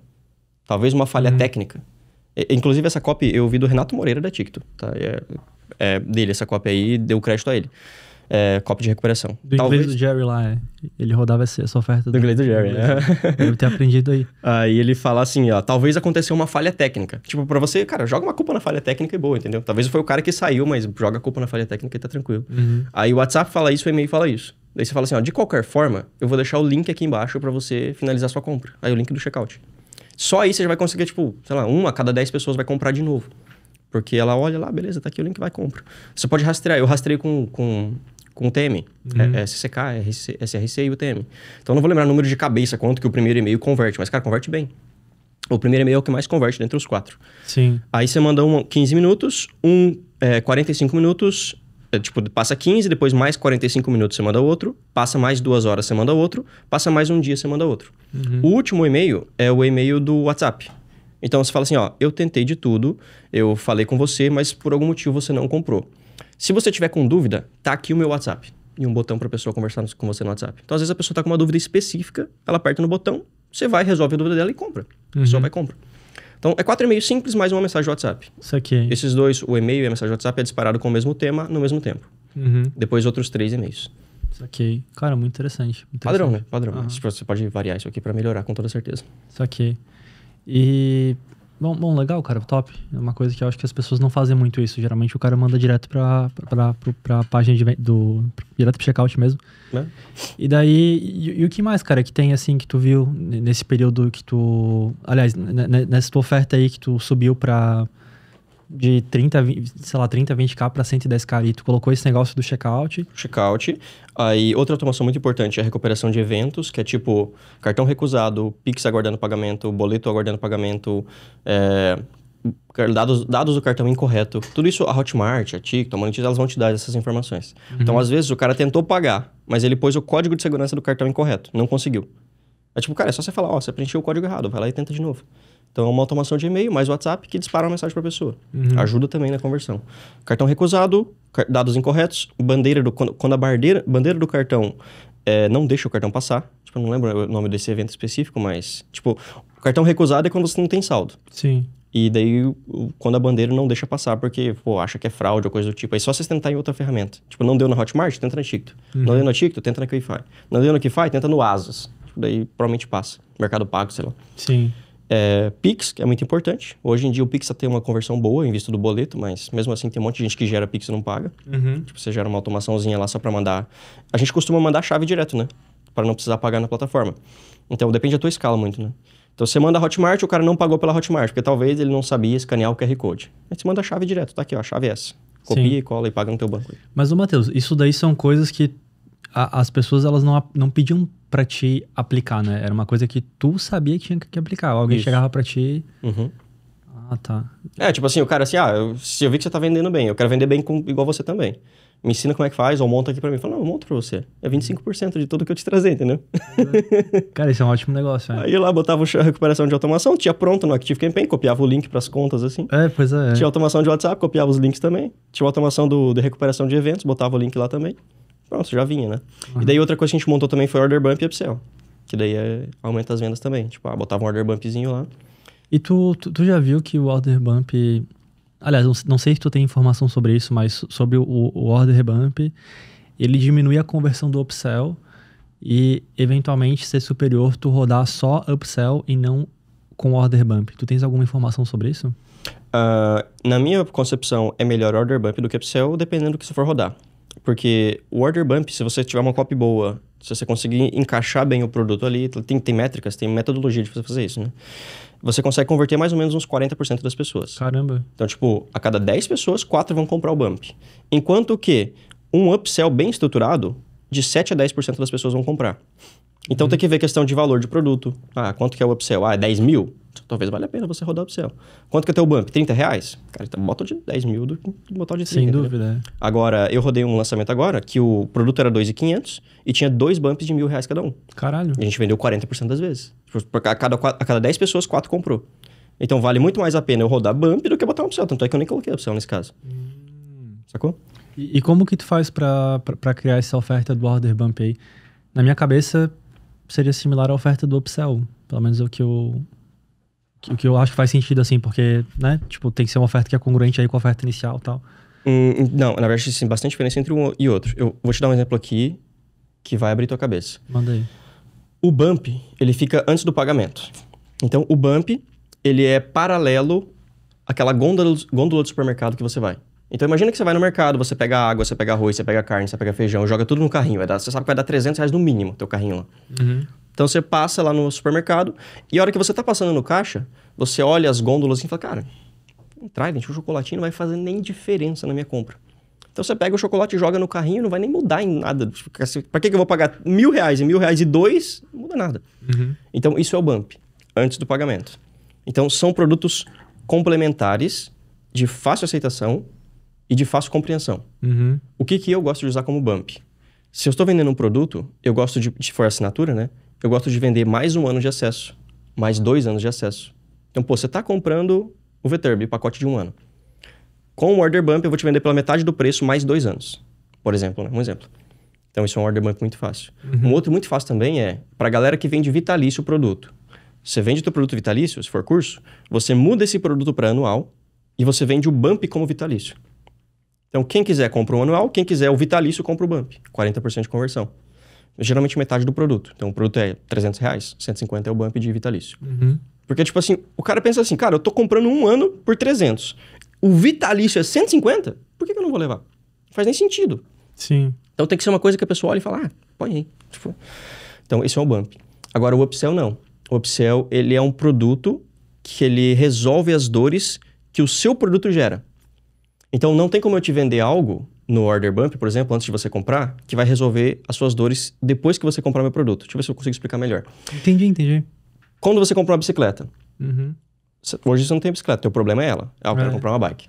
Talvez uma falha uhum. técnica. E, inclusive, essa copy eu vi do Renato Moreira da TikTok. Tá? É, é, dele, essa copy aí, deu crédito a ele é, copo de Recuperação. Do Talvez... inglês do Jerry lá, é. ele rodava essa oferta. Do, do inglês do Jerry, né? Deve ter aprendido aí. (laughs) Aí ele fala assim, ó, talvez aconteceu uma falha técnica. Tipo, pra você, cara, joga uma culpa na falha técnica e boa, entendeu? Talvez foi o cara que saiu, mas joga a culpa na falha técnica e tá tranquilo. Uhum. Aí o WhatsApp fala isso, o e-mail fala isso. Daí você fala assim, ó, de qualquer forma, eu vou deixar o link aqui embaixo para você finalizar sua compra. Aí o link do checkout. Só aí você já vai conseguir, tipo, sei lá, uma a cada dez pessoas vai comprar de novo. Porque ela olha lá, beleza, tá aqui o link, vai compra. Você pode rastrear. Eu rastrei com, com com o TM. É, uhum. SCK, é é RC, SRC e o TM. Então não vou lembrar o número de cabeça, quanto que o primeiro e-mail converte, mas, cara, converte bem. O primeiro e-mail é o que mais converte dentre os quatro. Sim. Aí você manda um 15 minutos, um é, 45 minutos, é, tipo, passa 15, depois mais 45 minutos você manda outro, passa mais duas horas você manda outro, passa mais um dia você manda outro. Uhum. O último e-mail é o e-mail do WhatsApp. Então você fala assim, ó, eu tentei de tudo, eu falei com você, mas por algum motivo você não comprou. Se você tiver com dúvida, tá aqui o meu WhatsApp e um botão para a pessoa conversar com você no WhatsApp. Então, às vezes a pessoa tá com uma dúvida específica, ela aperta no botão, você vai, resolve a dúvida dela e compra. Uhum. Só vai compra. Então, é quatro e-mails simples mais uma mensagem do WhatsApp. Isso aqui. Esses dois, o e-mail e a mensagem do WhatsApp, é disparado com o mesmo tema no mesmo tempo. Uhum. Depois, outros três e-mails. Isso aqui. Cara, muito interessante. Muito Padrão, interessante. né? Padrão. Uhum. Você pode variar isso aqui para melhorar, com toda certeza. Isso aqui. E Bom, bom, legal, cara, top. É uma coisa que eu acho que as pessoas não fazem muito isso. Geralmente o cara manda direto pra, pra, pra, pra página de, do. direto pro checkout mesmo. Né? E daí. E, e, o que mais, cara, que tem assim que tu viu nesse período que tu. Aliás, nessa tua oferta aí que tu subiu pra de 30, 20, sei lá, 30, 20k para 110k ali. Tu colocou esse negócio do checkout. Checkout. Aí outra automação muito importante é a recuperação de eventos, que é tipo cartão recusado, Pix aguardando pagamento, boleto aguardando pagamento, é, dados, dados do cartão incorreto. Tudo isso a Hotmart, a TikTok, a Monetize, elas vão te dar essas informações. Uhum. Então, às vezes, o cara tentou pagar, mas ele pôs o código de segurança do cartão incorreto, não conseguiu. É tipo, cara, é só você falar, ó, oh, você preencheu o código errado, vai lá e tenta de novo. Então é uma automação de e-mail mais WhatsApp que dispara uma mensagem para a pessoa. Uhum. Ajuda também na conversão. Cartão recusado, dados incorretos, bandeira do quando, quando a bandeira, bandeira do cartão é, não deixa o cartão passar. Tipo, eu não lembro o nome desse evento específico, mas tipo, o cartão recusado é quando você não tem saldo. Sim. E daí, quando a bandeira não deixa passar, porque, pô, acha que é fraude ou coisa do tipo. Aí é só você tentar em outra ferramenta. Tipo, não deu na Hotmart? Tenta na TikTok. Uhum. Não deu na TikTok? Tenta na Qify. Não deu na Qify? Tenta no Asus. Tipo, daí provavelmente passa. Mercado Pago, sei lá. Sim. É, Pix, que é muito importante. Hoje em dia o Pix tem uma conversão boa em vista do boleto, mas mesmo assim tem um monte de gente que gera Pix e não paga. Uhum. Tipo, você gera uma automaçãozinha lá só para mandar. A gente costuma mandar a chave direto, né? Para não precisar pagar na plataforma. Então depende da tua escala muito, né? Então você manda a Hotmart, o cara não pagou pela Hotmart, porque talvez ele não sabia escanear o QR Code. Aí você manda a chave direto, tá aqui, ó, a chave é essa. Copia, Sim. cola e paga no teu banco. Mas, o Matheus, isso daí são coisas que a, as pessoas elas não, não pediam para te aplicar, né? Era uma coisa que tu sabia que tinha que aplicar. Alguém Isso. chegava para ti. Uhum. Ah, tá. É, tipo assim, o cara assim, ah, eu, se eu vi que você tá vendendo bem, eu quero vender bem com, igual você também. Me ensina como é que faz, ou monta aqui pra mim. Fala, não, eu monto pra você. É 25% de tudo que eu te trazer, entendeu? É. Cara, isso é um ótimo negócio, né? Aí lá botava a recuperação de automação, tinha pronto no Active Campaign, copiava o link pras contas, assim. É, pois é. é. Tinha automação de WhatsApp, copiava os links também. Tinha automação do, de recuperação de eventos, botava o link lá também. Pronto, já vinha, né? Uhum. E daí outra coisa que a gente montou também foi order bump e upsell. Que daí é, aumenta as vendas também. Tipo, ah, botava um order bumpzinho lá. E tu, tu, tu, já viu que o order bump... Aliás, não, não sei se tu tem informação sobre isso, mas sobre o, o order bump, ele diminui a conversão do upsell e eventualmente ser superior tu rodar só upsell e não com order bump. Tu tens alguma informação sobre isso? Uh, na minha concepção, é melhor order bump do que upsell, dependendo do que você for rodar. Porque o order bump, se você tiver uma copy boa, se você conseguir encaixar bem o produto ali, tem, tem métricas, tem metodologia de você fazer isso, né? Você consegue converter mais ou menos uns 40% das pessoas. Caramba. Então, tipo, a cada 10 pessoas, 4 vão comprar o bump. Enquanto que um upsell bem estruturado, de 7 a 10% das pessoas vão comprar. Então uhum. tem que ver questão de valor de produto. Ah, quanto que é o upsell? Ah, é 10 mil? Talvez valha a pena você rodar o upsell. Quanto que é o teu bump? 30 reais? Cara, então bota de 10 mil do que botar de 30. Sem dúvida. É. Agora, eu rodei um lançamento agora que o produto era 2,500 e tinha dois bumps de mil reais cada um. Caralho. E a gente vendeu 40% das vezes. Tipo, a cada, a cada 10 pessoas, 4 comprou. Então vale muito mais a pena eu rodar bump do que botar um upsell. Tanto é que eu nem coloquei upsell nesse caso. Hum. Sacou? E, e, como que tu faz para criar essa oferta do order bump aí? Na minha cabeça, seria similar à oferta do upsell. Pelo menos é o que eu. O que eu acho que faz sentido, assim, porque, né? Tipo, tem que ser uma oferta que é congruente aí com a oferta inicial e tal. Hum, hum não, na verdade, tem bastante diferença entre um e outro. Eu vou te dar um exemplo aqui que vai abrir tua cabeça. Manda aí. O bump, ele fica antes do pagamento. Então, o bump, ele é paralelo àquela gôndola, gôndola do supermercado que você vai. Então imagina que você vai no mercado, você pega água, você pega arroz, você pega carne, você pega feijão, joga tudo no carrinho. Dar, você sabe que vai dar 300 reais no mínimo, teu carrinho lá. Uhum. Então você passa lá no supermercado e a hora que você tá passando no caixa, você olha as gôndolas assim e fala, cara, um gente, o chocolatinho não vai fazer nem diferença na minha compra. Então você pega o chocolate e joga no carrinho, não vai nem mudar em nada. Para tipo, que, que eu vou pagar mil reais e mil reais e dois? Não muda nada. Uhum. Então isso é o bump, antes do pagamento. Então são produtos complementares, de fácil aceitação, e de fácil compreensão. Uhum. O que, que eu gosto de usar como bump? Se eu estou vendendo um produto, eu gosto de, se for assinatura, né? Eu gosto de vender mais um ano de acesso, mais dois anos de acesso. Então, pô, você está comprando o VTurb, pacote de um ano. Com o order bump, eu vou te vender pela metade do preço mais dois anos. Por exemplo, né? Um exemplo. Então, isso é um order bump muito fácil. Uhum. Um outro muito fácil também é para a galera que vende vitalício o produto. Você vende o produto vitalício, se for curso, você muda esse produto para anual e você vende o bump como vitalício. Então, quem quiser compra o anual, quem quiser o vitalício compra o bump, 40% de conversão. Geralmente metade do produto. Então, o produto é 300 reais, 150 é o bump de vitalício. Uhum. Porque, tipo assim, o cara pensa assim, cara, eu tô comprando um ano por 300. O vitalício é 150? Por que, que eu não vou levar? Não faz nem sentido. Sim. Então, tem que ser uma coisa que a pessoa olha e fala, ah, põe aí. Tipo... Então, esse é o bump. Agora, o upsell não. O upsell, ele é um produto que ele resolve as dores que o seu produto gera. Então não tem como eu te vender algo no order bump, por exemplo, antes de você comprar, que vai resolver as suas dores depois que você comprar meu produto. Deixa eu ver se eu consigo explicar melhor. Entendi, entendi. Quando você comprou uma bicicleta, uhum. hoje você não tem bicicleta, teu problema é ela. Ah, eu quero é. comprar uma bike.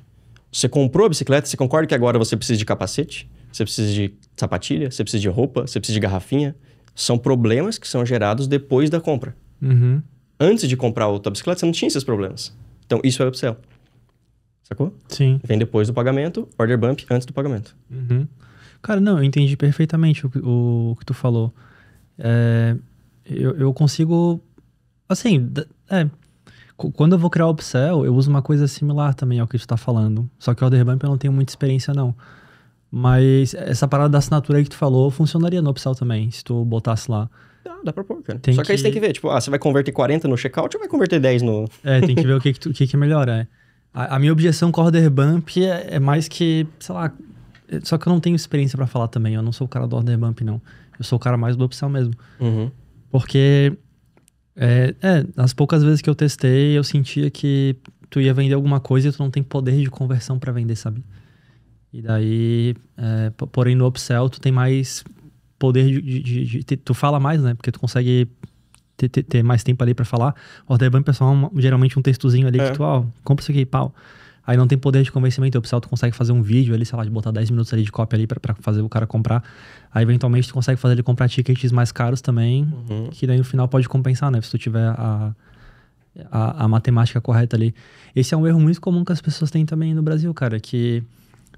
Você comprou a bicicleta, você concorda que agora você precisa de capacete, você precisa de sapatilha, você precisa de roupa, você precisa de garrafinha. São problemas que são gerados depois da compra. Uhum. Antes de comprar outra bicicleta, você não tinha esses problemas. Então, isso é upsell. Sacou? Sim. Vem depois do pagamento, order bump antes do pagamento. Uhum. Cara, não, eu entendi perfeitamente o, o, o que tu falou. É, eu, eu, consigo. Assim, é, quando eu vou criar o upsell, eu uso uma coisa similar também ao que tu tá falando. Só que o order bump eu não tenho muita experiência, não. Mas essa parada da assinatura que tu falou funcionaria no upsell também, se tu botasse lá. Dá, dá pra pôr, cara. Tem Só que... que aí você tem que ver, tipo, ah, você vai converter 40 no checkout ou vai converter 10 no. É, tem que ver o que, que, tu, que, que melhora, é. é. A, a minha objeção com order bump é, é, mais que, sei lá, é, só que eu não tenho experiência para falar também. Eu não sou o cara do order bump, não. Eu sou o cara mais do opção mesmo. Uhum. Porque, é, é, as poucas vezes que eu testei, eu sentia que tu ia vender alguma coisa e tu não tem poder de conversão para vender, sabe? E daí, é, porém no upsell, tu tem mais poder de, de, de, de, Tu fala mais, né? Porque tu consegue ter, ter, ter mais tempo ali para falar. O Aldebaran, pessoal, é um, geralmente um textozinho ali é. que tu, ó, compra isso aqui, pau. Aí não tem poder de convencimento, o pessoal tu consegue fazer um vídeo ali, sei lá, de botar 10 minutos ali de cópia ali para fazer o cara comprar. Aí eventualmente tu consegue fazer ele comprar tickets mais caros também, uhum. que daí no final pode compensar, né? Se tu tiver a, a, a, matemática correta ali. Esse é um erro muito comum que as pessoas têm também no Brasil, cara, que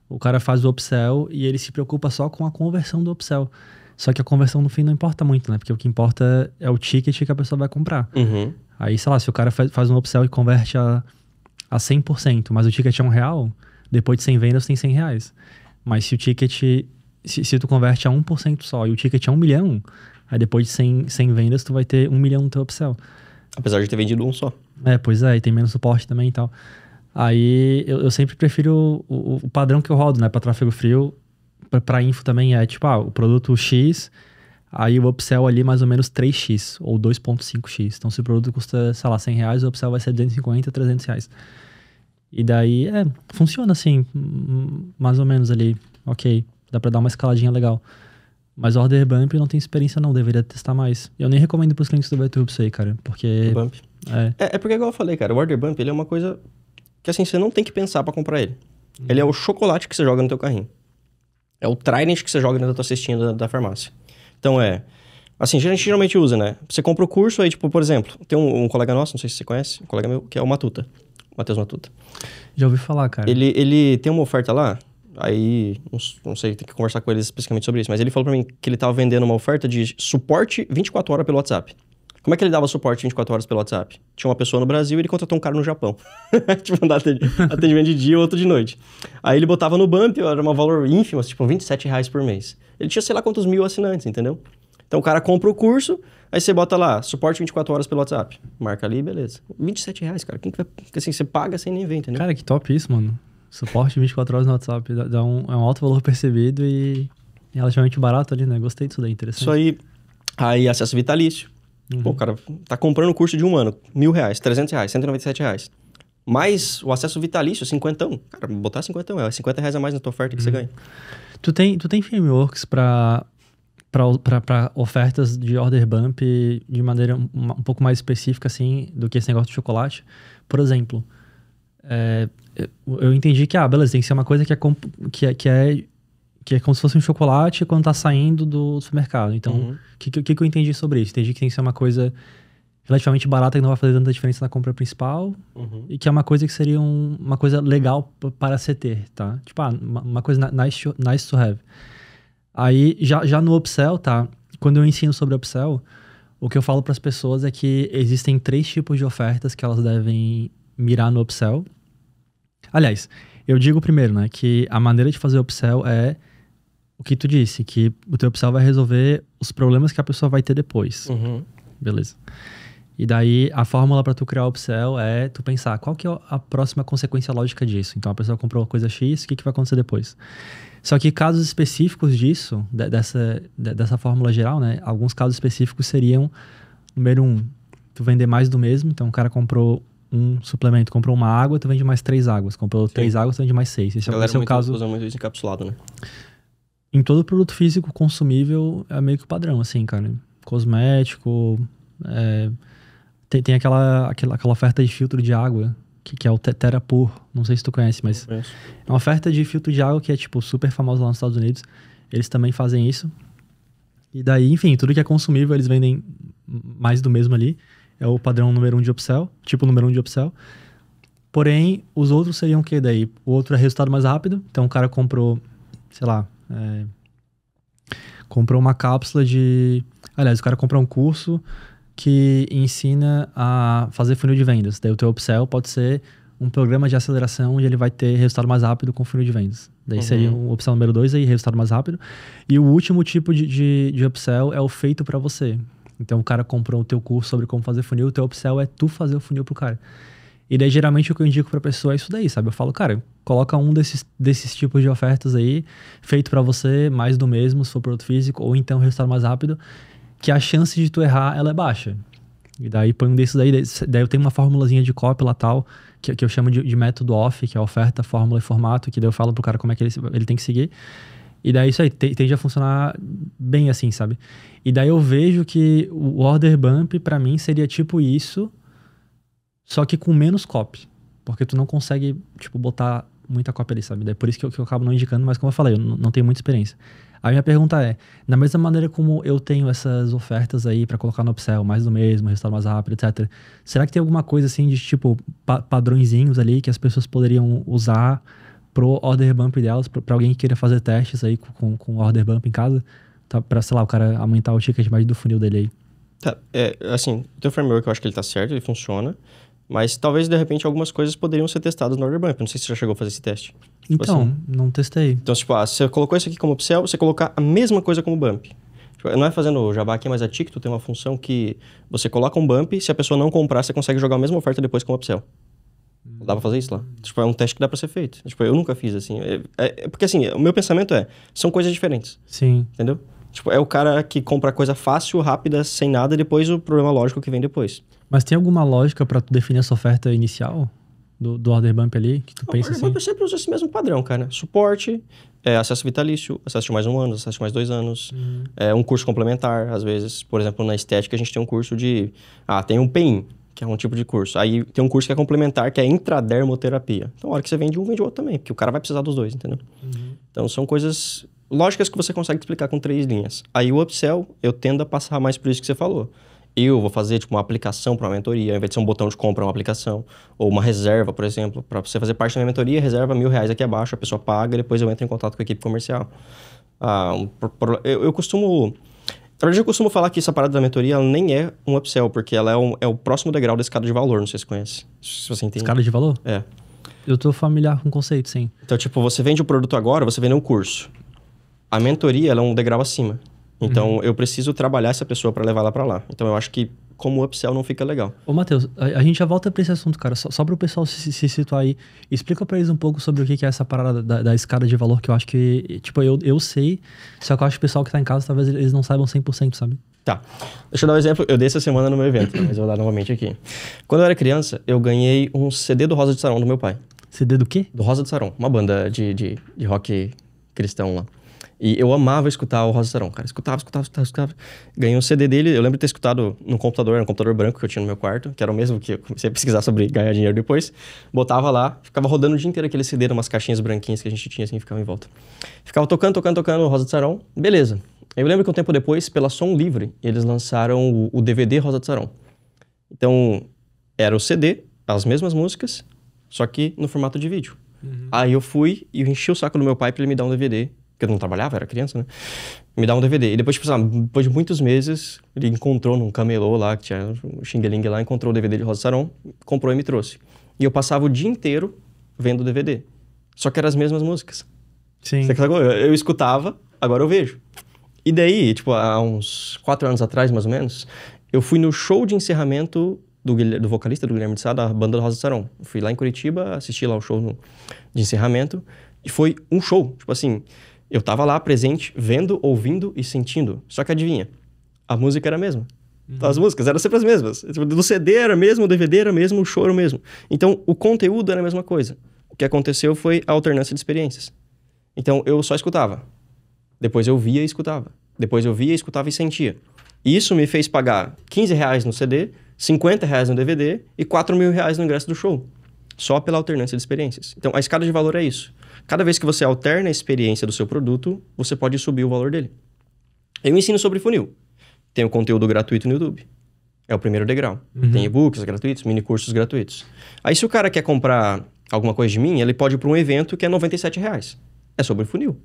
o cara faz o upsell e ele se preocupa só com a conversão do upsell. Só que a conversão no fim não importa muito, né? Porque o que importa é o ticket que a pessoa vai comprar. Uhum. Aí, sei lá, se o cara faz um upsell e converte a, a 100%, mas o ticket é um real, depois de 100 vendas tem 100 reais. Mas se o ticket... Se, se tu converte a 1% só e o ticket é 1 milhão, aí depois de 100, 100 vendas tu vai ter 1 milhão no teu upsell. Apesar de ter vendido um só. É, pois é, e tem menos suporte também e tal. Aí eu, eu sempre prefiro o, o, padrão que eu rodo, né? Para tráfego frio, para info também é tipo, ah, o produto X, aí o upsell ali é mais ou menos 3x ou 2.5x. Então, se o produto custa, sei lá, 100 reais, o upsell vai ser 250, 300 reais. E daí, é, funciona assim, mais ou menos ali, ok, dá para dar uma escaladinha legal. Mas Order Bump não tem experiência não, deveria testar mais. Eu nem recomendo pros clientes do VTube isso aí, cara, porque... Bump. É. é. É, porque é igual eu falei, cara, o Order Bump, ele é uma coisa que assim, você não tem que pensar para comprar ele. Hum. Ele é o chocolate que você joga no teu carrinho. É o Trident que você joga dentro da tua cestinha da, da farmácia. Então é. Assim, a gente geralmente usa, né? Você compra o curso, aí, tipo, por exemplo, tem um, um colega nosso, não sei se você conhece, um colega meu, que é o Matuta. Matheus Matuta. Já ouvi falar, cara. Ele, ele tem uma oferta lá, aí, não sei, tem que conversar com ele especificamente sobre isso, mas ele falou para mim que ele tava vendendo uma oferta de suporte 24 horas pelo WhatsApp. Como é que ele dava suporte 24 horas pelo WhatsApp? Tinha uma pessoa no Brasil e ele contratou um cara no Japão. (laughs) tipo, mandar atendimento de dia e outro de noite. Aí ele botava no Bump, era um valor ínfimo, assim, tipo 27 reais por mês. Ele tinha sei lá quantos mil assinantes, entendeu? Então o cara compra o curso, aí você bota lá, suporte 24 horas pelo WhatsApp. Marca ali, beleza. 27 reais, cara. Quem que vai. Assim, você paga sem nem ver, entendeu? Cara, que top isso, mano. Suporte 24 horas no WhatsApp. Dá um, é um alto valor percebido e relativamente barato ali, né? Gostei disso daí, interessante. Isso aí. Aí acesso vitalício. Uhum. Pô, cara, tá comprando o curso de um ano, mil reais, trezentos reais, cento e noventa e sete reais. Mais o acesso vitalício, cinquentão. Cara, botar cinquentão é cinquenta reais a mais na tua oferta uhum. que você uhum. ganha. Tu tem, tu tem frameworks para para ofertas de order bump de maneira um, um, pouco mais específica, assim, do que esse negócio de chocolate. Por exemplo, é, eu entendi que, ah, beleza, tem que ser uma coisa que é, que é, que é que é como se fosse um chocolate quando tá saindo do supermercado. Então, o uhum. que, que, que eu entendi sobre isso? Entendi que tem que ser uma coisa relativamente barata que não vai fazer tanta diferença na compra principal uhum. e que é uma coisa que seria um, uma coisa legal para se ter, tá? Tipo, ah, uma, uma, coisa nice to, nice to have. Aí, já, já no upsell, tá? Quando eu ensino sobre upsell, o que eu falo para as pessoas é que existem três tipos de ofertas que elas devem mirar no upsell. Aliás, eu digo primeiro, né, que a maneira de fazer upsell é o que tu disse, que o teu upsell vai resolver os problemas que a pessoa vai ter depois. Uhum. Beleza. E daí a fórmula para tu criar o upsell é tu pensar qual que é a próxima consequência lógica disso. Então a pessoa comprou uma coisa X, o que, que vai acontecer depois? Só que casos específicos disso, dessa, dessa fórmula geral, né? Alguns casos específicos seriam, número um, tu vender mais do mesmo. Então o cara comprou um suplemento, comprou uma água, tu vende mais três águas. Comprou Sim. três águas, tu vende mais seis. Esse é o é caso. Usa muito isso encapsulado, né? em todo produto físico consumível é meio que o padrão, assim, cara. Cosmético, é, tem, tem aquela, aquela, aquela oferta de filtro de água, que, que é o Terapur, não sei se tu conhece, mas é uma oferta de filtro de água que é, tipo, super famosa lá nos Estados Unidos. Eles também fazem isso. E daí, enfim, tudo que é consumível eles vendem mais do mesmo ali. É o padrão número um de upsell, tipo número um de upsell. Porém, os outros seriam o que daí? O outro é resultado mais rápido. Então, o cara comprou, sei lá, é, comprou uma cápsula de. Aliás, o cara comprou um curso que ensina a fazer funil de vendas. Daí o teu upsell pode ser um programa de aceleração onde ele vai ter resultado mais rápido com funil de vendas. Daí uhum. seria a opção número dois aí, resultado mais rápido. E o último tipo de, de, de upsell é o feito para você. Então o cara comprou o teu curso sobre como fazer funil, o teu upsell é tu fazer o funil pro cara. E daí, geralmente, o que eu indico pra pessoa é isso daí, sabe? Eu falo, cara, coloca um desses, desses tipos de ofertas aí, feito para você, mais do mesmo, se for produto físico, ou então resultado mais rápido, que a chance de tu errar, ela é baixa. E daí põe um desses aí, daí eu tenho uma formulazinha de cópia lá tal, que, que eu chamo de, de, método off, que é oferta, fórmula e formato, que daí eu falo pro cara como é que ele, ele tem que seguir. E daí isso aí tende a funcionar bem assim, sabe? E daí eu vejo que o order bump para mim seria tipo isso, só que com menos copy. Porque tu não consegue, tipo, botar muita cópia ali, sabe? É por isso que eu, que eu acabo não indicando, mas como eu falei, eu não tenho muita experiência. A minha pergunta é, da mesma maneira como eu tenho essas ofertas aí para colocar no upsell, mais do mesmo, restaurar mais rápido, etc. Será que tem alguma coisa assim de tipo pa padrõezinhos ali que as pessoas poderiam usar pro order bump delas, para alguém que queira fazer testes aí com, com order bump em casa, tá, para sei lá, o cara aumentar o ticket mais do funil dele aí? Tá, é, assim, o teu framework eu acho que ele tá certo, ele funciona. Mas talvez, de repente, algumas coisas poderiam ser testadas no order bump. Não sei se você já chegou a fazer esse teste. Tipo então, assim. não testei. Então, tipo, ah, você colocou isso aqui como upsell, você colocar a mesma coisa como bump. Tipo, não é fazendo o jabá aqui, mas a é Ticto tem uma função que você coloca um bump, se a pessoa não comprar, você consegue jogar a mesma oferta depois como upsell. Hum. Dá pra fazer isso lá. Tipo, é um teste que dá pra ser feito. Tipo, eu nunca fiz assim. É, é, é, porque assim, o meu pensamento é, são coisas diferentes. Sim. Entendeu? Tipo, é o cara que compra coisa fácil, rápida, sem nada, depois o problema lógico que vem depois. Mas tem alguma lógica para tu definir essa oferta inicial do, do order bump ali? Que tu o pensa order bump assim? eu sempre uso esse mesmo padrão, cara. Suporte, é, acesso vitalício, acesso de mais um ano, acesso de mais dois anos, uhum. é, um curso complementar. Às vezes, por exemplo, na estética a gente tem um curso de... Ah, tem um PEN, que é um tipo de curso. Aí tem um curso que é complementar, que é intradermoterapia. Então, a hora que você vende um, vende o outro também, porque o cara vai precisar dos dois, entendeu? Uhum. Então, são coisas lógicas que você consegue explicar com três linhas. Aí o upsell, eu tendo a passar mais por isso que você falou eu vou fazer tipo, uma aplicação para uma mentoria, ao invés de ser um botão de compra, é uma aplicação, ou uma reserva, por exemplo, para você fazer parte da minha mentoria, reserva mil reais aqui abaixo, a pessoa paga, depois eu entro em contato com a equipe comercial. Ah, eu, eu costumo. Na verdade, eu costumo falar que essa parada da mentoria ela nem é um upsell, porque ela é, um, é o próximo degrau da escada de valor, não sei se você conhece. Se você entende. Escada de valor? É. Eu tô familiar com o conceito, sim. Então, tipo, você vende o um produto agora, você vende um curso. A mentoria ela é um degrau acima. Então, uhum. eu preciso trabalhar essa pessoa para levar ela para lá. Então, eu acho que como upsell não fica legal. Ô, Matheus, a, a gente já volta para esse assunto, cara. Só, só para o pessoal se, se, situar aí. Explica para eles um pouco sobre o que, que é essa parada da, da, escada de valor, que eu acho que, tipo, eu, eu sei, só que eu acho que o pessoal que está em casa talvez eles não saibam 100%, sabe? Tá. Deixa eu dar um exemplo. Eu dei essa semana no meu evento, mas eu vou dar novamente aqui. Quando eu era criança, eu ganhei um CD do Rosa de Sarão do meu pai. CD do quê? Do Rosa de Sarão, uma banda de, de, de rock cristão lá. E eu amava escutar o Rosa Sarão, cara. Escutava, escutava, escutava, escutava. Ganhei um CD dele. Eu lembro de ter escutado num computador, no computador branco que eu tinha no meu quarto, que era o mesmo que eu comecei a pesquisar sobre ganhar dinheiro depois. Botava lá, ficava rodando o dia inteiro aquele CD, umas caixinhas branquinhas que a gente tinha assim, ficava em volta. Ficava tocando, tocando, tocando o Rosa de Sarão. Beleza. Eu lembro que um tempo depois, pela Som Livre, eles lançaram o, o DVD Rosa de Sarão. Então, era o CD, as mesmas músicas, só que no formato de vídeo. Uhum. Aí eu fui e enchi o saco do meu pai para ele me dar um DVD porque eu não trabalhava, era criança, né? Me dá um DVD. E depois, tipo, sabe, depois de muitos meses, ele encontrou num camelô lá, que tinha o xingueling lá, encontrou o DVD de Rosa Saron, comprou e me trouxe. E eu passava o dia inteiro vendo o DVD. Só que eram as mesmas músicas. Sim. Você eu, eu escutava, agora eu vejo. E daí, tipo, há uns quatro anos atrás, mais ou menos, eu fui no show de encerramento do, do vocalista do Guilherme de Sá, da banda Rosa Saron. Eu fui lá em Curitiba, assisti lá o show no, de encerramento, e foi um show. Tipo assim, eu estava lá presente, vendo, ouvindo e sentindo. Só que adivinha? A música era a mesma. Uhum. As músicas eram sempre as mesmas. Tipo, do CD era mesmo, o DVD era mesmo, o choro mesmo. Então, o conteúdo era a mesma coisa. O que aconteceu foi a alternância de experiências. Então, eu só escutava. Depois eu via e escutava. Depois eu via, escutava e sentia. Isso me fez pagar 15 reais no CD, 50 reais no DVD e 4 mil reais no ingresso do show. Só pela alternância de experiências. Então, a escada de valor é isso. Cada vez que você alterna a experiência do seu produto, você pode subir o valor dele. Eu ensino sobre funil. Tem o conteúdo gratuito no YouTube. É o primeiro degrau. Uhum. Tem e-books gratuitos, mini cursos gratuitos. Aí, se o cara quer comprar alguma coisa de mim, ele pode ir para um evento que é R$ reais. É sobre funil.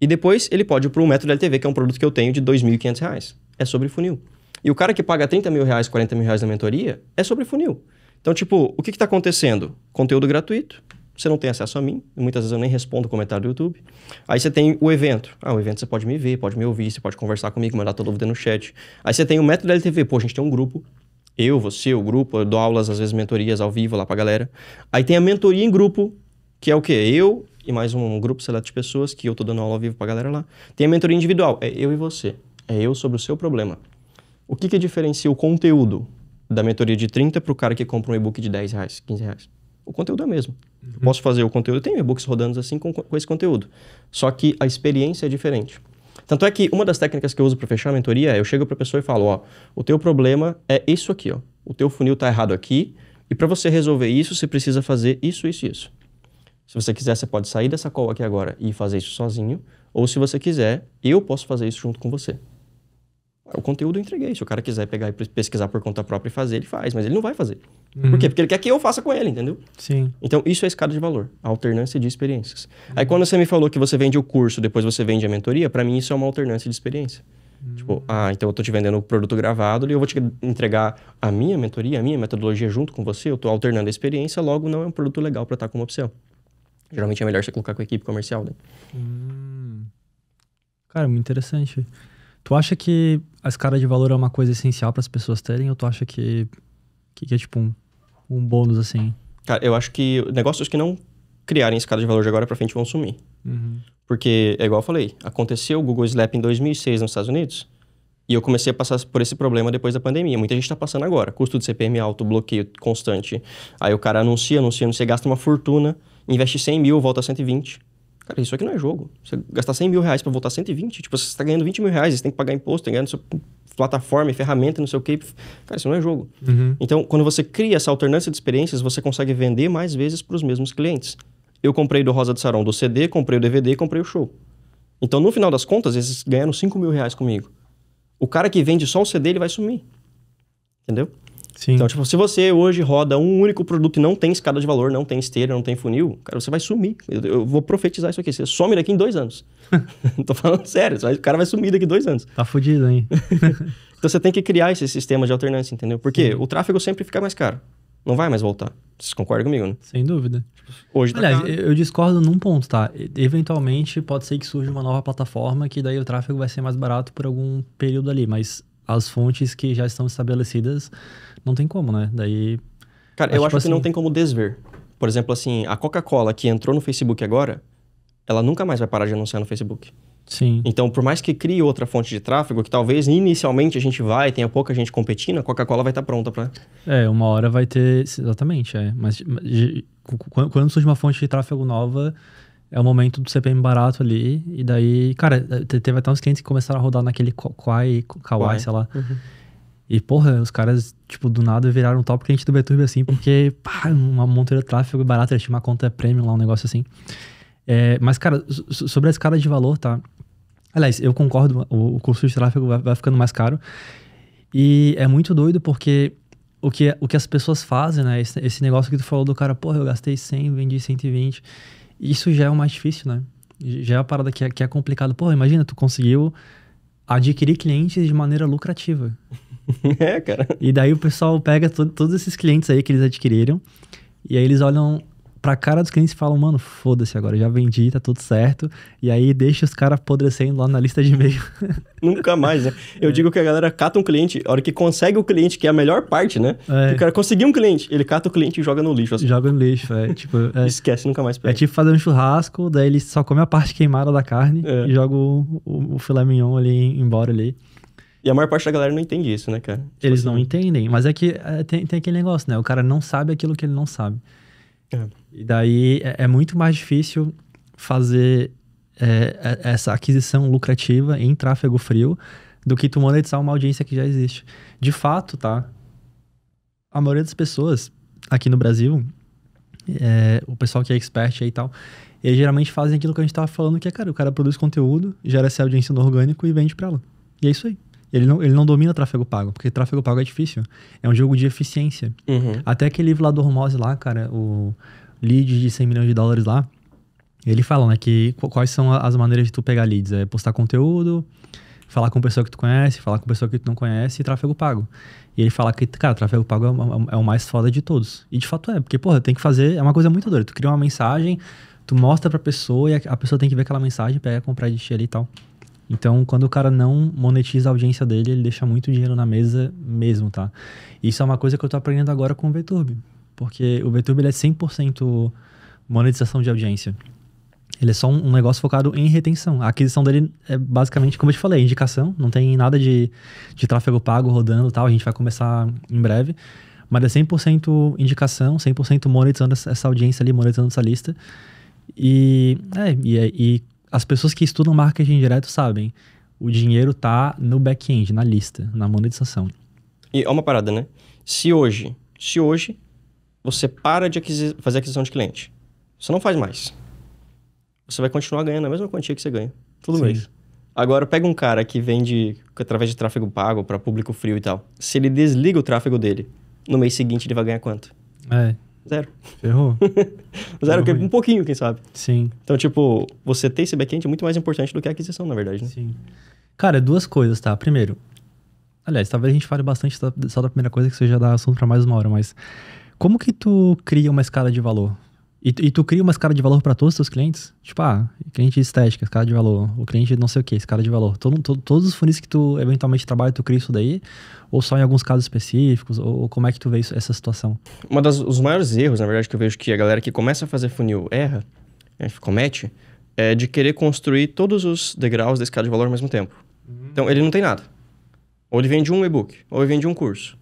E depois ele pode ir para um método LTV, que é um produto que eu tenho de R$ reais. É sobre funil. E o cara que paga 30 mil reais, 40 mil reais na mentoria, é sobre funil. Então, tipo, o que está acontecendo? Conteúdo gratuito, você não tem acesso a mim, muitas vezes eu nem respondo o comentário do YouTube. Aí você tem o evento. Ah, o evento você pode me ver, pode me ouvir, você pode conversar comigo, mandar tua dúvida no chat. Aí você tem o método da LTV. Pô, a gente tem um grupo. Eu, você, o grupo, eu dou aulas, às vezes mentorias ao vivo lá pra galera. Aí tem a mentoria em grupo, que é o quê? Eu e mais um grupo seleto de pessoas que eu tô dando aula ao vivo pra galera lá. Tem a mentoria individual, é eu e você. É eu sobre o seu problema. O que que diferencia o conteúdo da mentoria de 30 pro cara que compra um e-book de 10 reais, 15 reais? O conteúdo é o mesmo. Uhum. Eu posso fazer o conteúdo. Eu tenho e-books rodando assim com, com esse conteúdo. Só que a experiência é diferente. Tanto é que uma das técnicas que eu uso para fechar a mentoria é eu chego para a pessoa e falo, ó, o teu problema é isso aqui, ó. O teu funil está errado aqui e para você resolver isso, você precisa fazer isso, isso e isso. Se você quiser, você pode sair dessa call aqui agora e fazer isso sozinho, ou se você quiser, eu posso fazer isso junto com você. O conteúdo eu entreguei. Se o cara quiser pegar e pesquisar por conta própria e fazer, ele faz, mas ele não vai fazer. Uhum. Por quê? Porque ele quer que eu faça com ele, entendeu? Sim. Então, isso é escada de valor, a alternância de experiências. Uhum. Aí, quando você me falou que você vende o curso, depois você vende a mentoria, para mim isso é uma alternância de experiência. Uhum. Tipo, ah, então eu tô te vendendo o produto gravado e eu vou te entregar a minha mentoria, a minha metodologia junto com você, eu tô alternando a experiência, logo não é um produto legal para estar tá como opção. Geralmente é melhor você colocar com a equipe comercial, né? Hum. Cara, muito interessante. Tu acha que a escala de valor é uma coisa essencial para as pessoas terem, ou tu acha que, que, que é tipo um, um bônus assim? Cara, eu acho que negócios que não criarem escala de valor de agora para frente vão sumir. Uhum. Porque, é igual eu falei, aconteceu o Google Slap em 2006 nos Estados Unidos e eu comecei a passar por esse problema depois da pandemia. Muita gente está passando agora. Custo de CPM alto, bloqueio constante. Aí o cara anuncia, anuncia, anuncia, gasta uma fortuna, investe 100 mil, volta a 120. Cara, isso aqui não é jogo. Você gastar 100 mil reais pra voltar 120, tipo, você está ganhando 20 mil reais, você tem que pagar imposto, tem tá que ganhar sua plataforma e ferramenta, não sei o quê. Cara, isso não é jogo. Uhum. Então, quando você cria essa alternância de experiências, você consegue vender mais vezes para os mesmos clientes. Eu comprei do Rosa de Sarão do CD, comprei o DVD, comprei o show. Então, no final das contas, eles ganharam 5 mil reais comigo. O cara que vende só o CD, ele vai sumir. Entendeu? Sim. Então, tipo, se você hoje roda um único produto e não tem escada de valor, não tem esteira, não tem funil, cara, você vai sumir. Eu, eu vou profetizar isso aqui. Você some daqui em dois anos. (laughs) Tô falando sério, o cara vai sumir daqui dois anos. Tá fudido, hein? (laughs) então você tem que criar esse sistema de alternância, entendeu? Porque Sim. o tráfego sempre fica mais caro. Não vai mais voltar. Vocês concordam comigo, né? Sem dúvida. Hoje tá Aliás, eu discordo num ponto, tá? Eventualmente pode ser que surja uma nova plataforma que daí o tráfego vai ser mais barato por algum período ali, mas as fontes que já estão estabelecidas não tem como, né? Daí. Cara, é eu acho tipo que não assim tem como desver. Por exemplo, assim, a Coca-Cola que entrou no Facebook agora, ela nunca mais vai parar de anunciar no Facebook. Sim. Então, por mais que crie outra fonte de tráfego, que talvez inicialmente a gente vai, tenha pouca gente competindo, a Coca-Cola vai estar tá pronta para. É, uma hora vai ter. Exatamente, é. Mas quando, quando surge uma fonte de tráfego nova, é o momento do CPM barato ali. E daí, cara, teve até uns clientes que começaram a rodar naquele Kawaii, Kawaii, sei lá. Uhum. E, porra, os caras, tipo, do nada viraram um top cliente do Beturbe, assim, porque, pá, uma monteira de tráfego barata, eles tinham uma conta premium lá, um negócio assim. É, mas, cara, sobre a escala de valor, tá? Aliás, eu concordo, o custo de tráfego vai, vai ficando mais caro. E é muito doido porque o que, o que as pessoas fazem, né? Esse, esse negócio que tu falou do cara, porra, eu gastei 100, vendi 120. Isso já é o mais difícil, né? Já é a parada que é, que é complicado. Porra, imagina, tu conseguiu adquirir clientes de maneira lucrativa. (laughs) É, cara. E daí o pessoal pega todo, todos esses clientes aí que eles adquiriram e aí eles olham pra cara dos clientes e falam, mano, foda-se agora, já vendi, tá tudo certo. E aí deixa os caras apodrecendo lá na lista de e-mail. (laughs) Nunca mais, né? Eu é. digo que a galera cata um cliente, a hora que consegue o cliente, que é a melhor parte, né? É. O cara conseguiu um cliente, ele cata o cliente e joga no lixo. Assim. Joga no lixo, é. tipo, é. Esquece, nunca mais pega. É tipo fazer um churrasco, daí ele só come a parte queimada da carne é. e joga o, o, o filé mignon ali embora ali. E a maior parte da galera não entende isso, né, cara? Tipo Eles assim, não né? entendem, mas é que é, tem, tem aquele negócio, né? O cara não sabe aquilo que ele não sabe. É. E daí é, é, muito mais difícil fazer é, é, essa aquisição lucrativa em tráfego frio do que tu monetizar uma audiência que já existe. De fato, tá? A maioria das pessoas aqui no Brasil, é, o pessoal que é expert aí e tal, eles geralmente fazem aquilo que a gente tava falando, que é, cara, o cara produz conteúdo, gera essa audiência no orgânico e vende pra ela. E é isso aí. Ele não, ele não domina tráfego pago, porque tráfego pago é difícil. É um jogo de eficiência. Uhum. Até aquele livro lá do Hormoz lá, cara, o lead de 100 milhões de dólares lá, ele fala, né, que quais são as maneiras de tu pegar leads. É postar conteúdo, falar com pessoa que tu conhece, falar com pessoa que tu não conhece e tráfego pago. E ele fala que, cara, tráfego pago é o, é o é mais foda de todos. E de fato é, porque, porra, tem que fazer, é uma coisa muito doida. Tu cria uma mensagem, tu mostra pra pessoa e a pessoa tem que ver aquela mensagem, pega, comprar de ti ali e tal. Então, quando o cara não monetiza a audiência dele, ele deixa muito dinheiro na mesa mesmo, tá? Isso é uma coisa que eu tô aprendendo agora com o VTube, porque o VTube ele é 100% monetização de audiência. Ele é só um, negócio focado em retenção. A aquisição dele é basicamente, como eu te falei, indicação. Não tem nada de, de tráfego pago rodando tal. A gente vai começar em breve. Mas é 100% indicação, 100% monetizando essa audiência ali, monetizando essa lista. E, é, e, é, e as pessoas que estudam marketing direto sabem. O dinheiro tá no back-end, na lista, na monetização. E é uma parada, né? Se hoje, se hoje você para de aquisi fazer aquisição de cliente, você não faz mais. Você vai continuar ganhando a mesma quantia que você ganha Tudo Sim. mês. Agora, pega um cara que vende através de tráfego pago para público frio e tal. Se ele desliga o tráfego dele, no mês seguinte ele vai ganhar quanto? É, Zero. Ferrou. (laughs) Zero, é Ferrou um pouquinho, quem sabe. Sim. Então, tipo, você ter esse back-end é muito mais importante do que a aquisição, na verdade, né? Sim. Cara, é duas coisas, tá? Primeiro, aliás, talvez a gente fale bastante só da primeira coisa, que você já dá assunto para mais uma hora, mas como que tu cria uma escala de valor? E, e tu cria uma escala de valor para todos os teus clientes? Tipo, ah, cliente estética, escala de valor. O cliente não sei o que, escala de valor. Todo, todo, todos os funis que tu eventualmente trabalha, tu cria isso daí? Ou só em alguns casos específicos? Ou, ou como é que tu vê isso, essa situação? Um dos maiores erros, na verdade, que eu vejo que a galera que começa a fazer funil erra, é, comete, é de querer construir todos os degraus da escala de valor ao mesmo tempo. Uhum. Então, ele não tem nada. Ou ele vende um e-book, ou ele vende um curso.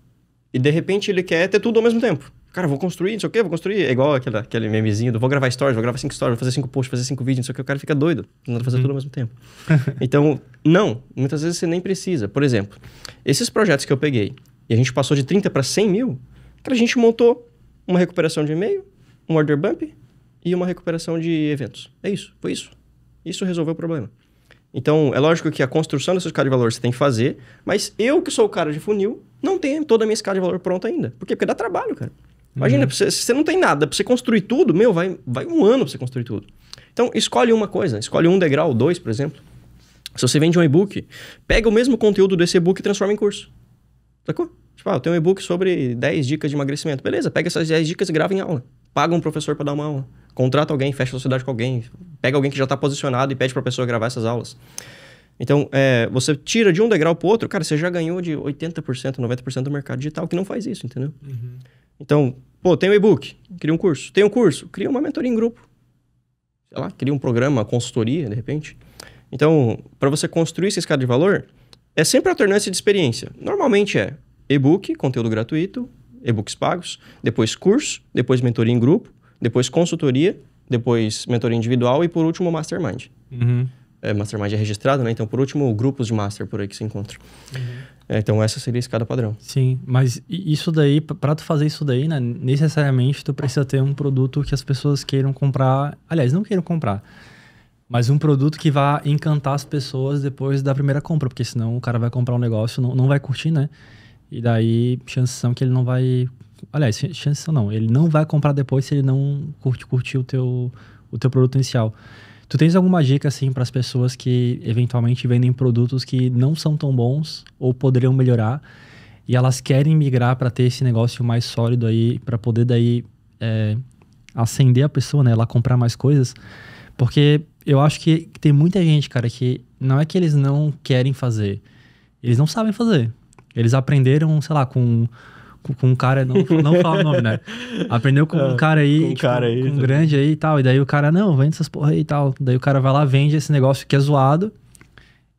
E, de repente, ele quer ter tudo ao mesmo tempo. Cara, vou construir, não sei o quê, vou construir. É igual aquele, aquele memezinho do vou gravar stories, vou gravar cinco stories, vou fazer cinco posts, fazer cinco vídeos, não sei o quê. O cara fica doido, não dá pra fazer hum. tudo ao mesmo tempo. (laughs) então, não, muitas vezes você nem precisa. Por exemplo, esses projetos que eu peguei e a gente passou de 30 para 100 mil, cara, a gente montou uma recuperação de e-mail, um order bump e uma recuperação de eventos. É isso, foi isso. Isso resolveu o problema. Então, é lógico que a construção dessa escala de valor você tem que fazer, mas eu que sou o cara de funil, não tenho toda a minha escala de valor pronta ainda. Por quê? Porque dá trabalho, cara. Imagina, uhum. você, você não tem nada, pra você construir tudo, meu, vai, vai um ano pra você construir tudo. Então, escolhe uma coisa, escolhe um degrau, dois, por exemplo. Se você vende um e-book, pega o mesmo conteúdo desse e-book e transforma em curso. Sacou? Tipo, ah, eu tenho um e-book sobre 10 dicas de emagrecimento. Beleza, pega essas 10 dicas e grava em aula. Paga um professor para dar uma aula. Contrata alguém, fecha a sociedade com alguém. Pega alguém que já está posicionado e pede para a pessoa gravar essas aulas. Então, é, você tira de um degrau para outro, cara, você já ganhou de 80%, 90% do mercado digital que não faz isso, entendeu? Uhum. Então, pô, tem um e-book, cria um curso. Tem um curso, cria uma mentoria em grupo. Sei lá, cria um programa, uma consultoria, de repente. Então, para você construir esse escada de valor, é sempre alternância de experiência. Normalmente é e-book, conteúdo gratuito, e-books pagos, depois curso, depois mentoria em grupo, depois consultoria, depois mentoria individual e por último mastermind. Uhum. É, mastermind é registrado, né? Então, por último, grupos de master por aí que se encontram. Uhum. É, então essa seria a escada padrão. Sim, mas isso daí, para tu fazer isso daí, né, necessariamente tu precisa ter um produto que as pessoas queiram comprar, aliás, não queiram comprar, mas um produto que vá encantar as pessoas depois da primeira compra, porque senão o cara vai comprar um negócio, não, não vai curtir, né? E daí, chances são que ele não vai, aliás, chances são não, ele não vai comprar depois se ele não curte, curtir o teu, o teu produto inicial. Tu tens alguma dica assim para as pessoas que eventualmente vendem produtos que não são tão bons ou poderiam melhorar e elas querem migrar para ter esse negócio mais sólido aí para poder daí é, acender a pessoa, né? Ela comprar mais coisas, porque eu acho que tem muita gente, cara, que não é que eles não querem fazer, eles não sabem fazer. Eles aprenderam, sei lá, com com um cara, não, não fala o nome, né? Aprendeu com um (laughs) é, cara aí, com um, tipo, cara aí, com um né? grande aí e tal. E daí o cara, não, vende essas porra aí e tal. Daí o cara vai lá, vende esse negócio que é zoado.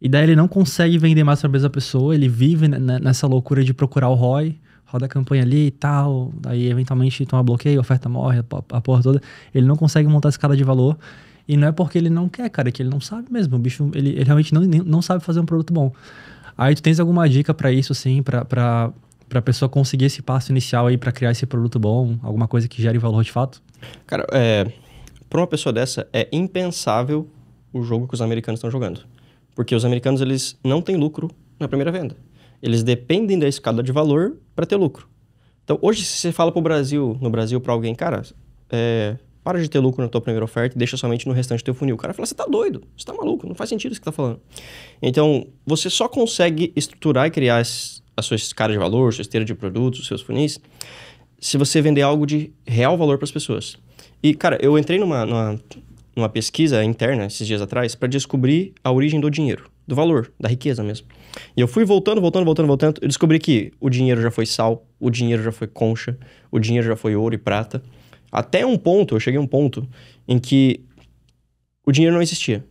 E daí ele não consegue vender mais pra mesma pessoa, ele vive nessa loucura de procurar o ROI, roda a campanha ali e tal, daí eventualmente toma bloqueio, a oferta morre, a porra toda. Ele não consegue montar esse cara de valor. E não é porque ele não quer, cara, é que ele não sabe mesmo. O bicho, ele, ele realmente não, não sabe fazer um produto bom. Aí tu tens alguma dica para isso, assim, para pra para a pessoa conseguir esse passo inicial aí para criar esse produto bom, alguma coisa que gere valor de fato? Cara, é, para uma pessoa dessa é impensável o jogo que os americanos estão jogando, porque os americanos eles não têm lucro na primeira venda. Eles dependem da escala de valor para ter lucro. Então, hoje se você fala para o Brasil, no Brasil para alguém, cara, é, para de ter lucro na tua primeira oferta e deixa somente no restante do teu funil. O cara fala, você tá doido, você tá maluco, não faz sentido isso que tá falando. Então, você só consegue estruturar e criar a sua caras de valor, sua esteira de produtos, os seus funis, se você vender algo de real valor para as pessoas. E, cara, eu entrei numa, numa, numa pesquisa interna esses dias atrás para descobrir a origem do dinheiro, do valor, da riqueza mesmo. E eu fui voltando, voltando, voltando, voltando. Eu descobri que o dinheiro já foi sal, o dinheiro já foi concha, o dinheiro já foi ouro e prata. Até um ponto, eu cheguei a um ponto em que o dinheiro não existia.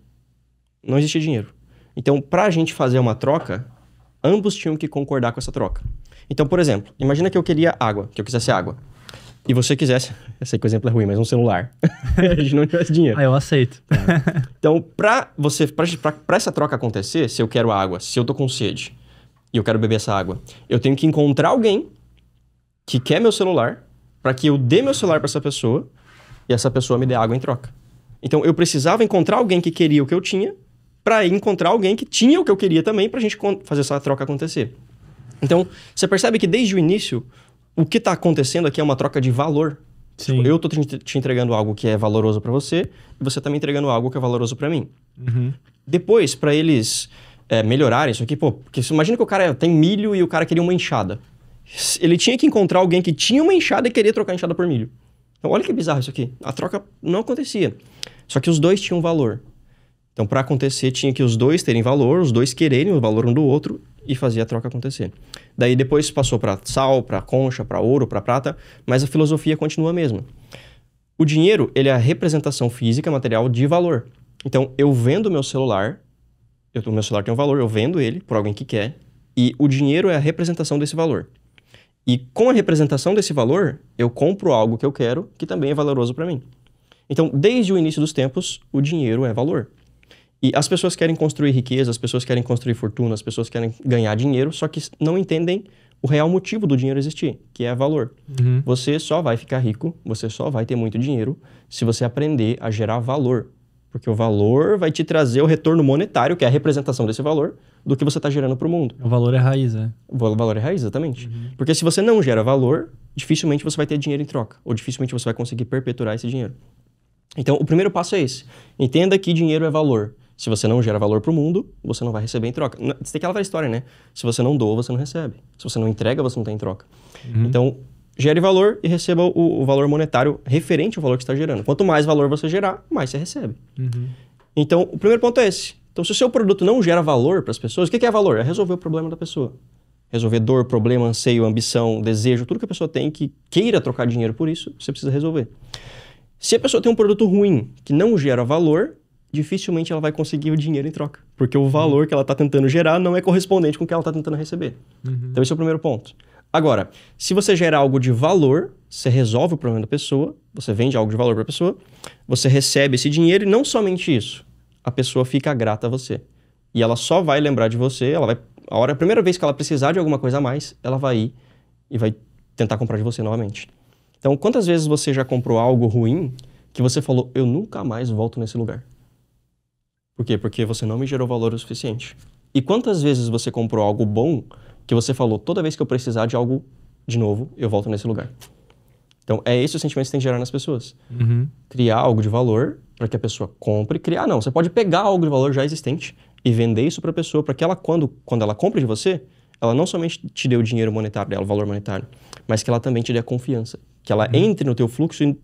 Não existia dinheiro. Então, para a gente fazer uma troca, ambos tinham que concordar com essa troca. Então, por exemplo, imagina que eu queria água, que eu quisesse água. E você quisesse, eu sei que o exemplo é ruim, mas um celular. (laughs) a gente não tivesse dinheiro. Ah, eu aceito. (laughs) Então, para você, para essa troca acontecer, se eu quero água, se eu tô com sede e eu quero beber essa água, eu tenho que encontrar alguém que quer meu celular para que eu dê meu celular para essa pessoa e essa pessoa me dê água em troca. Então, eu precisava encontrar alguém que queria o que eu tinha para encontrar alguém que tinha o que eu queria também para a gente fazer essa troca acontecer. Então, você percebe que desde o início, o que está acontecendo aqui é uma troca de valor. Tipo, eu estou te entregando algo que é valoroso para você e você está me entregando algo que é valoroso para mim. Uhum. Depois, para eles é, melhorarem isso aqui, pô, porque imagina que o cara tem milho e o cara queria uma enxada. Ele tinha que encontrar alguém que tinha uma enxada e queria trocar enxada por milho. Então, olha que bizarro isso aqui. A troca não acontecia. Só que os dois tinham valor. Então, para acontecer, tinha que os dois terem valor, os dois quererem o valor um do outro e fazer a troca acontecer. Daí depois passou para sal, para concha, para ouro, para prata, mas a filosofia continua a mesma. O dinheiro, ele é a representação física, material de valor. Então, eu vendo meu celular, eu, o meu celular tem um valor, eu vendo ele por alguém que quer, e o dinheiro é a representação desse valor. E com a representação desse valor, eu compro algo que eu quero, que também é valoroso para mim. Então, desde o início dos tempos, o dinheiro é valor. E as pessoas querem construir riqueza, as pessoas querem construir fortuna, as pessoas querem ganhar dinheiro, só que não entendem o real motivo do dinheiro existir, que é valor. Uhum. Você só vai ficar rico, você só vai ter muito dinheiro se você aprender a gerar valor. Porque o valor vai te trazer o retorno monetário, que é a representação desse valor, do que você está gerando para o mundo. O valor é raiz, é? O valor é raiz, exatamente. Uhum. Porque se você não gera valor, dificilmente você vai ter dinheiro em troca, ou dificilmente você vai conseguir perpetuar esse dinheiro. Então, o primeiro passo é esse. Entenda que dinheiro é valor. Se você não gera valor para o mundo, você não vai receber em troca. Isso tem aquela história, né? Se você não doa, você não recebe. Se você não entrega, você não tem em troca. Uhum. Então, gere valor e receba o, o, valor monetário referente ao valor que está gerando. Quanto mais valor você gerar, mais você recebe. Uhum. Então, o primeiro ponto é esse. Então, se o seu produto não gera valor para as pessoas, o que é valor? É resolver o problema da pessoa. Resolver dor, problema, anseio, ambição, desejo, tudo que a pessoa tem que queira trocar dinheiro por isso, você precisa resolver. Se a pessoa tem um produto ruim que não gera valor, dificilmente ela vai conseguir o dinheiro em troca. Porque o valor uhum. que ela está tentando gerar não é correspondente com o que ela está tentando receber. Uhum. Então, esse é o primeiro ponto. Agora, se você gera algo de valor, você resolve o problema da pessoa, você vende algo de valor para a pessoa, você recebe esse dinheiro e não somente isso, a pessoa fica grata a você. E ela só vai lembrar de você, ela vai a hora a primeira vez que ela precisar de alguma coisa a mais, ela vai ir e vai tentar comprar de você novamente. Então, quantas vezes você já comprou algo ruim que você falou, eu nunca mais volto nesse lugar? Por quê? Porque você não me gerou valor o suficiente. E quantas vezes você comprou algo bom que você falou, toda vez que eu precisar de algo de novo, eu volto nesse lugar? Então, é esse o sentimento que você tem que gerar nas pessoas. Uhum. Criar algo de valor para que a pessoa compre. Criar, não. Você pode pegar algo de valor já existente e vender isso para a pessoa, para que ela, quando, quando ela compra de você, ela não somente te dê o dinheiro monetário dela, o valor monetário, mas que ela também te dê a confiança. Que ela uhum. entre no teu fluxo e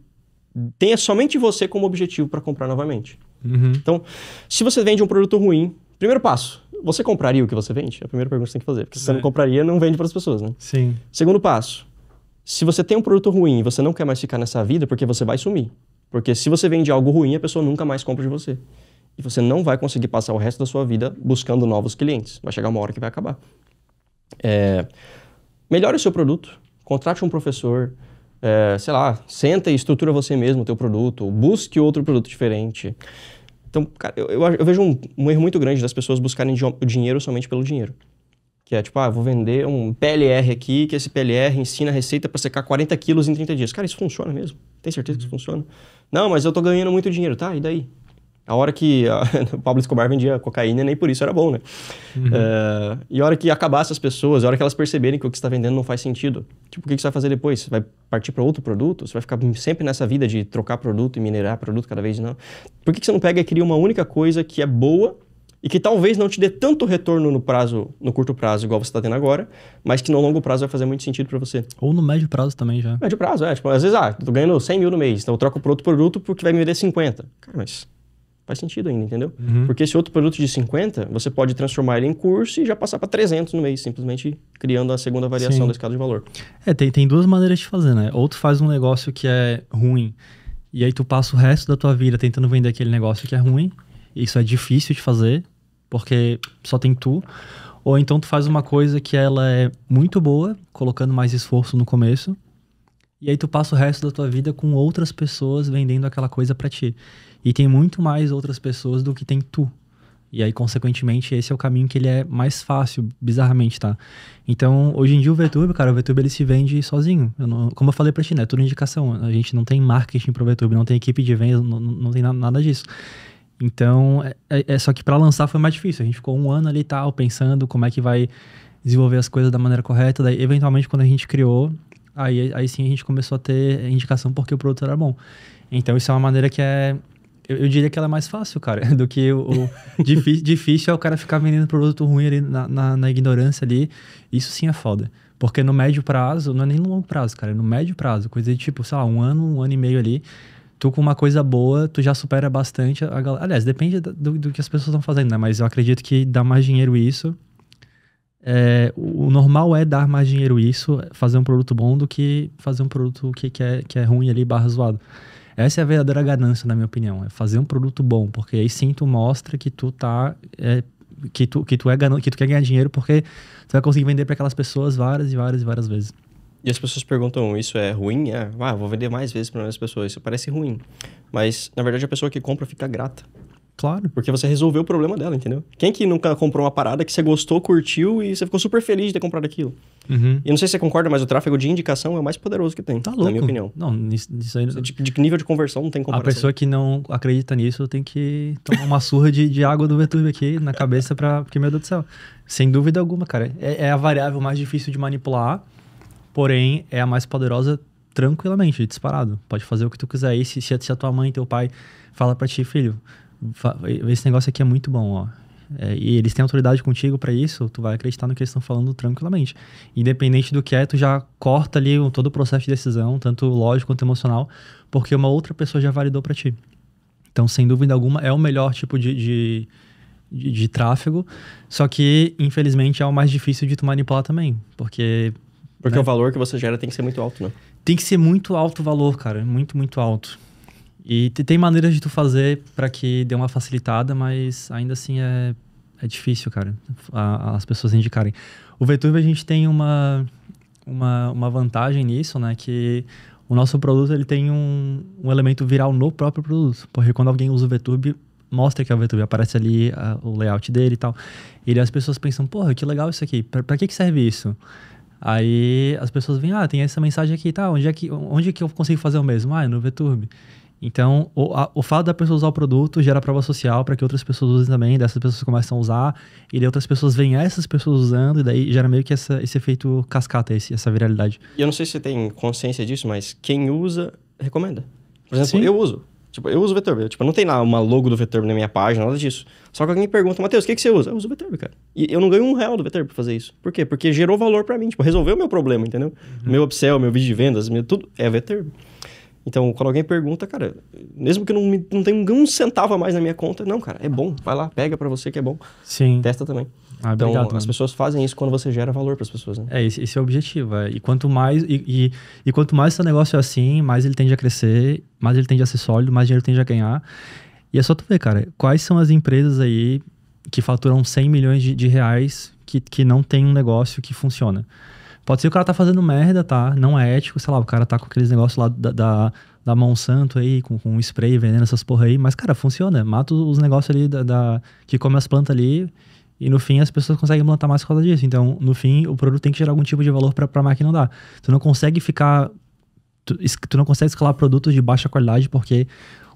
tenha somente você como objetivo para comprar novamente. Uhum. Então, se você vende um produto ruim, primeiro passo, você compraria o que você vende? É a primeira pergunta que você tem que fazer. Porque se você não é. compraria, não vende para as pessoas, né? Sim. Segundo passo, se você tem um produto ruim e você não quer mais ficar nessa vida, porque você vai sumir. Porque se você vende algo ruim, a pessoa nunca mais compra de você. E você não vai conseguir passar o resto da sua vida buscando novos clientes. Vai chegar uma hora que vai acabar. É... Melhore o seu produto, contrate um professor, é, sei lá, senta e estrutura você mesmo o teu produto, ou busque outro produto diferente. Então, cara, eu, eu, eu vejo um, um, erro muito grande das pessoas buscarem o dinheiro somente pelo dinheiro. Que é tipo, ah, vou vender um PLR aqui, que esse PLR ensina a receita para secar 40 quilos em 30 dias. Cara, isso funciona mesmo? Tem certeza que isso uhum. funciona? Não, mas eu tô ganhando muito dinheiro. Tá, e daí? A hora que a, (laughs) o Pablo Escobar vendia cocaína, nem por isso era bom, né? Uhum. É, e a hora que acabasse as pessoas, a hora que elas perceberem que o que está vendendo não faz sentido, tipo, o que, você vai fazer depois? Você vai partir para outro produto? Você vai ficar sempre nessa vida de trocar produto e minerar produto cada vez? Não. Por que, você não pega e cria uma única coisa que é boa e que talvez não te dê tanto retorno no prazo, no curto prazo, igual você está tendo agora, mas que no longo prazo vai fazer muito sentido para você. Ou no médio prazo também já. Médio prazo, é. Tipo, às vezes, ah, tô ganhando 100 mil no mês, então eu troco para outro produto porque vai me vender 50. Cara, mas faz sentido ainda, entendeu? Uhum. Porque esse outro produto de 50, você pode transformar ele em curso e já passar para 300 no mês, simplesmente criando a segunda variação Sim. da escala de valor. É, tem, tem duas maneiras de fazer, né? Ou tu faz um negócio que é ruim e aí tu passa o resto da tua vida tentando vender aquele negócio que é ruim. Isso é difícil de fazer, porque só tem tu. Ou então tu faz uma coisa que ela é muito boa, colocando mais esforço no começo, e aí tu passa o resto da tua vida com outras pessoas vendendo aquela coisa para ti. E tem muito mais outras pessoas do que tem tu. E aí, consequentemente, esse é o caminho que ele é mais fácil, bizarramente, tá? Então, hoje em dia o VTube, cara, o VTube ele se vende sozinho. Eu não, como eu falei pra ti, né? É tudo indicação. A gente não tem marketing pro VTube, não tem equipe de vendas, não, não tem nada disso. Então, é, é, é só que para lançar foi mais difícil. A gente ficou um ano ali e tal, pensando como é que vai desenvolver as coisas da maneira correta. Daí, eventualmente, quando a gente criou, aí, aí sim a gente começou a ter indicação porque o produto era bom. Então, isso é uma maneira que é, eu, eu, diria que ela é mais fácil, cara, (laughs) do que o, o difícil, é o cara ficar vendendo produto ruim ali na, na, na, ignorância ali. Isso sim é foda. Porque no médio prazo, não é nem no longo prazo, cara, é no médio prazo, coisa de tipo, sei lá, um ano, um ano e meio ali, tu com uma coisa boa, tu já supera bastante a galera. Aliás, depende do, do que as pessoas estão fazendo, né? Mas eu acredito que dá mais dinheiro isso. É, o normal é dar mais dinheiro isso, fazer um produto bom, do que fazer um produto que, que, é, que é ruim ali, barra zoado. Essa é a verdadeira ganância, na minha opinião. É fazer um produto bom, porque aí sim tu mostra que tu tá. É, que tu, que, tu é que tu quer ganhar dinheiro porque tu vai conseguir vender para aquelas pessoas várias e várias e várias vezes. E as pessoas perguntam, isso é ruim? É, ah, vou vender mais vezes para as pessoas. Isso parece ruim. Mas, na verdade, a pessoa que compra fica grata. Claro. Porque você resolveu o problema dela, entendeu? Quem que nunca comprou uma parada que você gostou, curtiu e você ficou super feliz de ter comprado aquilo? Uhum. E não sei se você concorda, mas o tráfego de indicação é o mais poderoso que tem, tá louco. na minha opinião. Não, aí... De, de nível de conversão não tem comparação. A pessoa que não acredita nisso tem que tomar uma surra de, de água do Vetube aqui na cabeça para Porque, meu Deus do céu, sem dúvida alguma, cara. É, é a variável mais difícil de manipular, porém é a mais poderosa tranquilamente, disparado. Pode fazer o que tu quiser. aí. se, se a tua mãe, teu pai fala pra ti, filho esse negócio aqui é muito bom, ó. É, e eles têm autoridade contigo para isso, tu vai acreditar no que eles estão falando tranquilamente. Independente do que é, tu já corta ali todo o processo de decisão, tanto lógico quanto emocional, porque uma outra pessoa já validou para ti. Então, sem dúvida alguma, é o melhor tipo de, de, de, de tráfego, só que, infelizmente, é o mais difícil de tu manipular também, porque... Porque né? o valor que você gera tem que ser muito alto, né? Tem que ser muito alto o valor, cara, muito, muito alto. E tem maneiras de tu fazer para que dê uma facilitada, mas ainda assim é, é difícil, cara, a, as pessoas indicarem. O VTube a gente tem uma, uma, uma vantagem nisso, né? Que o nosso produto ele tem um, um elemento viral no próprio produto. Porque quando alguém usa o VTube, mostra que é o VTube, aparece ali a, o layout dele e tal. E as pessoas pensam, porra, que legal isso aqui, pra, pra que, que serve isso? Aí as pessoas vêm, ah, tem essa mensagem aqui, tá? Onde é que, onde é que eu consigo fazer o mesmo? Ah, é no VTube. Então, o, a, o fato da pessoa usar o produto gera prova social para que outras pessoas usem também, dessas pessoas começam a usar, e daí outras pessoas veem essas pessoas usando, e daí gera meio que essa, esse efeito cascata, esse, essa viralidade. E eu não sei se você tem consciência disso, mas quem usa, recomenda. Por exemplo, Sim. eu uso. Tipo, eu uso Vtorb. Tipo, não tem lá uma logo do Vtorb na minha página, nada disso. Só que alguém pergunta, Matheus, o que, que você usa? Eu uso Vtorb, cara. E eu não ganho um real do Vtorb pra fazer isso. Por quê? Porque gerou valor para mim. Tipo, resolveu o meu problema, entendeu? Uhum. Meu upsell, meu vídeo de vendas, meu, tudo é Vtorb. Então, quando alguém pergunta, cara, mesmo que não, me, não tenha um centavo a mais na minha conta, não, cara, é bom. Vai lá, pega para você que é bom. Sim. Testa também. Ah, então, obrigado, as pessoas fazem isso quando você gera valor para as pessoas, né? É, esse, esse é o objetivo. É. E quanto mais e, e, e, quanto mais seu negócio é assim, mais ele tende a crescer, mais ele tende a ser sólido, mais dinheiro tende a ganhar. E é só tu ver, cara, quais são as empresas aí que faturam 100 milhões de, de reais que, que não tem um negócio que funciona. Pode ser que o cara tá fazendo merda, tá? Não é ético, sei lá, o cara tá com aqueles negócios lá da, da, da Monsanto aí, com, com spray, vendendo essas porra aí, mas, cara, funciona. Mata os negócios ali da, da que come as plantas ali e no fim as pessoas conseguem plantar mais por causa disso. Então, no fim, o produto tem que gerar algum tipo de valor para a máquina dar. Tu não consegue ficar. Tu, tu não consegue escalar produtos de baixa qualidade porque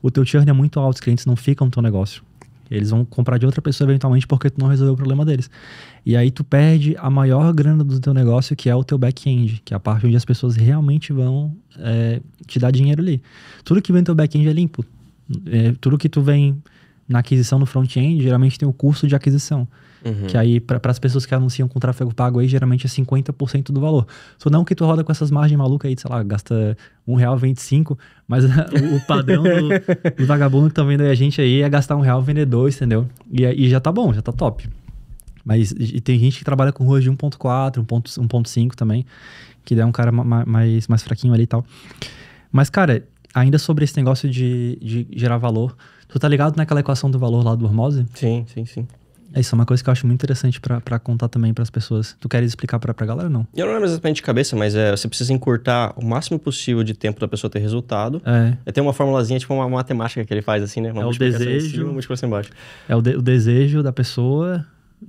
o teu churn é muito alto, os clientes não ficam no teu negócio. Eles vão comprar de outra pessoa eventualmente porque tu não resolveu o problema deles. E aí tu perde a maior grana do teu negócio, que é o teu back-end, que é a parte onde as pessoas realmente vão é, te dar dinheiro ali. Tudo que vem do teu back-end é limpo. É, tudo que tu vem na aquisição no front-end, geralmente tem o custo de aquisição. Uhum. Que aí, para as pessoas que anunciam com tráfego pago aí, geralmente é 50% do valor. Só não que tu roda com essas margens malucas aí, sei lá, gasta R$1,25, mas (laughs) o, padrão do, do, vagabundo que tá vendo aí a gente aí é gastar R$1,00 vender dois, entendeu? E, e já tá bom, já tá top. Mas e tem gente que trabalha com ruas de 1.4, 1.5 também, que dá é um cara ma mais, mais fraquinho ali e tal. Mas, cara, ainda sobre esse negócio de, de gerar valor, tu tá ligado naquela equação do valor lá do Hormozzi? Sim, sim, sim. É isso é uma coisa que eu acho muito interessante para contar também para as pessoas. Tu queres explicar para a galera ou não? Eu não lembro exatamente de cabeça, mas é, você precisa encurtar o máximo possível de tempo da pessoa ter resultado. É. é tem uma formulazinha, tipo uma matemática que ele faz assim, né? Uma é o desejo. Em cima, embaixo. É o, de, o desejo da pessoa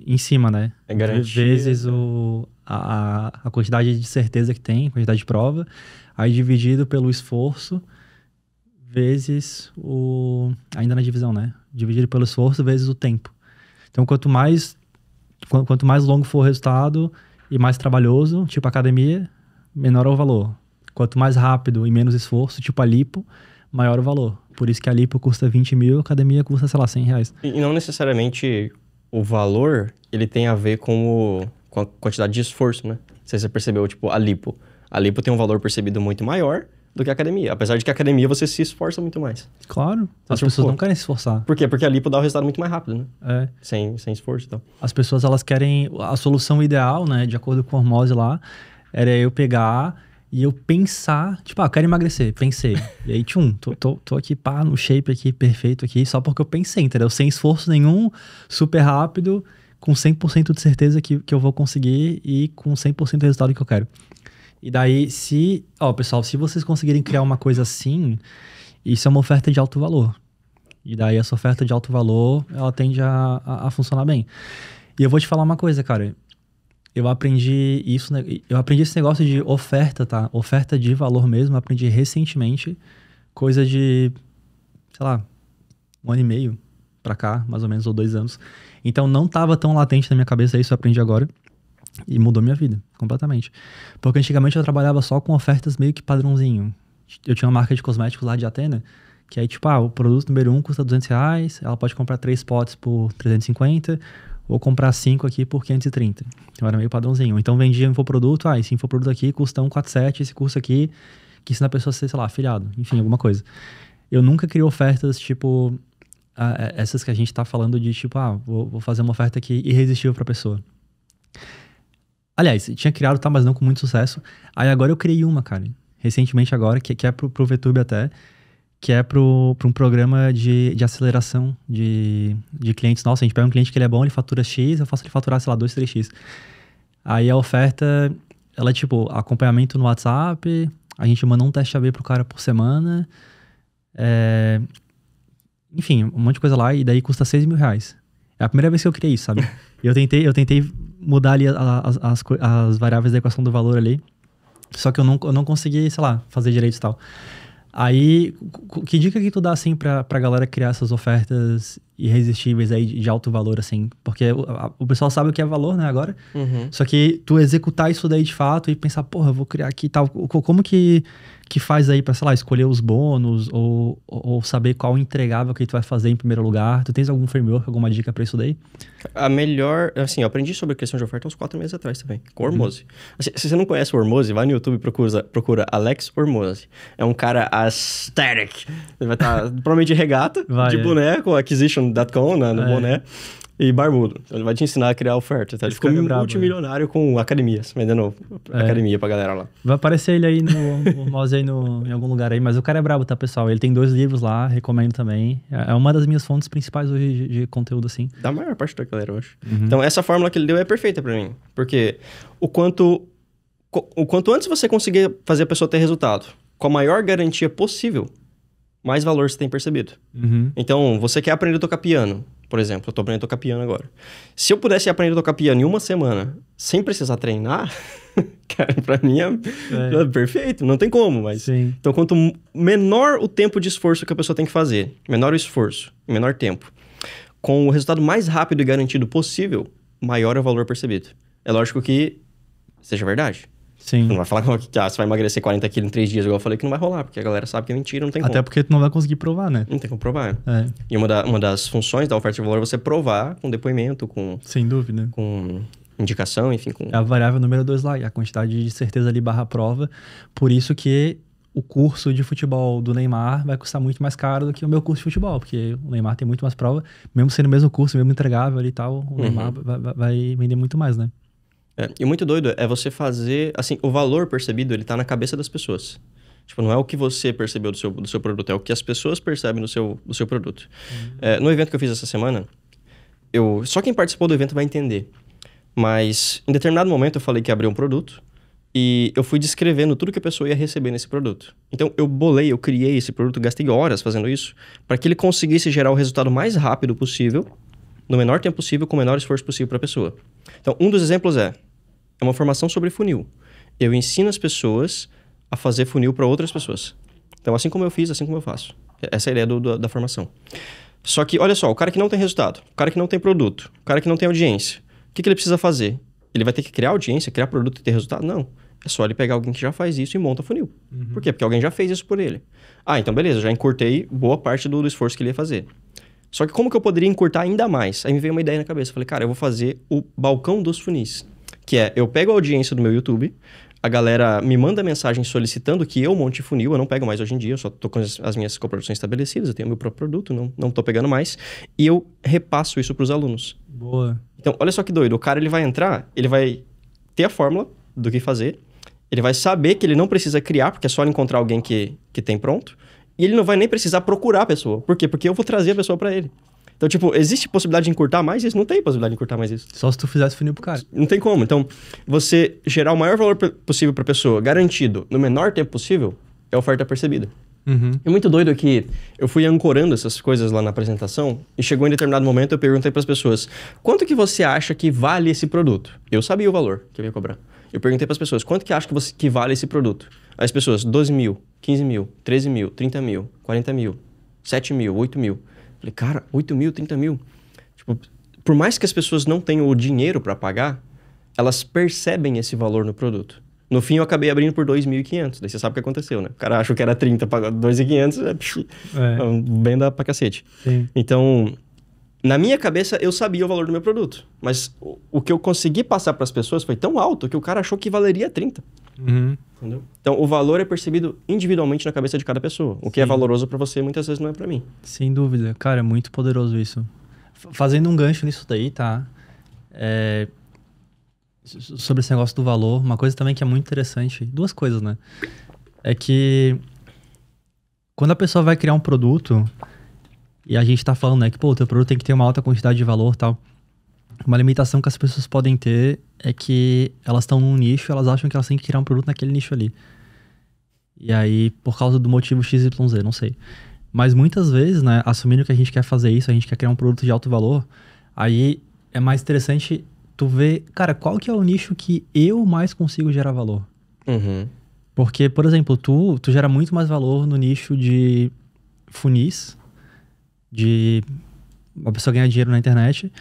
em cima, né? É garantia. Vezes o, a, a quantidade de certeza que tem, quantidade de prova, aí dividido pelo esforço, vezes o. Ainda na divisão, né? Dividido pelo esforço, vezes o tempo. Então, quanto mais, quanto mais longo for o resultado e mais trabalhoso, tipo academia, menor é o valor. Quanto mais rápido e menos esforço, tipo a lipo, maior o valor. Por isso que a lipo custa 20 mil, a academia custa, sei lá, 100 reais. E não necessariamente o valor, ele tem a ver com, o, com a quantidade de esforço, né? Se você percebeu, tipo, a lipo. A lipo tem um valor percebido muito maior, do que a academia. Apesar de que a academia você se esforça muito mais. Claro. As, pessoas pô, não querem se esforçar. Por quê? Porque ali pode dar o resultado muito mais rápido, né? É. Sem, sem esforço e então. tal. As pessoas, elas querem... A solução ideal, né? De acordo com a Hormose lá, era eu pegar e eu pensar... Tipo, ah, eu quero emagrecer. Pensei. E aí, tchum, tô, tô, tô aqui, pá, no shape aqui, perfeito aqui. Só porque eu pensei, entendeu? Sem esforço nenhum, super rápido com 100% de certeza que, que eu vou conseguir e com 100% do resultado que eu quero. E daí, se. Ó, pessoal, se vocês conseguirem criar uma coisa assim, isso é uma oferta de alto valor. E daí, essa oferta de alto valor, ela tende a, a, a funcionar bem. E eu vou te falar uma coisa, cara. Eu aprendi isso, né, eu aprendi esse negócio de oferta, tá? Oferta de valor mesmo, eu aprendi recentemente, coisa de, sei lá, um ano e meio pra cá, mais ou menos, ou dois anos. Então não tava tão latente na minha cabeça isso, eu aprendi agora. E mudou minha vida, completamente. Porque antigamente eu trabalhava só com ofertas meio que padrãozinho. Eu tinha uma marca de cosméticos lá de Atena, que aí, tipo, ah, o produto número 1 um custa 200 reais, ela pode comprar três potes por 350, ou comprar cinco aqui por 530. Então era meio padrãozinho. Então vendia infoproduto, ah, esse infoproduto aqui custa 147, esse curso aqui, que ensina a pessoa a ser, sei lá, afiliado, enfim, alguma coisa. Eu nunca criei ofertas, tipo, essas que a gente tá falando de, tipo, ah, vou, vou fazer uma oferta aqui irresistível pra pessoa. Aliás, tinha criado, tá, mas não com muito sucesso. Aí agora eu criei uma, cara. Recentemente agora, que, que é pro, pro VTube até, que é pro, pro um programa de, de aceleração de, de clientes. Nossa, a gente pega um cliente que ele é bom, ele fatura X, eu faço ele faturar, sei lá, 2, 3X. Aí a oferta, ela é tipo, acompanhamento no WhatsApp, a gente manda um teste AB pro cara por semana, é... enfim, um monte de coisa lá, e daí custa 6 mil reais. É a primeira vez que eu criei isso, sabe? (laughs) eu tentei, eu tentei mudar ali as, as, as variáveis da equação do valor ali. Só que eu não, eu não consegui, sei lá, fazer direito e tal. Aí, que dica que tu dá, assim, pra, pra galera criar essas ofertas irresistíveis aí de alto valor, assim. Porque o, a, o pessoal sabe o que é valor, né, agora. Uhum. Só que tu executar isso daí de fato e pensar, porra, eu vou criar aqui tal. Como que, que faz aí pra, sei lá, escolher os bônus ou, ou saber qual entregável que tu vai fazer em primeiro lugar? Tu tens algum framework, alguma dica pra isso daí? A melhor, assim, eu aprendi sobre a questão de oferta uns quatro meses atrás também, com o uhum. Hormozzi. Uhum. Assim, se você não conhece o Hormozzi, vai no YouTube e procura, procura Alex hormose É um cara aesthetic. Ele vai estar tá, (laughs) provavelmente de regata, vai, de é. boneco, acquisition Amazon.com, né, no é. boné. E barbudo. Então ele vai te ensinar a criar oferta. Tá? Ele, ele ficou bravo, multimilionário né? com academias, vendendo é. academia pra galera lá. Vai aparecer ele aí no, mouse aí no, em algum lugar aí, mas o cara é brabo, tá, pessoal? Ele tem dois livros lá, recomendo também. É, é uma das minhas fontes principais hoje de, de conteúdo, assim. Da maior parte da galera, eu acho. Uhum. Então essa fórmula que ele deu é perfeita para mim. Porque o quanto, o quanto antes você conseguir fazer a pessoa ter resultado, com a maior garantia possível, mais valor você tem percebido. Uhum. Então, você quer aprender a tocar piano, por exemplo. Eu tô aprendendo a tocar piano agora. Se eu pudesse aprender a tocar piano em uma semana, sem precisar treinar, (laughs) cara, pra mim é, é, é, perfeito. Não tem como, mas... Sim. Então, quanto menor o tempo de esforço que a pessoa tem que fazer, menor o esforço, menor tempo, com o resultado mais rápido e garantido possível, maior é o valor percebido. É lógico que seja verdade. Sim. Não vai falar que ah, você vai emagrecer 40 quilos em 3 dias, igual eu falei que não vai rolar, porque a galera sabe que é mentira, não tem Até como. porque tu não vai conseguir provar, né? Não tem como provar. É. E uma, da, uma das funções da oferta de valor é você provar com depoimento, com. Sem dúvida. Com indicação, enfim. Com... É a variável número 2 lá, a quantidade de certeza ali barra prova. Por isso que o curso de futebol do Neymar vai custar muito mais caro do que o meu curso de futebol, porque o Neymar tem muito mais prova, mesmo sendo o mesmo curso, mesmo entregável ali e tal, o uhum. Neymar vai, vai vender muito mais, né? É, e muito doido é você fazer. Assim, o valor percebido, ele tá na cabeça das pessoas. Tipo, não é o que você percebeu do seu, do seu produto, é o que as pessoas percebem do seu, do seu produto. Uhum. É, no evento que eu fiz essa semana, eu só quem participou do evento vai entender. Mas em determinado momento eu falei que abri um produto e eu fui descrevendo tudo que a pessoa ia receber nesse produto. Então eu bolei, eu criei esse produto, gastei horas fazendo isso para que ele conseguisse gerar o resultado mais rápido possível, no menor tempo possível, com o menor esforço possível para a pessoa. Então um dos exemplos é é uma formação sobre funil. Eu ensino as pessoas a fazer funil para outras pessoas. Então, assim como eu fiz, assim como eu faço. Essa é a ideia do, do, da formação. Só que, olha só, o cara que não tem resultado, o cara que não tem produto, o cara que não tem audiência, o que, que ele precisa fazer? Ele vai ter que criar audiência, criar produto e ter resultado? Não. É só ele pegar alguém que já faz isso e monta funil. Uhum. Por quê? Porque alguém já fez isso por ele. Ah, então beleza, já encurtei boa parte do, do esforço que ele ia fazer. Só que como que eu poderia encurtar ainda mais? Aí me veio uma ideia na cabeça. Falei, cara, eu vou fazer o balcão dos funis que é eu pego a audiência do meu YouTube, a galera me manda mensagem solicitando que eu monte funil, eu não pego mais hoje em dia, eu só tô com as, as minhas coproduções estabelecidas, eu tenho meu próprio produto, não, não tô pegando mais, e eu repasso isso para os alunos. Boa. Então, olha só que doido, o cara ele vai entrar, ele vai ter a fórmula do que fazer, ele vai saber que ele não precisa criar, porque é só encontrar alguém que, que tem pronto, e ele não vai nem precisar procurar a pessoa. Por quê? Porque eu vou trazer a pessoa para ele. Então, tipo, existe possibilidade de encurtar mais isso? Não tem possibilidade de encurtar mais isso. Só se tu fizesse funil pro cara. Não tem como. Então, você gerar o maior valor possível pra pessoa, garantido, no menor tempo possível, é oferta percebida. Uhum. É muito doido que eu fui ancorando essas coisas lá na apresentação e chegou em determinado momento eu perguntei para as pessoas: quanto que você acha que vale esse produto? Eu sabia o valor que eu ia cobrar. Eu perguntei para as pessoas: quanto que acha que, você, que vale esse produto? As pessoas: 12 mil, 15 mil, 13 mil, 30 mil, 40 mil, 7 mil, 8 mil. Falei, cara, 8 mil, 30 mil. Tipo, por mais que as pessoas não tenham o dinheiro para pagar, elas percebem esse valor no produto. No fim, eu acabei abrindo por 2.500. Daí você sabe o que aconteceu, né? O cara achou que era 30, pagou 2.500, é, é. bem da pra cacete. Sim. Então, na minha cabeça, eu sabia o valor do meu produto. Mas o, o que eu consegui passar para as pessoas foi tão alto que o cara achou que valeria 30. Uhum. Então, o valor é percebido individualmente na cabeça de cada pessoa. O que é valoroso para você muitas vezes não é para mim. Sem dúvida. Cara, é muito poderoso isso. F fazendo um gancho nisso daí, tá? É... Sobre esse negócio do valor, uma coisa também que é muito interessante, duas coisas, né? É que quando a pessoa vai criar um produto, e a gente tá falando, né, que pô, o teu produto tem que ter uma alta quantidade de valor tal uma limitação que as pessoas podem ter é que elas estão num nicho, elas acham que elas têm que criar um produto naquele nicho ali. E aí, por causa do motivo XYZ, não sei. Mas muitas vezes, né, assumindo que a gente quer fazer isso, a gente quer criar um produto de alto valor, aí é mais interessante tu ver, cara, qual que é o nicho que eu mais consigo gerar valor. Uhum. Porque, por exemplo, tu, tu gera muito mais valor no nicho de funis, de uma pessoa ganhar dinheiro na internet,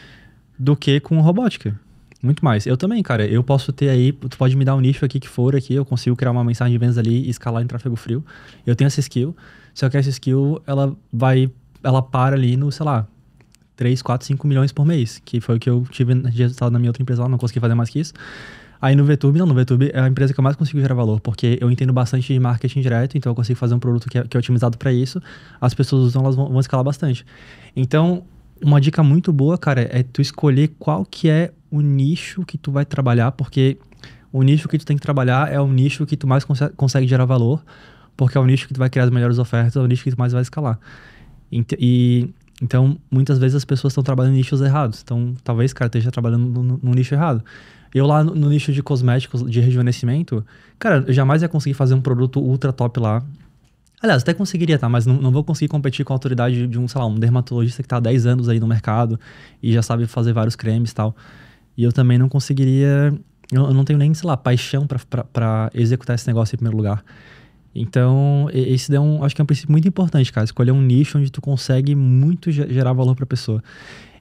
do que com robótica. Muito mais. Eu também, cara. Eu posso ter aí, tu pode me dar um nicho aqui que for aqui, eu consigo criar uma mensagem de vendas ali e escalar em tráfego frio. Eu tenho essa skill. Só que essa skill, ela vai, ela para ali no, sei lá, 3, 4, 5 milhões por mês, que foi o que eu tive de resultado na minha outra empresa lá, não consegui fazer mais que isso. Aí no VTube, não, no VTube é a empresa que eu mais consigo gerar valor, porque eu entendo bastante de marketing direto, então eu consigo fazer um produto que é, que é otimizado para isso, as pessoas usam, elas vão, vão escalar bastante. Então, uma dica muito boa, cara, é tu escolher qual que é o nicho que tu vai trabalhar, porque o nicho que tu tem que trabalhar é o nicho que tu mais consegue, consegue gerar valor, porque é o nicho que tu vai criar as melhores ofertas, é o nicho que tu mais vai escalar. E, e então, muitas vezes as pessoas estão trabalhando em nichos errados. Então, talvez, cara, esteja trabalhando no, no nicho errado. Eu lá no, no nicho de cosméticos, de rejuvenescimento, cara, eu jamais ia conseguir fazer um produto ultra top lá Aliás, até conseguiria, tá? Mas não, não vou conseguir competir com a autoridade de um, sei lá, um dermatologista que tá há 10 anos aí no mercado e já sabe fazer vários cremes e tal. E eu também não conseguiria. Eu, eu não tenho nem, sei lá, paixão para executar esse negócio em primeiro lugar. Então, esse é um, acho que é um princípio muito importante, cara. Escolher um nicho onde tu consegue muito gerar valor para a pessoa.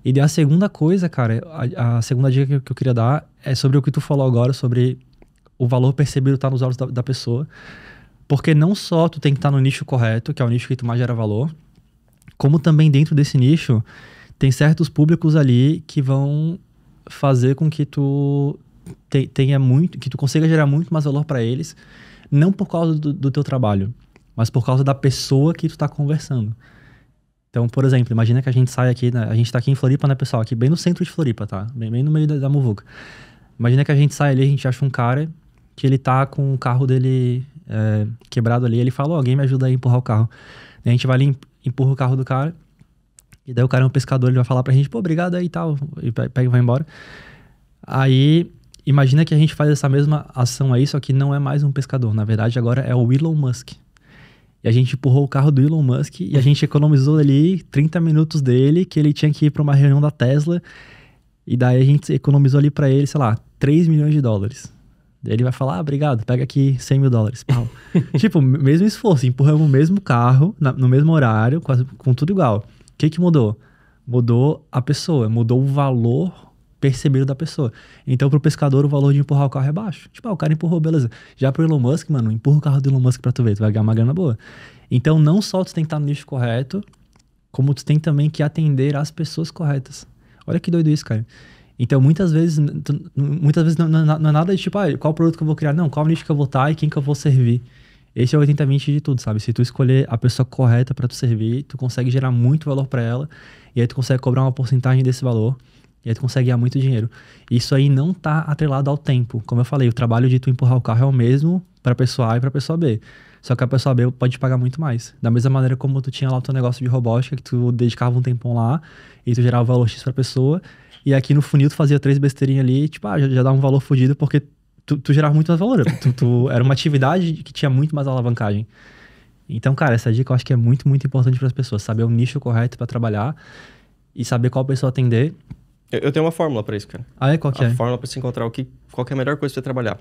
E a segunda coisa, cara, a, a segunda dica que eu queria dar é sobre o que tu falou agora, sobre o valor percebido tá nos olhos da, da pessoa. Porque não só tu tem que estar no nicho correto, que é o nicho que tu mais gera valor, como também dentro desse nicho tem certos públicos ali que vão fazer com que tu te, tenha muito, que tu consiga gerar muito mais valor para eles, não por causa do, do, teu trabalho, mas por causa da pessoa que tu está conversando. Então, por exemplo, imagina que a gente sai aqui, né? a gente está aqui em Floripa, né, pessoal? Aqui bem no centro de Floripa, tá? Bem, bem no meio da, da Muvuca. Imagina que a gente sai ali, a gente acha um cara que ele tá com o carro dele é, quebrado ali, ele fala, oh, alguém me ajuda a empurrar o carro. a gente vai ali, empurra o carro do cara, e daí o cara é um pescador, ele vai falar pra gente, pô, obrigado aí e tal, e pega e vai embora. Aí, imagina que a gente faz essa mesma ação aí, só que não é mais um pescador, na verdade agora é o Elon Musk. E a gente empurrou o carro do Elon Musk e a gente economizou ali 30 minutos dele, que ele tinha que ir para uma reunião da Tesla. E daí a gente economizou ali para ele, sei lá, 3 milhões de dólares. Ele vai falar, ah, obrigado, pega aqui 100 mil dólares. Pau. (laughs) tipo, mesmo esforço, empurramos o mesmo carro, na, no mesmo horário, quase, com tudo igual. O que, que mudou? Mudou a pessoa, mudou o valor percebido da pessoa. Então, pro pescador, o valor de empurrar o carro é baixo. Tipo, ah, o cara empurrou, beleza. Já pro Elon Musk, mano, empurra o carro do Elon Musk pra tu ver, tu vai ganhar uma grana boa. Então, não só tu tem que estar no nicho correto, como tu tem também que atender as pessoas corretas. Olha que doido isso, cara. Então, muitas vezes, muitas vezes não, não, não, é nada de tipo, ah, qual produto que eu vou criar? Não, qual nicho que eu vou estar e quem que eu vou servir. Esse é o 80-20 de tudo, sabe? Se tu escolher a pessoa correta para tu servir, tu consegue gerar muito valor para ela, e aí tu consegue cobrar uma porcentagem desse valor, e aí tu consegue ganhar muito dinheiro. Isso aí não tá atrelado ao tempo. Como eu falei, o trabalho de tu empurrar o carro é o mesmo para a pessoa A e para a pessoa B. Só que a pessoa B pode pagar muito mais. Da mesma maneira como tu tinha lá o teu negócio de robótica, que tu dedicava um tempão lá e tu gerava valor X para a pessoa, e aqui no funil tu fazia três besteirinhas ali e, tipo, ah, já, já dava um valor fodido porque tu, tu, gerava muito mais valor. Tu, tu, (laughs) era uma atividade que tinha muito mais alavancagem. Então, cara, essa dica eu acho que é muito, muito importante para as pessoas. Saber o nicho correto para trabalhar e saber qual pessoa atender. Eu, eu tenho uma fórmula para isso, cara. Ah, é? Qual que a é? A fórmula para se encontrar o que, qual que é a melhor coisa para trabalhar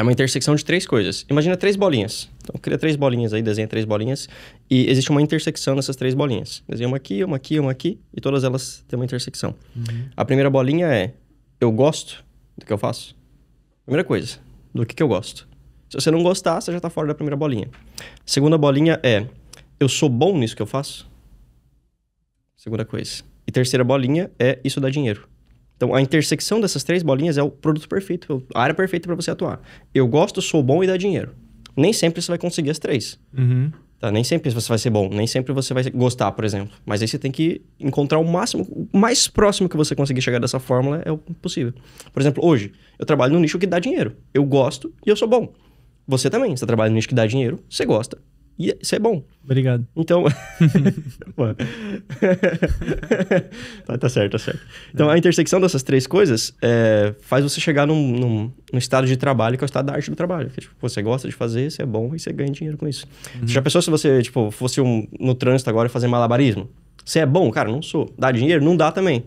é uma intersecção de três coisas. Imagina três bolinhas. Então, cria três bolinhas aí, desenha três bolinhas. E existe uma intersecção nessas três bolinhas. Desenha uma aqui, uma aqui, uma aqui. E todas elas têm uma intersecção. Uhum. A primeira bolinha é: eu gosto do que eu faço? Primeira coisa, do que, que eu gosto. Se você não gostar, você já está fora da primeira bolinha. segunda bolinha é: eu sou bom nisso que eu faço? Segunda coisa. E terceira bolinha é: isso dá dinheiro. Então, a intersecção dessas três bolinhas é o produto perfeito, é a área perfeita para você atuar. Eu gosto, sou bom e dá dinheiro. Nem sempre você vai conseguir as três. Uhum. Tá, nem sempre você vai ser bom, nem sempre você vai gostar, por exemplo. Mas aí você tem que encontrar o máximo, o mais próximo que você conseguir chegar dessa fórmula é o possível. Por exemplo, hoje, eu trabalho no nicho que dá dinheiro. Eu gosto e eu sou bom. Você também. Você trabalha no nicho que dá dinheiro, você gosta e isso é bom. Obrigado. Então. (laughs) (laughs) tá, tá, certo, tá certo. Então, é. a intersecção dessas três coisas é, faz você chegar num, num, num, estado de trabalho que é o estado da arte do trabalho. Que, é, tipo, você gosta de fazer, você é bom e você ganha dinheiro com isso. Uhum. Você já pensou se você tipo, fosse um, no trânsito agora fazer malabarismo? Você é bom? Cara, não sou. Dá dinheiro? Não dá também.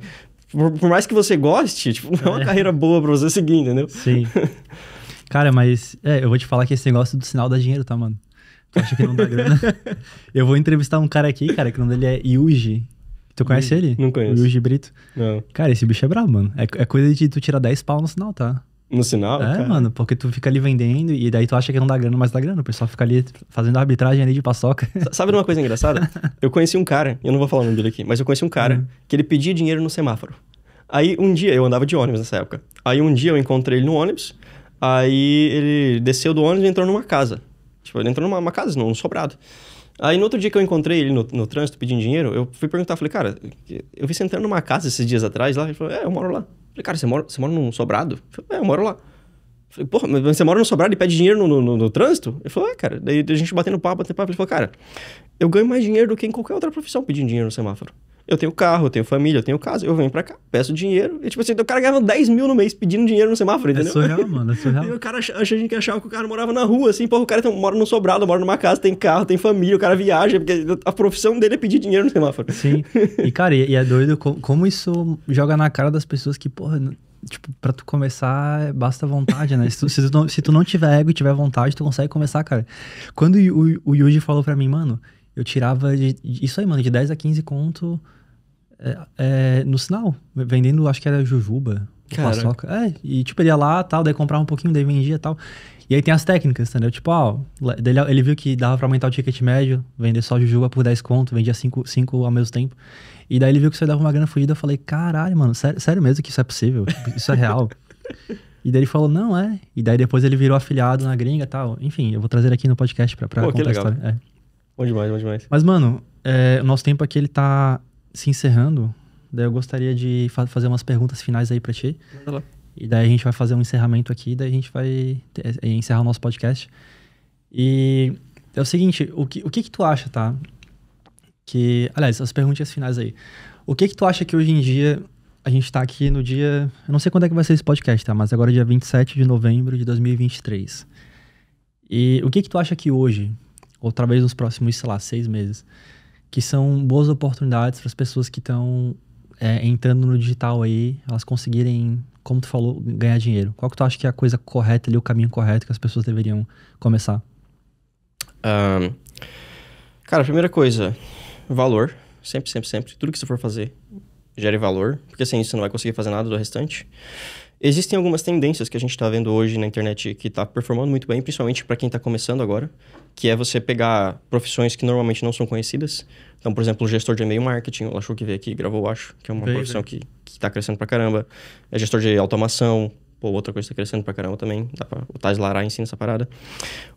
Por, por mais que você goste, tipo, não é uma é. carreira boa pra você seguir, entendeu? Sim. (laughs) Cara, mas é, eu vou te falar que esse negócio do sinal dá dinheiro, tá, mano? tu acha que não dá grana? (laughs) eu vou entrevistar um cara aqui, cara, que o nome dele é Yuji. Tu conhece hum, ele? Não conheço. O Yuji Brito? Não. Cara, esse bicho é brabo, mano. É, é coisa de tu tirar 10 pau no sinal, tá? No sinal? É, cara. mano, porque tu fica ali vendendo e daí tu acha que não dá grana, mas dá grana. O pessoal fica ali fazendo arbitragem ali de paçoca. Sabe uma coisa engraçada? (laughs) Eu conheci um cara, eu não vou falar o nome dele aqui, mas eu conheci um cara uhum. que ele pedia dinheiro no semáforo. Aí um dia, eu andava de ônibus nessa época. Aí um dia eu encontrei ele no ônibus, aí ele desceu do ônibus e entrou numa casa. Tipo, ele entrou numa casa, num sobrado. Aí no outro dia que eu encontrei ele no, no trânsito pedindo dinheiro, eu fui perguntar, falei, cara, eu vi você entrando numa casa esses dias atrás lá. Ele falou, é, eu moro lá. falei, cara, você mora, você mora num sobrado? Eu falei, é, eu moro lá. falei, porra, mas você mora no sobrado e pede dinheiro no, no, no, no trânsito? Ele falou, é, cara. Daí a gente batendo papo, batendo papo. Ele falou, cara, eu ganho mais dinheiro do que em qualquer outra profissão pedindo dinheiro no semáforo. Eu tenho carro, eu tenho família, eu tenho casa, eu venho pra cá, peço dinheiro. E tipo assim, o cara ganhava 10 mil no mês pedindo dinheiro no semáforo, é entendeu? É surreal, mano, é surreal. (laughs) E o cara a gente achava que o cara morava na rua, assim, porra, o cara tem, mora num sobrado, mora numa casa, tem carro, tem família, o cara viaja, porque a profissão dele é pedir dinheiro no semáforo. Sim. (laughs) E, cara, e, e é doido como isso joga na cara das pessoas que, porra, tipo, pra tu começar, é, basta vontade, né? Se tu, se tu, não, se tu não tiver ego e tiver vontade, tu consegue começar, cara. Quando o, o Yuji falou pra mim, mano, eu tirava de, de, isso aí, mano, de 10 a 15 conto é, é, no sinal, vendendo, acho que era jujuba, paçoca. É, e tipo, ele ia lá, tal, daí comprava um pouquinho, daí vendia tal. E aí tem as técnicas, entendeu? Tipo, ó, ele, ele viu que dava pra aumentar o ticket médio, vender só jujuba por 10 conto, vendia 5 ao mesmo tempo. E daí ele viu que isso aí dava uma grana fugida, eu falei, caralho, mano, sério, sério mesmo que isso é possível? Tipo, isso é real? (laughs) E daí ele falou, não, é. E daí depois ele virou afiliado na gringa e tal. Enfim, eu vou trazer aqui no podcast pra, pra Pô, contar a história. É. Bom demais, bom demais. Mas, mano, é, o nosso tempo aqui ele tá se encerrando. Daí eu gostaria de fa fazer umas perguntas finais aí pra ti. lá. E daí a gente vai fazer um encerramento aqui, daí a gente vai é, encerrar o nosso podcast. E é o seguinte, o que, o que que tu acha, tá? Que, aliás, as perguntas finais aí. O que que tu acha que hoje em dia a gente tá aqui no dia, eu não sei quando é que vai ser esse podcast, tá? Mas agora é dia 27 de novembro de 2023. E o que que tu acha que hoje ou talvez nos próximos, sei lá, seis meses, que são boas oportunidades para as pessoas que estão é, entrando no digital aí, elas conseguirem, como tu falou, ganhar dinheiro. Qual que tu acha que é a coisa correta ali, o caminho correto que as pessoas deveriam começar? Um, cara, primeira coisa, valor. Sempre, sempre, sempre. Tudo que você for fazer gere valor, porque sem isso você não vai conseguir fazer nada do restante. Existem algumas tendências que a gente está vendo hoje na internet que está performando muito bem, principalmente para quem está começando agora, que é você pegar profissões que normalmente não são conhecidas. Então, por exemplo, gestor de e-mail marketing, o Lachu que veio aqui gravou, acho, que é uma profissão né? que está crescendo para caramba. É gestor de automação, ou outra coisa está crescendo para caramba também. Dá pra, o Thais Lará ensina essa parada.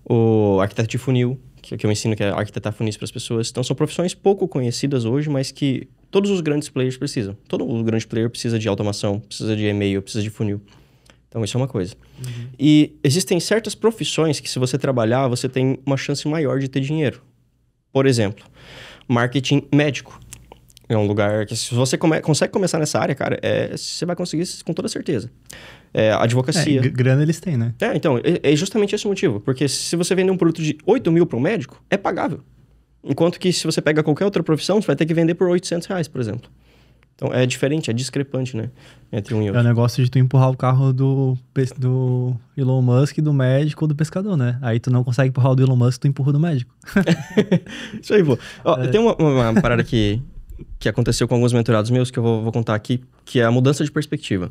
O arquiteto de funil, que, que eu ensino que é arquitetar funis para as pessoas. Então, são profissões pouco conhecidas hoje, mas que Todos os grandes players precisam. Todo o grande player precisa de automação, precisa de e-mail, precisa de funil. Então, isso é uma coisa. Uhum. E existem certas profissões que, se você trabalhar, você tem uma chance maior de ter dinheiro. Por exemplo, marketing médico. É um lugar que, se você come consegue começar nessa área, cara, é, você vai conseguir com toda certeza. É, advocacia. É, grana eles têm, né? É, então, é, é justamente esse o motivo. Porque se você vender um produto de 8 mil para um médico, é pagável. Enquanto que se você pega qualquer outra profissão, você vai ter que vender por 800 reais, por exemplo. Então é diferente, é discrepante, né? Entre um e é outro. É o negócio de tu empurrar o carro do, do Elon Musk, do médico ou do pescador, né? Aí tu não consegue empurrar o do Elon Musk, tu empurra o do médico. (laughs) Isso aí, vou Ó, é. Tem uma, uma parada que, que aconteceu com alguns mentorados meus que eu vou, vou contar aqui, que é a mudança de perspectiva.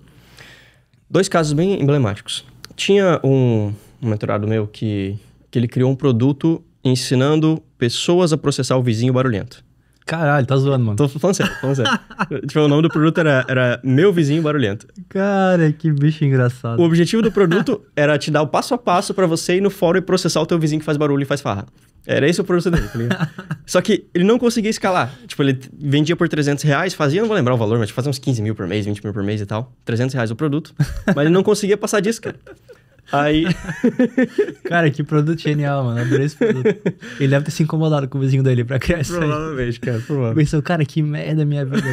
Dois casos bem emblemáticos. Tinha um, um mentorado meu que, que ele criou um produto ensinando pessoas a processar o vizinho barulhento. Caralho, tá zoando, mano. Tô falando sério, falando sério. (laughs) tipo, o nome do produto era, era Meu Vizinho Barulhento. Cara, que bicho engraçado. O objetivo do produto era te dar o passo a passo para você ir no fórum e processar o teu vizinho que faz barulho e faz farra. Era esse o produto dele, tá (laughs) Só que ele não conseguia escalar. Tipo, ele vendia por 300 reais, fazia, não vou lembrar o valor, mas fazia uns 15 mil por mês, 20 mil por mês e tal. 300 reais o produto. Mas ele não conseguia passar disso, cara. Aí. (laughs) Cara, que produto genial, mano. Adorei esse produto. Ele deve ter se incomodado com o vizinho dele pra criar isso. Provavelmente, cara, provavelmente. Pensou, cara, que merda minha vida.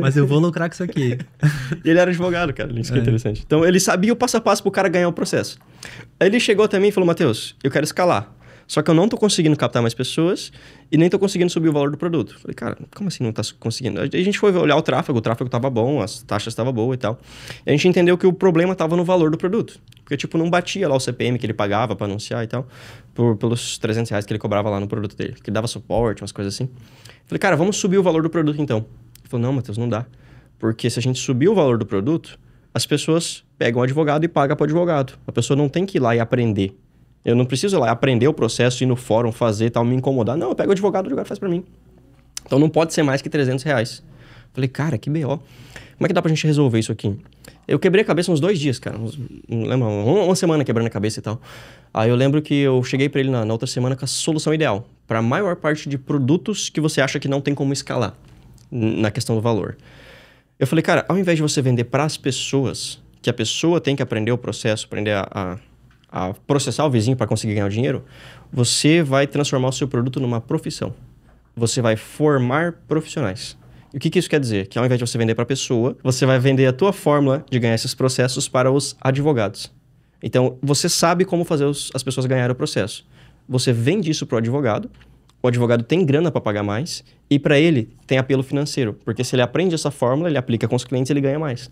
Mas eu vou lucrar com isso aqui. (laughs) ele era advogado, cara. Isso que é, é interessante. Então ele sabia o passo a passo pro cara ganhar o processo. Aí ele chegou também e falou: Matheus, eu quero escalar. Só que eu não tô conseguindo captar mais pessoas e nem tô conseguindo subir o valor do produto. Falei, cara, como assim não tá conseguindo? a gente foi olhar o tráfego, o tráfego tava bom, as taxas estavam boas e tal. E a gente entendeu que o problema tava no valor do produto. Porque, tipo, não batia lá o CPM que ele pagava para anunciar e tal, por, pelos 300 reais que ele cobrava lá no produto dele, que dava suporte, umas coisas assim. Falei, cara, vamos subir o valor do produto então. Ele falou, não, Matheus, não dá. Porque se a gente subir o valor do produto, as pessoas pegam o advogado e pagam para o advogado. A pessoa não tem que ir lá e aprender eu não preciso lá aprender o processo, ir no fórum, fazer tal, me incomodar. Não, eu pego o advogado, o advogado faz para mim. Então não pode ser mais que 300 reais. Falei, cara, que B.O. Como é que dá pra gente resolver isso aqui? Eu quebrei a cabeça uns dois dias, cara. Uns, não lembro, uma, uma, semana quebrando a cabeça e tal. Aí eu lembro que eu cheguei para ele na, na, outra semana com a solução ideal para a maior parte de produtos que você acha que não tem como escalar na questão do valor. Eu falei, cara, ao invés de você vender para as pessoas, que a pessoa tem que aprender o processo, aprender a, a a processar o vizinho para conseguir ganhar o dinheiro, você vai transformar o seu produto numa profissão. Você vai formar profissionais. E o que, que, isso quer dizer? Que ao invés de você vender para a pessoa, você vai vender a tua fórmula de ganhar esses processos para os advogados. Então, você sabe como fazer os, as pessoas ganharem o processo. Você vende isso para o advogado, o advogado tem grana para pagar mais e para ele tem apelo financeiro, porque se ele aprende essa fórmula, ele aplica com os clientes, ele ganha mais.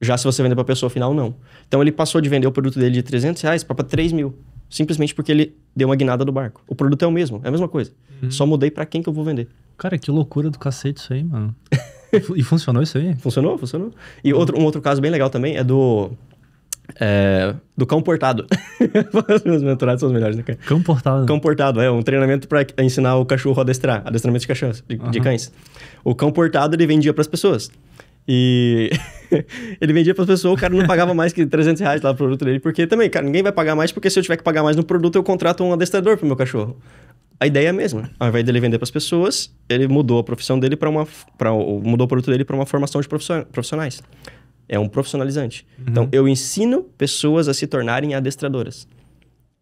Já se você vender para pessoa final, não. Então ele passou de vender o produto dele de 300 reais para 3 mil. Simplesmente porque ele deu uma guinada do barco. O produto é o mesmo, é a mesma coisa. Uhum. Só mudei para quem que eu vou vender. Cara, que loucura do cacete isso aí, mano. (laughs) e funcionou isso aí? Funcionou, funcionou. E uhum. outro, um outro caso bem legal também é do. É, do cão portado. os (laughs) meus mentorados são os melhores, né, cara? Cão portado. Cão portado, é um treinamento para ensinar o cachorro a adestrar, adestramento de cachorros, de, uhum. de cães. O cão portado ele vendia para as pessoas. E (laughs) ele vendia para as pessoas, o cara não pagava mais que 300 reais lá o produto dele, porque também, cara, ninguém vai pagar mais, porque se eu tiver que pagar mais no produto, eu contrato um adestrador para meu cachorro. A ideia é a mesma. Ao invés dele vender para as pessoas, ele mudou a profissão dele para uma. Pra, mudou o produto dele para uma formação de profissionais. É um profissionalizante. Uhum. Então, eu ensino pessoas a se tornarem adestradoras.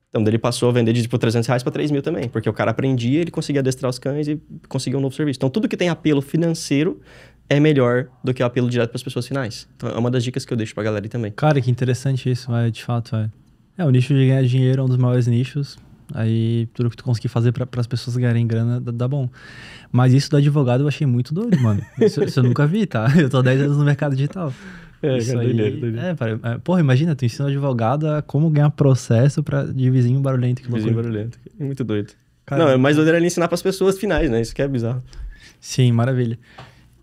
Então, ele passou a vender de tipo 300 reais para 3 mil também, porque o cara aprendia, ele conseguia adestrar os cães e conseguia um novo serviço. Então, tudo que tem apelo financeiro é melhor do que o apelo direto para as pessoas finais. Então é uma das dicas que eu deixo para a galera aí também. Cara, que interessante isso, de fato. É, o nicho de ganhar dinheiro é um dos maiores nichos. Aí tudo que tu conseguir fazer para as pessoas ganharem grana dá, dá, bom. Mas isso do advogado eu achei muito doido, mano. (laughs) Isso, isso eu nunca vi, tá? (laughs) Eu tô há 10 anos no mercado digital. É, isso é aí, doido. doideiro. É, é para, é, porra, imagina, tu ensina um advogado a como ganhar processo pra, de vizinho barulhento. Que vizinho barulhento. É muito doido. Caramba. Não, é mais doido era ensinar ensinar pras pessoas finais, né? Isso que é bizarro. Sim, maravilha.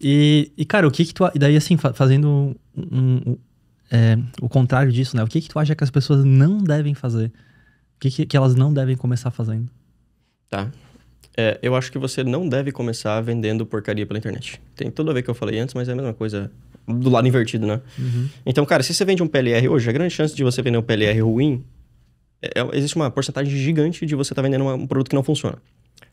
E, e cara, o que que tu. E daí, assim, fazendo um, um, é, o contrário disso, né? O que que tu acha que as pessoas não devem fazer? O que, que, que elas não devem começar fazendo? Tá. É, eu acho que você não deve começar vendendo porcaria pela internet. Tem tudo a ver com o que eu falei antes, mas é a mesma coisa do lado invertido, né? Uhum. Então, cara, se você vende um PLR hoje, a grande chance de você vender um PLR ruim é, é, existe uma porcentagem gigante de você estar tá vendendo uma, um produto que não funciona.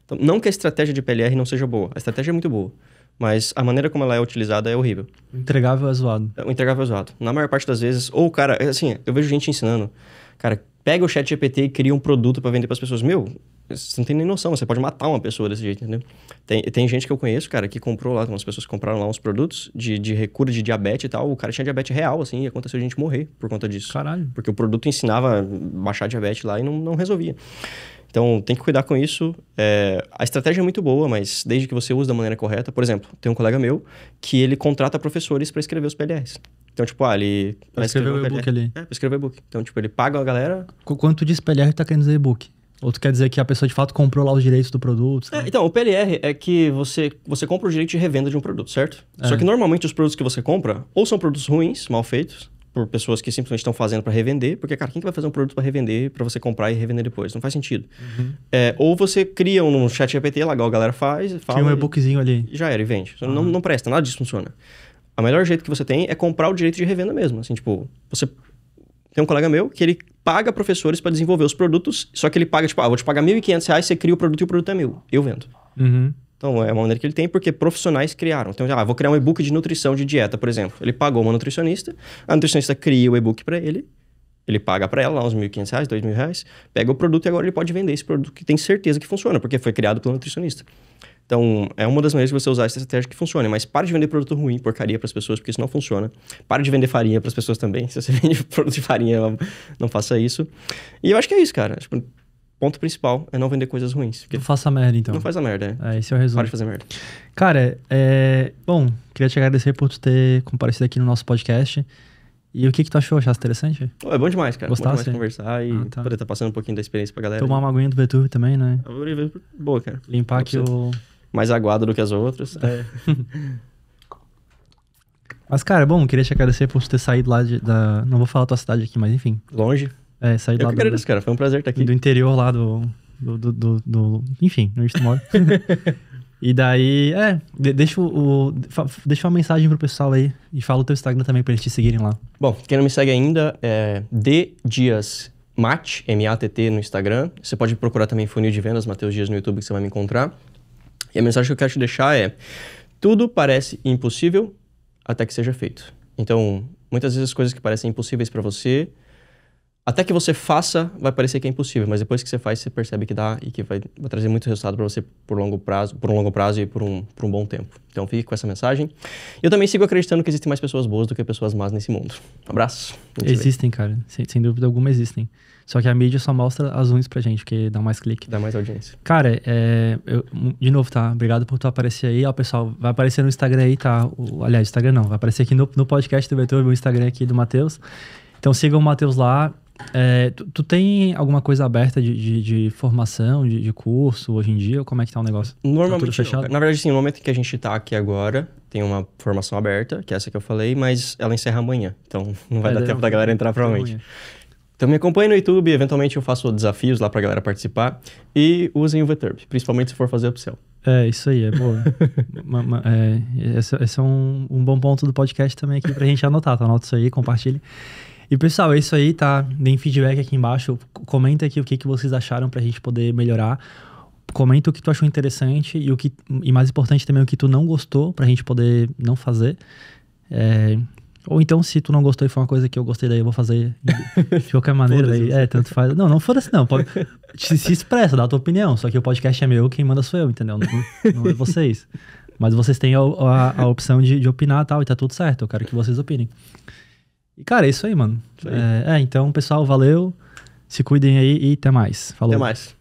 Então, não que a estratégia de PLR não seja boa, a estratégia é muito boa. Mas a maneira como ela é utilizada é horrível. entregável é zoado. É, o entregável é zoado. Na maior parte das vezes, ou o cara, é assim, eu vejo gente ensinando, cara, pega o chat GPT e cria um produto para vender para as pessoas. Meu, você não tem nem noção, você pode matar uma pessoa desse jeito, entendeu? Tem, tem gente que eu conheço, cara, que comprou lá, umas pessoas compraram lá uns produtos de, de recura de diabetes e tal, o cara tinha diabetes real, assim, e aconteceu a gente morrer por conta disso. Caralho. Porque o produto ensinava a baixar diabetes lá e não, não resolvia. Então, tem que cuidar com isso. É, a estratégia é muito boa, mas desde que você use da maneira correta. Por exemplo, tem um colega meu que ele contrata professores para escrever os PLRs. Então, tipo, ah, ele. Para escrever o e-book ali. É, escrever o e-book. Então, tipo, ele paga a galera. Quanto de PLR está querendo dizer e-book? Ou tu quer dizer que a pessoa de fato comprou lá os direitos do produto? É, então, o PLR é que você, você compra o direito de revenda de um produto, certo? É. Só que normalmente os produtos que você compra ou são produtos ruins, mal feitos, por pessoas que simplesmente estão fazendo para revender, porque, cara, quem que vai fazer um produto para revender, para você comprar e revender depois? Não faz sentido. Uhum. É, ou você cria um, no chat GPT, lá igual a galera faz, fala... Tem um e-bookzinho ali. Já era, e vende. Uhum. Não, não presta, nada disso funciona. O melhor jeito que você tem é comprar o direito de revenda mesmo. Assim, tipo, você... Tem um colega meu que ele paga professores para desenvolver os produtos, só que ele paga, tipo, ah, vou te pagar R$ 1.500, você cria o produto e o produto é meu. Eu vendo. Uhum. Então, é uma maneira que ele tem porque profissionais criaram. Então, ah, vou criar um e-book de nutrição, de dieta, por exemplo. Ele pagou uma nutricionista, a nutricionista cria o e-book para ele, ele paga para ela lá uns R$ 1.500, R$ reais, pega o produto e agora ele pode vender esse produto que tem certeza que funciona, porque foi criado pelo nutricionista. Então, é uma das maneiras de você usar essa estratégia que funciona. Mas para de vender produto ruim, porcaria para as pessoas, porque isso não funciona. Para de vender farinha para as pessoas também. (laughs) Se você vende produto de farinha, não faça isso. E eu acho que é isso, cara. Tipo, ponto principal é não vender coisas ruins. Não faça merda, então. Não faça merda, é. é. Esse é o resumo. Para de fazer merda. Cara, é... bom, queria te agradecer por tu ter comparecido aqui no nosso podcast. E o que que tu achou? Achaste interessante? Oh, é bom demais, cara. Gostasse? Bom demais conversar e ah, tá. poder estar tá passando um pouquinho da experiência pra galera. Tomar uma aguinha do VTube também, né? Boa, cara. Limpar aqui o... Mais aguado do que as outras. É. (laughs) mas, cara, bom, queria te agradecer por ter saído lá de, da... Não vou falar a tua cidade aqui, mas enfim. Longe. É, saí eu lá que do, agradeço, cara. Foi um prazer estar aqui. Do interior lá do. do, do, do, do enfim, onde tu mora. (laughs) e daí, é, deixa, o, deixa uma mensagem pro pessoal aí e fala o teu Instagram também pra eles te seguirem lá. Bom, quem não me segue ainda é D Dias Matt M-A-T-T no Instagram. Você pode procurar também Funil de Vendas, Matheus Dias no YouTube, que você vai me encontrar. E a mensagem que eu quero te deixar é: tudo parece impossível até que seja feito. Então, muitas vezes as coisas que parecem impossíveis para você até que você faça, vai parecer que é impossível, mas depois que você faz, você percebe que dá e que vai, vai trazer muito resultado para você por longo prazo, por um longo prazo e por um, por um bom tempo. Então fique com essa mensagem. Eu também sigo acreditando que existem mais pessoas boas do que pessoas más nesse mundo. Um abraço. Existem, cara. Sem, sem, dúvida alguma existem. Só que a mídia só mostra as ruins pra gente, porque dá mais clique. Dá mais audiência. Cara, é, eu, de novo, tá? Obrigado por tu aparecer aí. Ó, pessoal, vai aparecer no Instagram aí, tá? O, aliás, Instagram não. Vai aparecer aqui no, no podcast do Beethoven, o Instagram aqui do Matheus. Então sigam o Matheus lá. É, tu, tu, tem alguma coisa aberta de, de, de formação, de, de, curso hoje em dia? como é que tá o negócio? Tá Normalmente, tá fechado? na verdade, sim, no momento que a gente tá aqui agora, tem uma formação aberta, que é essa que eu falei, mas ela encerra amanhã. Então (laughs) não vai é, dar tempo da galera entrar provavelmente. Então me acompanhe no YouTube, eventualmente eu faço desafios lá pra galera participar. E usem o VTurb, principalmente se for fazer upsell. É, isso aí, é boa. (laughs) é, esse, esse, é um, um bom ponto do podcast também aqui pra gente anotar, Então Anota isso aí, compartilhe. E pessoal, é isso aí, tá? Deem feedback aqui embaixo. Comenta aqui o que, que vocês acharam pra gente poder melhorar. Comenta o que tu achou interessante e o que e mais importante também o que tu não gostou pra gente poder não fazer. É, ou então, se tu não gostou e foi uma coisa que eu gostei, daí eu vou fazer (laughs) de qualquer maneira. daí, é, tanto faz. Não, não foda-se, assim, não. Pode, se, se, expressa, dá a tua opinião. Só que o podcast é meu, quem manda sou eu, entendeu? Não, não é vocês. Mas vocês têm a, a, a opção de, de opinar e tal, e tá tudo certo. Eu quero que vocês opinem. E, cara, é isso aí, mano. Isso aí. É, é, então, pessoal, valeu. Se cuidem aí e até mais. Falou. Até mais.